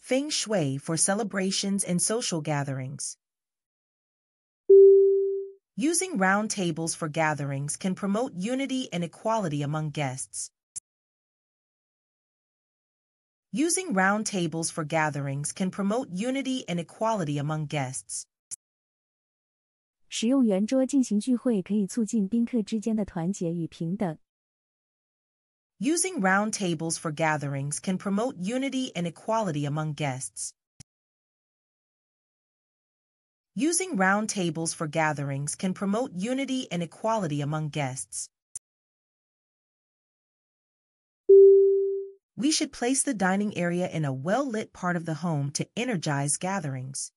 Feng Shui for celebrations and social gatherings. Using round tables for gatherings can promote unity and equality among guests. Using round tables for gatherings can promote unity and equality among guests. 使用圆桌进行聚会可以促进宾客之间的团结与平等。Using round tables for gatherings can promote unity and equality among guests. Using round tables for gatherings can promote unity and equality among guests. we should place the dining area in a well-lit part of the home to energize gatherings.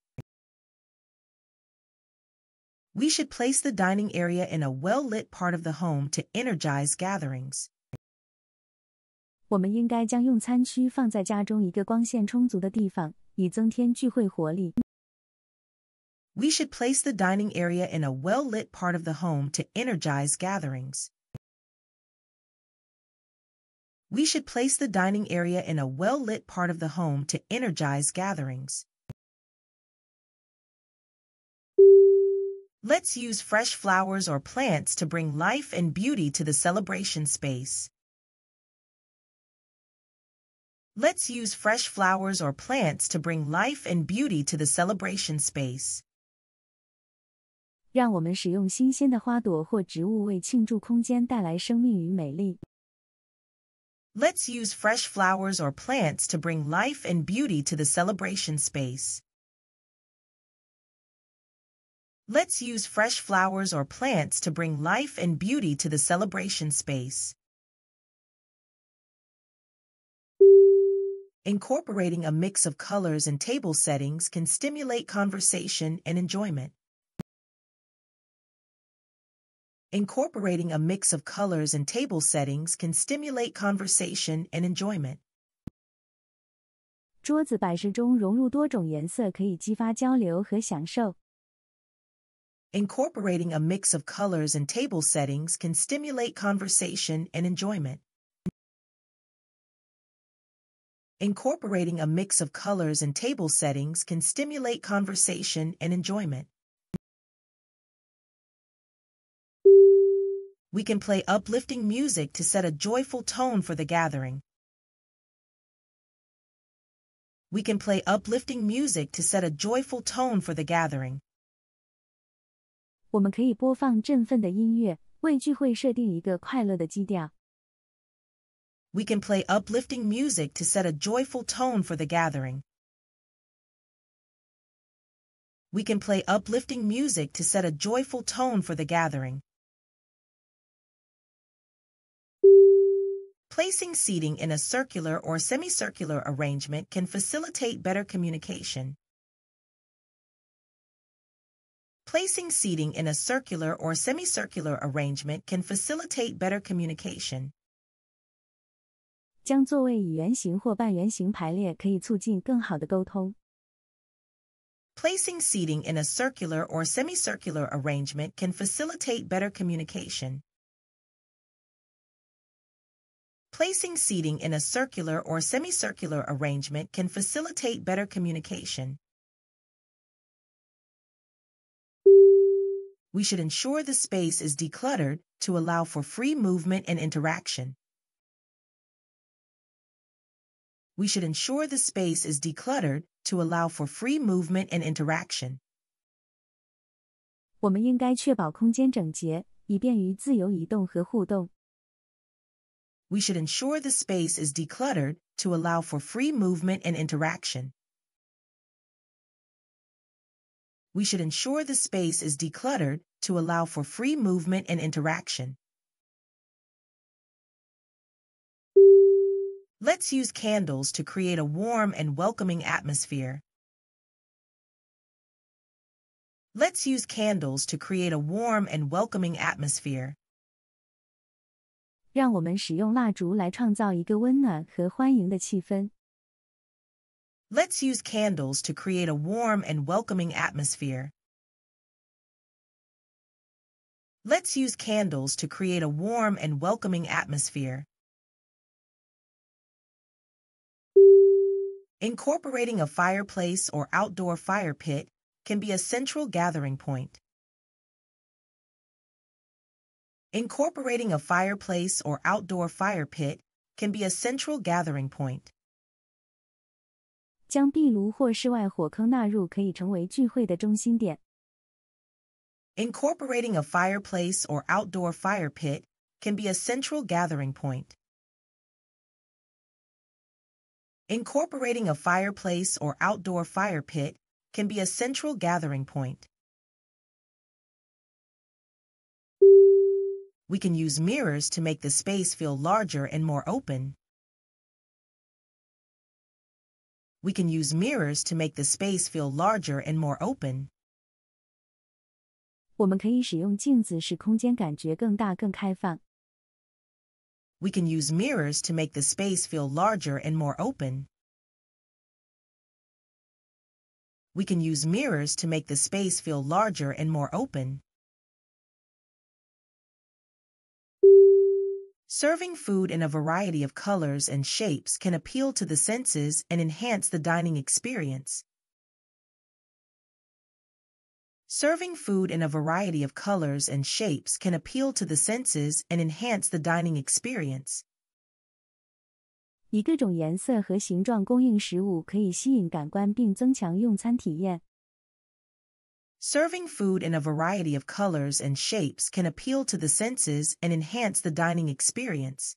We should place the dining area in a well-lit part of the home to energize gatherings. 我们应该将用餐区放在家中一个光线充足的地方，以增添聚会活力。We should place the dining area in a well-lit part of the home to energize gatherings we should place the dining area in a well-lit part of the home to energize gatherings. Let's use fresh flowers or plants to bring life and beauty to the celebration space. Let's use fresh flowers or plants to bring life and beauty to the celebration space. 让我们使用新鲜的花朵或植物为庆祝空间带来生命与美丽。Let's use fresh flowers or plants to bring life and beauty to the celebration space. Let's use fresh flowers or plants to bring life and beauty to the celebration space. Incorporating a mix of colors and table settings can stimulate conversation and enjoyment. Incorporating a mix of colors and table settings can stimulate conversation and enjoyment. 桌子摆饰中融入多种颜色，可以激发交流和享受。Incorporating a mix of colors and table settings can stimulate conversation and enjoyment. Incorporating a mix of colors and table settings can stimulate conversation and enjoyment. we can play uplifting music to set a joyful tone for the gathering. We can play uplifting music to set a joyful tone for the gathering. 我们可以播放振奋的音乐，为聚会设定一个快乐的基调。We can play uplifting music to set a joyful tone for the gathering. We can play uplifting music to set a joyful tone for the gathering. Placing seating in a circular or semicircular arrangement can facilitate better communication. Placing seating in a circular or semicircular arrangement can facilitate better communication. 将座位以圆形或半圆形排列可以促进更好的沟通。Placing seating in a circular or semicircular arrangement can facilitate better communication. Placing seating in a circular or semicircular arrangement can facilitate better communication. We should ensure the space is decluttered to allow for free movement and interaction. We should ensure the space is decluttered to allow for free movement and interaction. 我们应该确保空间整洁，以便于自由移动和互动。we should ensure the space is decluttered to allow for free movement and interaction. We should ensure the space is decluttered to allow for free movement and interaction. Let's use candles to create a warm and welcoming atmosphere. Let's use candles to create a warm and welcoming atmosphere. 让我们使用蜡烛来创造一个温暖和欢迎的气氛。Let's use candles to create a warm and welcoming atmosphere. Let's use candles to create a warm and welcoming atmosphere. Incorporating a fireplace or outdoor fire pit can be a central gathering point. Incorporating a fireplace or outdoor fire pit can be a central gathering point. 将壁炉或室外火坑纳入可以成为聚会的中心点。Incorporating a fireplace or outdoor fire pit can be a central gathering point. Incorporating a fireplace or outdoor fire pit can be a central gathering point. we can use mirrors to make the space feel larger and more open. We can use mirrors to make the space feel larger and more open. 我们可以使用镜子使空间感觉更大更开放. We can use mirrors to make the space feel larger and more open. We can use mirrors to make the space feel larger and more open. Serving food in a variety of colors and shapes can appeal to the senses and enhance the dining experience. Serving food in a variety of colors and shapes can appeal to the senses and enhance the dining experience. 以各种颜色和形状供应食物可以吸引感官并增强用餐体验。Serving food in a variety of colors and shapes can appeal to the senses and enhance the dining experience.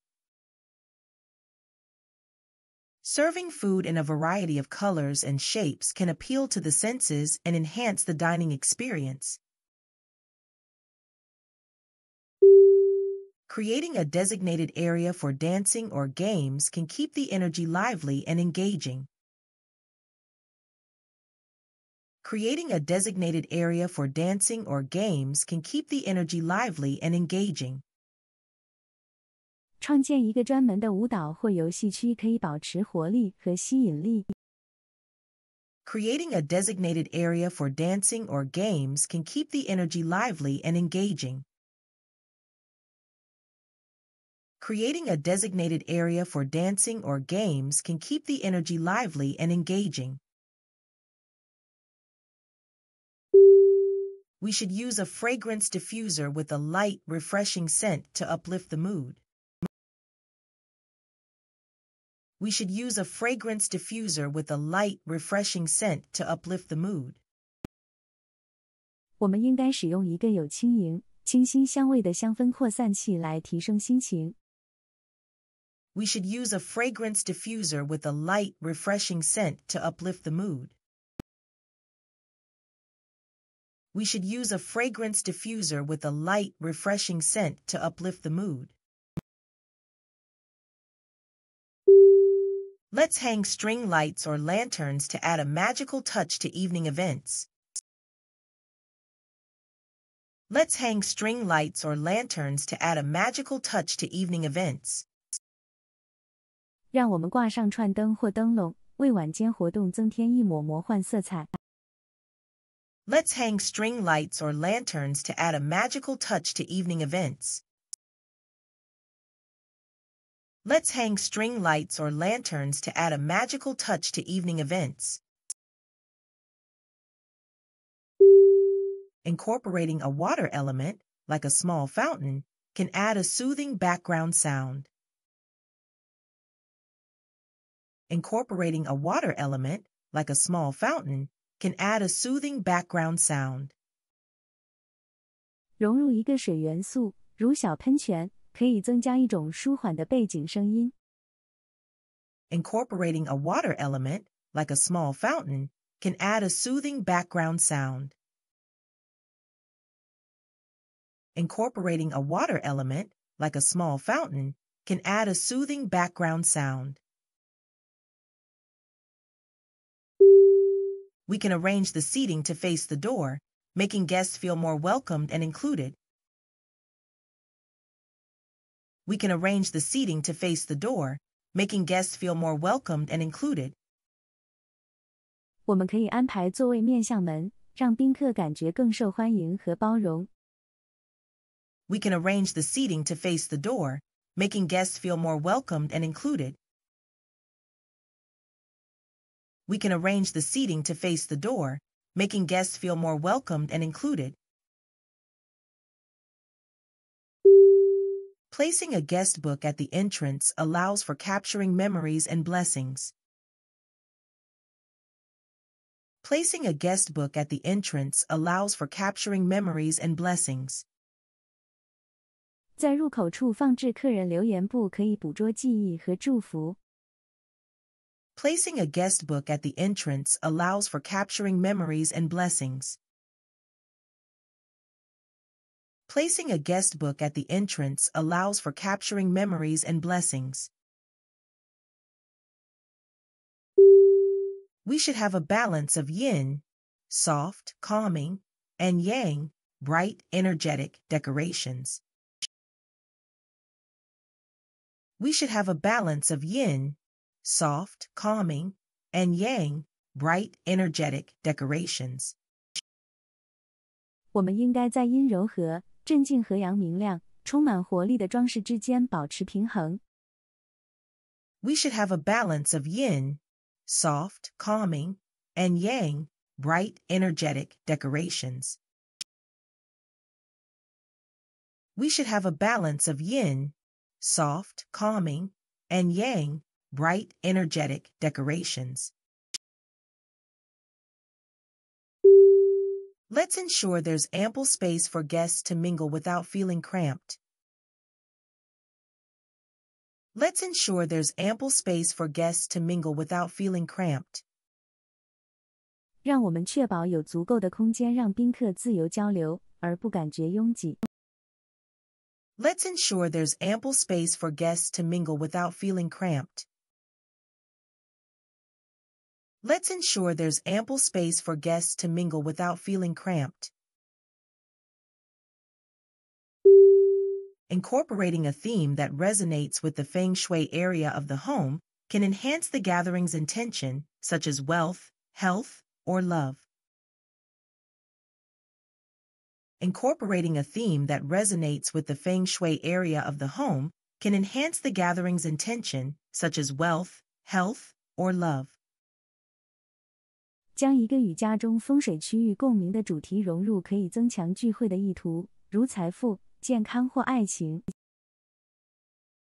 Serving food in a variety of colors and shapes can appeal to the senses and enhance the dining experience. Creating a designated area for dancing or games can keep the energy lively and engaging. Creating a designated area for dancing or games can keep the energy lively and engaging. 创建一个专门的舞蹈或游戏区可以保持活力和吸引力。Creating a designated area for dancing or games can keep the energy lively and engaging. Creating a designated area for dancing or games can keep the energy lively and engaging. we should use a fragrance diffuser with a light, refreshing scent to uplift the mood. We should use a fragrance diffuser with a light, refreshing scent to uplift the mood. 我们应该使用一个有轻盈、清新香味的香氛扩散器来提升心情。We should use a fragrance diffuser with a light, refreshing scent to uplift the mood. we should use a fragrance diffuser with a light, refreshing scent to uplift the mood. Let's hang string lights or lanterns to add a magical touch to evening events. Let's hang string lights or lanterns to add a magical touch to evening events. 让我们挂上串灯或灯笼，为晚间活动增添一抹魔幻色彩。Let's hang string lights or lanterns to add a magical touch to evening events. Let's hang string lights or lanterns to add a magical touch to evening events. Incorporating a water element, like a small fountain, can add a soothing background sound. Incorporating a water element, like a small fountain, can add a soothing background sound. 融入一个水元素，如小喷泉，可以增加一种舒缓的背景声音。Incorporating a water element, like a small fountain, can add a soothing background sound. Incorporating a water element, like a small fountain, can add a soothing background sound. we can arrange the seating to face the door, making guests feel more welcomed and included. We can arrange the seating to face the door, making guests feel more welcomed and included. 我们可以安排座位面向门，让宾客感觉更受欢迎和包容。We can arrange the seating to face the door, making guests feel more welcomed and included. we can arrange the seating to face the door, making guests feel more welcomed and included. Placing a guest book at the entrance allows for capturing memories and blessings. Placing a guest book at the entrance allows for capturing memories and blessings. 在入口处放置客人留言簿，可以捕捉记忆和祝福。Placing a guest book at the entrance allows for capturing memories and blessings. Placing a guest book at the entrance allows for capturing memories and blessings. We should have a balance of yin, soft, calming, and yang, bright, energetic decorations. We should have a balance of yin, soft, calming, and yang, bright, energetic decorations. 我们应该在阴柔和、镇静和阳明亮、充满活力的装饰之间保持平衡。We should have a balance of yin, soft, calming, and yang, bright, energetic decorations. We should have a balance of yin, soft, calming, and yang, bright, energetic decorations. Let's ensure there's ample space for guests to mingle without feeling cramped. Let's ensure there's ample space for guests to mingle without feeling cramped. let us ensure there's ample space for guests to mingle without feeling cramped. Let's ensure there's ample space for guests to mingle without feeling cramped. Incorporating a theme that resonates with the feng shui area of the home can enhance the gathering's intention, such as wealth, health, or love. Incorporating a theme that resonates with the feng shui area of the home can enhance the gathering's intention, such as wealth, health, or love. 将一个与家中风水区域共鸣的主题融入可以增强聚会的意图，如财富、健康或爱情。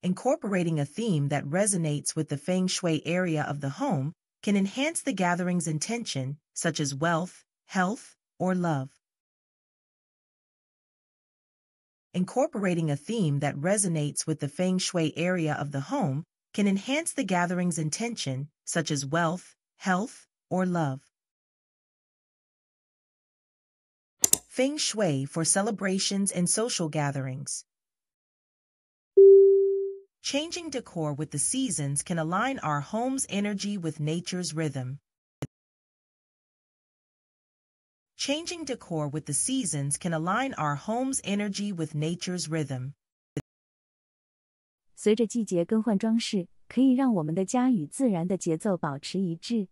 Incorporating a theme that resonates with the feng shui area of the home can enhance the gathering's intention, such as wealth, health, or love. Incorporating a theme that resonates with the feng shui area of the home can enhance the gathering's intention, such as wealth, health, or love. Feng Shui for celebrations and social gatherings. Changing decor with the seasons can align our home's energy with nature's rhythm. Changing decor with the seasons can align our home's energy with nature's rhythm. 随着季节更换装饰，可以让我们的家与自然的节奏保持一致。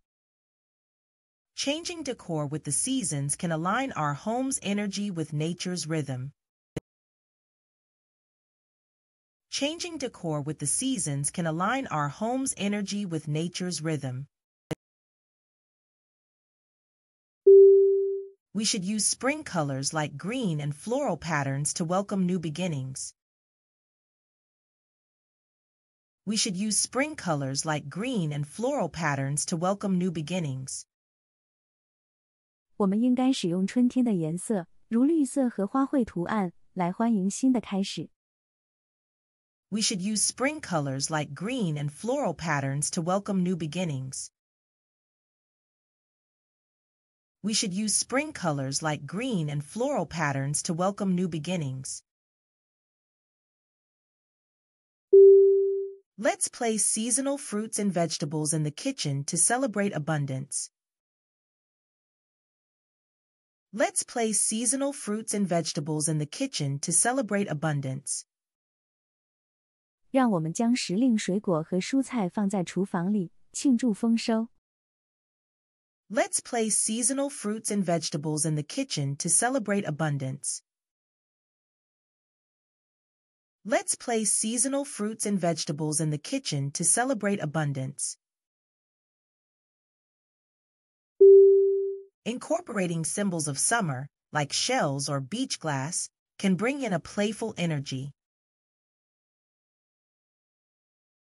Changing decor with the seasons can align our home's energy with nature's rhythm. Changing decor with the seasons can align our home's energy with nature's rhythm. We should use spring colors like green and floral patterns to welcome new beginnings. We should use spring colors like green and floral patterns to welcome new beginnings. 我们应该使用春天的颜色，如绿色和花卉图案，来欢迎新的开始。We should use spring colors like green and floral patterns to welcome new beginnings. We should use spring colors like green and floral patterns to welcome new beginnings. Let's place seasonal fruits and vegetables in the kitchen to celebrate abundance. Let's place seasonal fruits and vegetables in the kitchen to celebrate abundance. 让我们将时令水果和蔬菜放在厨房里，庆祝丰收。Let's place seasonal fruits and vegetables in the kitchen to celebrate abundance. Let's place seasonal fruits and vegetables in the kitchen to celebrate abundance. Incorporating symbols of summer, like shells or beach glass, can bring in a playful energy.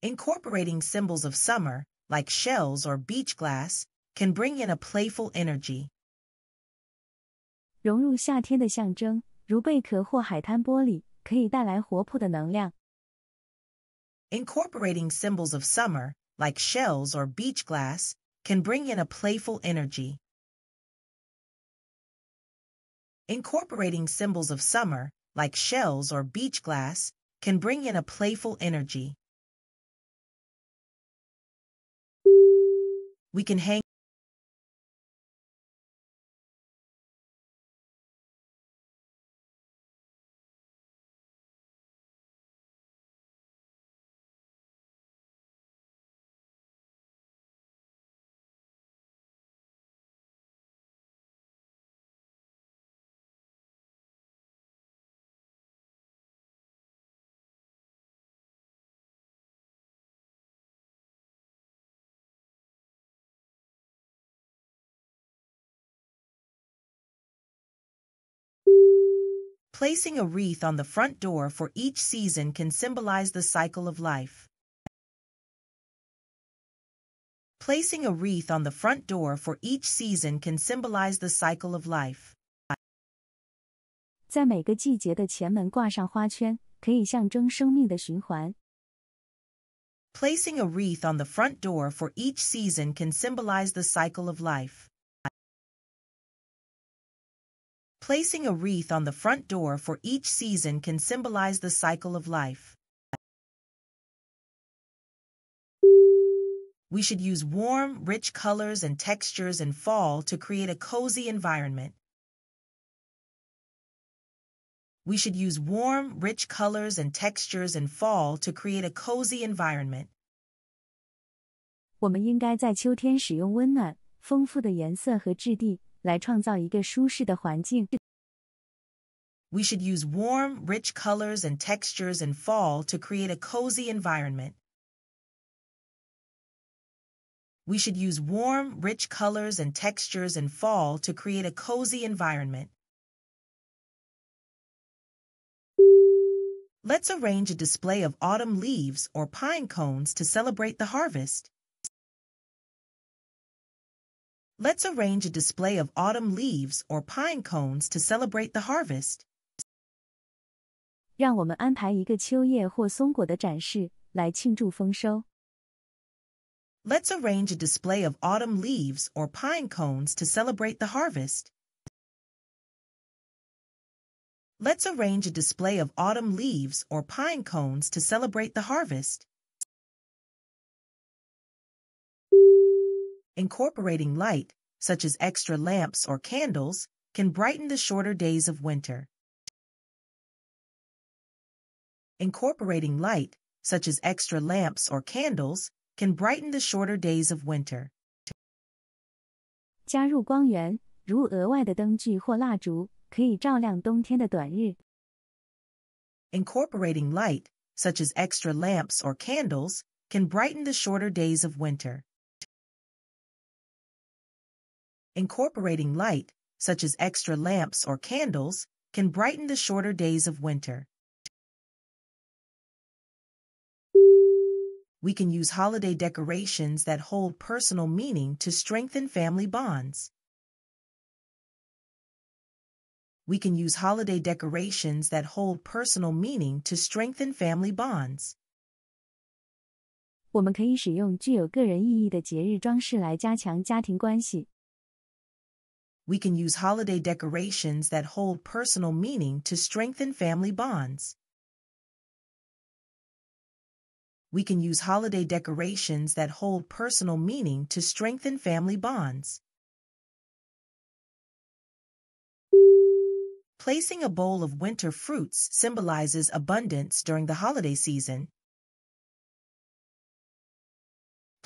Incorporating symbols of summer, like shells or beach glass, can bring in a playful energy. 融入夏天的象征，如贝壳或海滩玻璃，可以带来活泼的能量。Incorporating symbols of summer, like shells or beach glass, can bring in a playful energy. Incorporating symbols of summer, like shells or beach glass, can bring in a playful energy. We can hang Placing a wreath on the front door for each season can symbolize the cycle of life. Placing a wreath on the front door for each season can symbolize the cycle of life. 在每个季节的前门挂上花圈，可以象征生命的循环。Placing a wreath on the front door for each season can symbolize the cycle of life. Placing a wreath on the front door for each season can symbolize the cycle of life. We should use warm, rich colors and textures in fall to create a cozy environment. We should use warm, rich colors and textures in fall to create a cozy environment. 我们应该在秋天使用温暖、丰富的颜色和质地，来创造一个舒适的环境。We should use warm, rich colors and textures in fall to create a cozy environment. We should use warm, rich colors and textures in fall to create a cozy environment. Let's arrange a display of autumn leaves or pine cones to celebrate the harvest. Let's arrange a display of autumn leaves or pine cones to celebrate the harvest. 让我们安排一个秋叶或松果的展示来庆祝丰收。Let's arrange a display of autumn leaves or pine cones to celebrate the harvest. Let's arrange a display of autumn leaves or pine cones to celebrate the harvest. incorporating light, such as extra lamps or candles, can brighten the shorter days of winter. Incorporating light, such as extra lamps or candles, can brighten the shorter days of winter. Incorporating light, such as extra lamps or candles, can brighten the shorter days of winter. incorporating light, such as extra lamps or candles, can brighten the shorter days of winter. We can use holiday decorations that hold personal meaning to strengthen family bonds. We can use holiday decorations that hold personal meaning to strengthen family bonds. 我们可以使用具有个人意义的节日装饰来加强家庭关系。we can use holiday decorations that hold personal meaning to strengthen family bonds. We can use holiday decorations that hold personal meaning to strengthen family bonds. Placing a bowl of winter fruits symbolizes abundance during the holiday season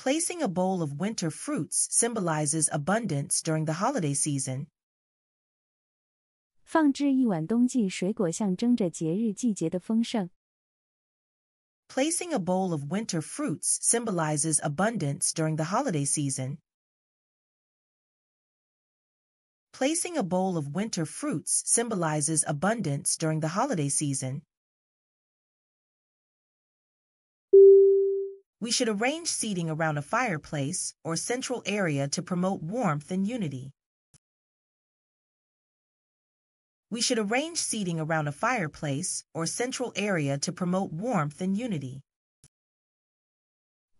Placing a bowl of winter fruits symbolizes abundance during the holiday season. 放置一碗冬季水果象征着节日季节的丰盛。Placing a bowl of winter fruits symbolizes abundance during the holiday season. Placing a bowl of winter fruits symbolizes abundance during the holiday season. We should arrange seating around a fireplace or central area to promote warmth and unity. We should arrange seating around a fireplace or central area to promote warmth and unity.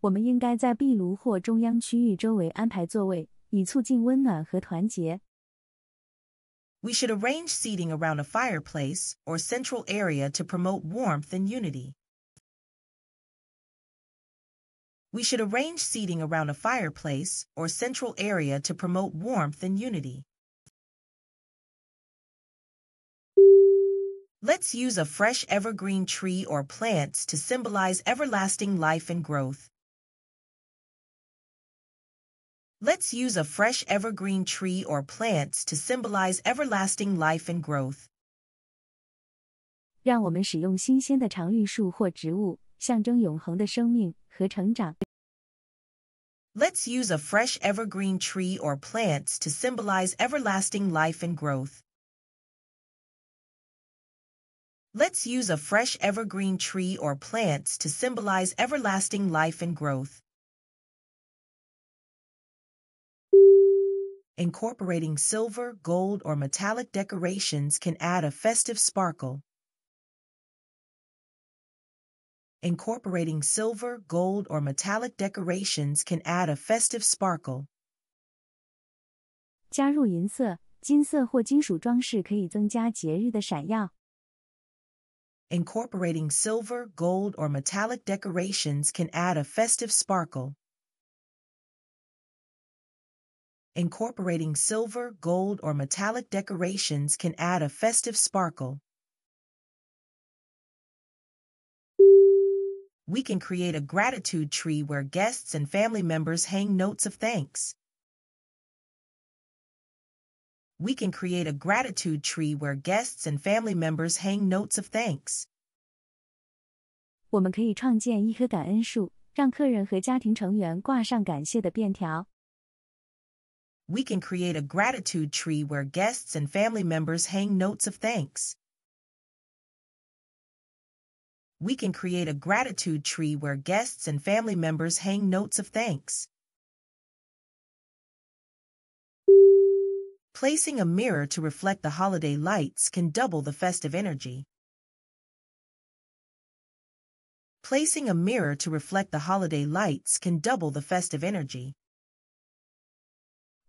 我们应该在壁炉或中央区域周围安排座位，以促进温暖和团结。We should arrange seating around a fireplace or central area to promote warmth and unity. We should arrange seating around a fireplace or central area to promote warmth and unity. Let's use a fresh evergreen tree or plants to symbolize everlasting life and growth. Let's use a fresh evergreen tree or plants to symbolize everlasting life and growth. 让我们使用新鲜的常绿树或植物象征永恒的生命和成长。Let's use a fresh evergreen tree or plants to symbolize everlasting life and growth. Let's use a fresh evergreen tree or plants to symbolize everlasting life and growth. Incorporating silver, gold, or metallic decorations can add a festive sparkle. Incorporating silver, gold, or metallic decorations can add a festive sparkle. 加入银色、金色或金属装饰可以增加节日的闪耀。Incorporating silver, gold, or metallic decorations can add a festive sparkle. Incorporating silver, gold, or metallic decorations can add a festive sparkle. we can create a gratitude tree where guests and family members hang notes of thanks. We can create a gratitude tree where guests and family members hang notes of thanks. 我们可以创建一棵感恩树，让客人和家庭成员挂上感谢的便条。We can create a gratitude tree where guests and family members hang notes of thanks we can create a gratitude tree where guests and family members hang notes of thanks. Placing a mirror to reflect the holiday lights can double the festive energy. Placing a mirror to reflect the holiday lights can double the festive energy.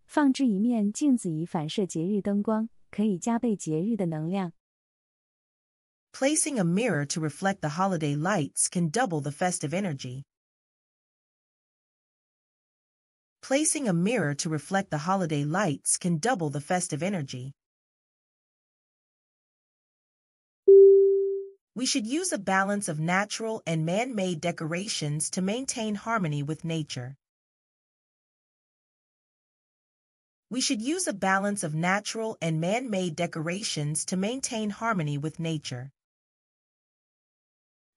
放置一面镜子以反射节日灯光，可以加倍节日的能量。Placing a mirror to reflect the holiday lights can double the festive energy. Placing a mirror to reflect the holiday lights can double the festive energy. We should use a balance of natural and man-made decorations to maintain harmony with nature. We should use a balance of natural and man-made decorations to maintain harmony with nature.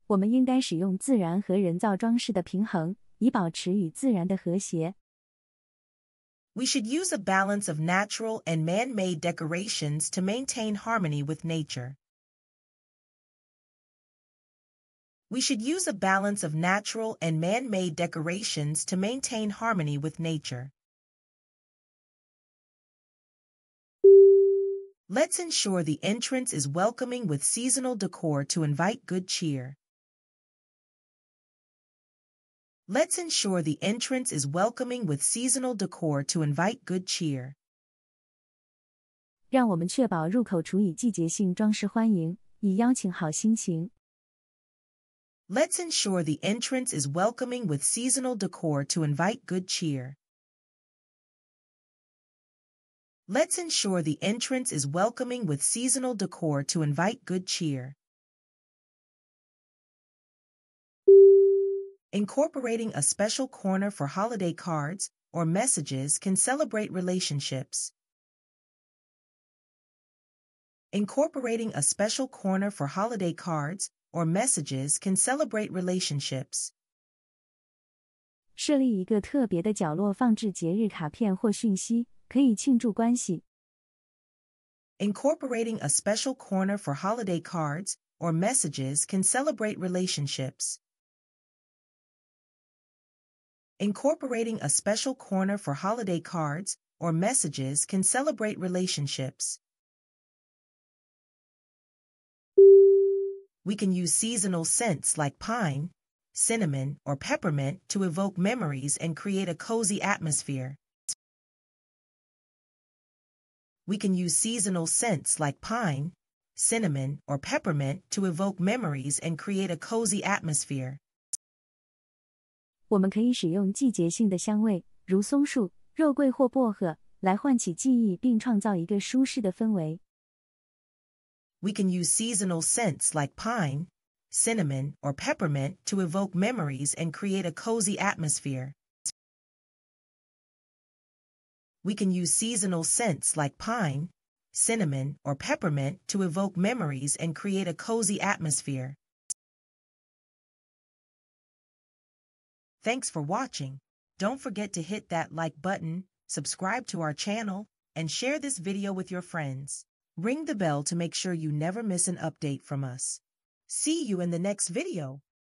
我们应该使用自然和人造装饰的平衡，以保持与自然的和谐。We should use a balance of natural and man-made decorations to maintain harmony with nature. We should use a balance of natural and man-made decorations to maintain harmony with nature. Let's ensure the entrance is welcoming with seasonal decor to invite good cheer. Let's ensure the entrance is welcoming with seasonal decor to invite good cheer. 让我们确保入口处以季节性装饰欢迎，以邀请好心情。Let's ensure the entrance is welcoming with seasonal decor to invite good cheer. Let's ensure the entrance is welcoming with seasonal decor to invite good cheer. Incorporating a special corner for holiday cards or messages can celebrate relationships. Incorporating a special corner for holiday cards or messages can celebrate relationships. 设立一个特别的角落放置节日卡片或讯息，可以庆祝关系。Incorporating a special corner for holiday cards or messages can celebrate relationships. Incorporating a special corner for holiday cards or messages can celebrate relationships. We can use seasonal scents like pine, cinnamon, or peppermint to evoke memories and create a cozy atmosphere. We can use seasonal scents like pine, cinnamon, or peppermint to evoke memories and create a cozy atmosphere. 我们可以使用季节性的香味，如松树、肉桂或薄荷，来唤起记忆并创造一个舒适的氛围。We can use seasonal scents like pine, cinnamon, or peppermint to evoke memories and create a cozy atmosphere. We can use seasonal scents like pine, cinnamon, or peppermint to evoke memories and create a cozy atmosphere. Thanks for watching. Don't forget to hit that like button, subscribe to our channel, and share this video with your friends. Ring the bell to make sure you never miss an update from us. See you in the next video.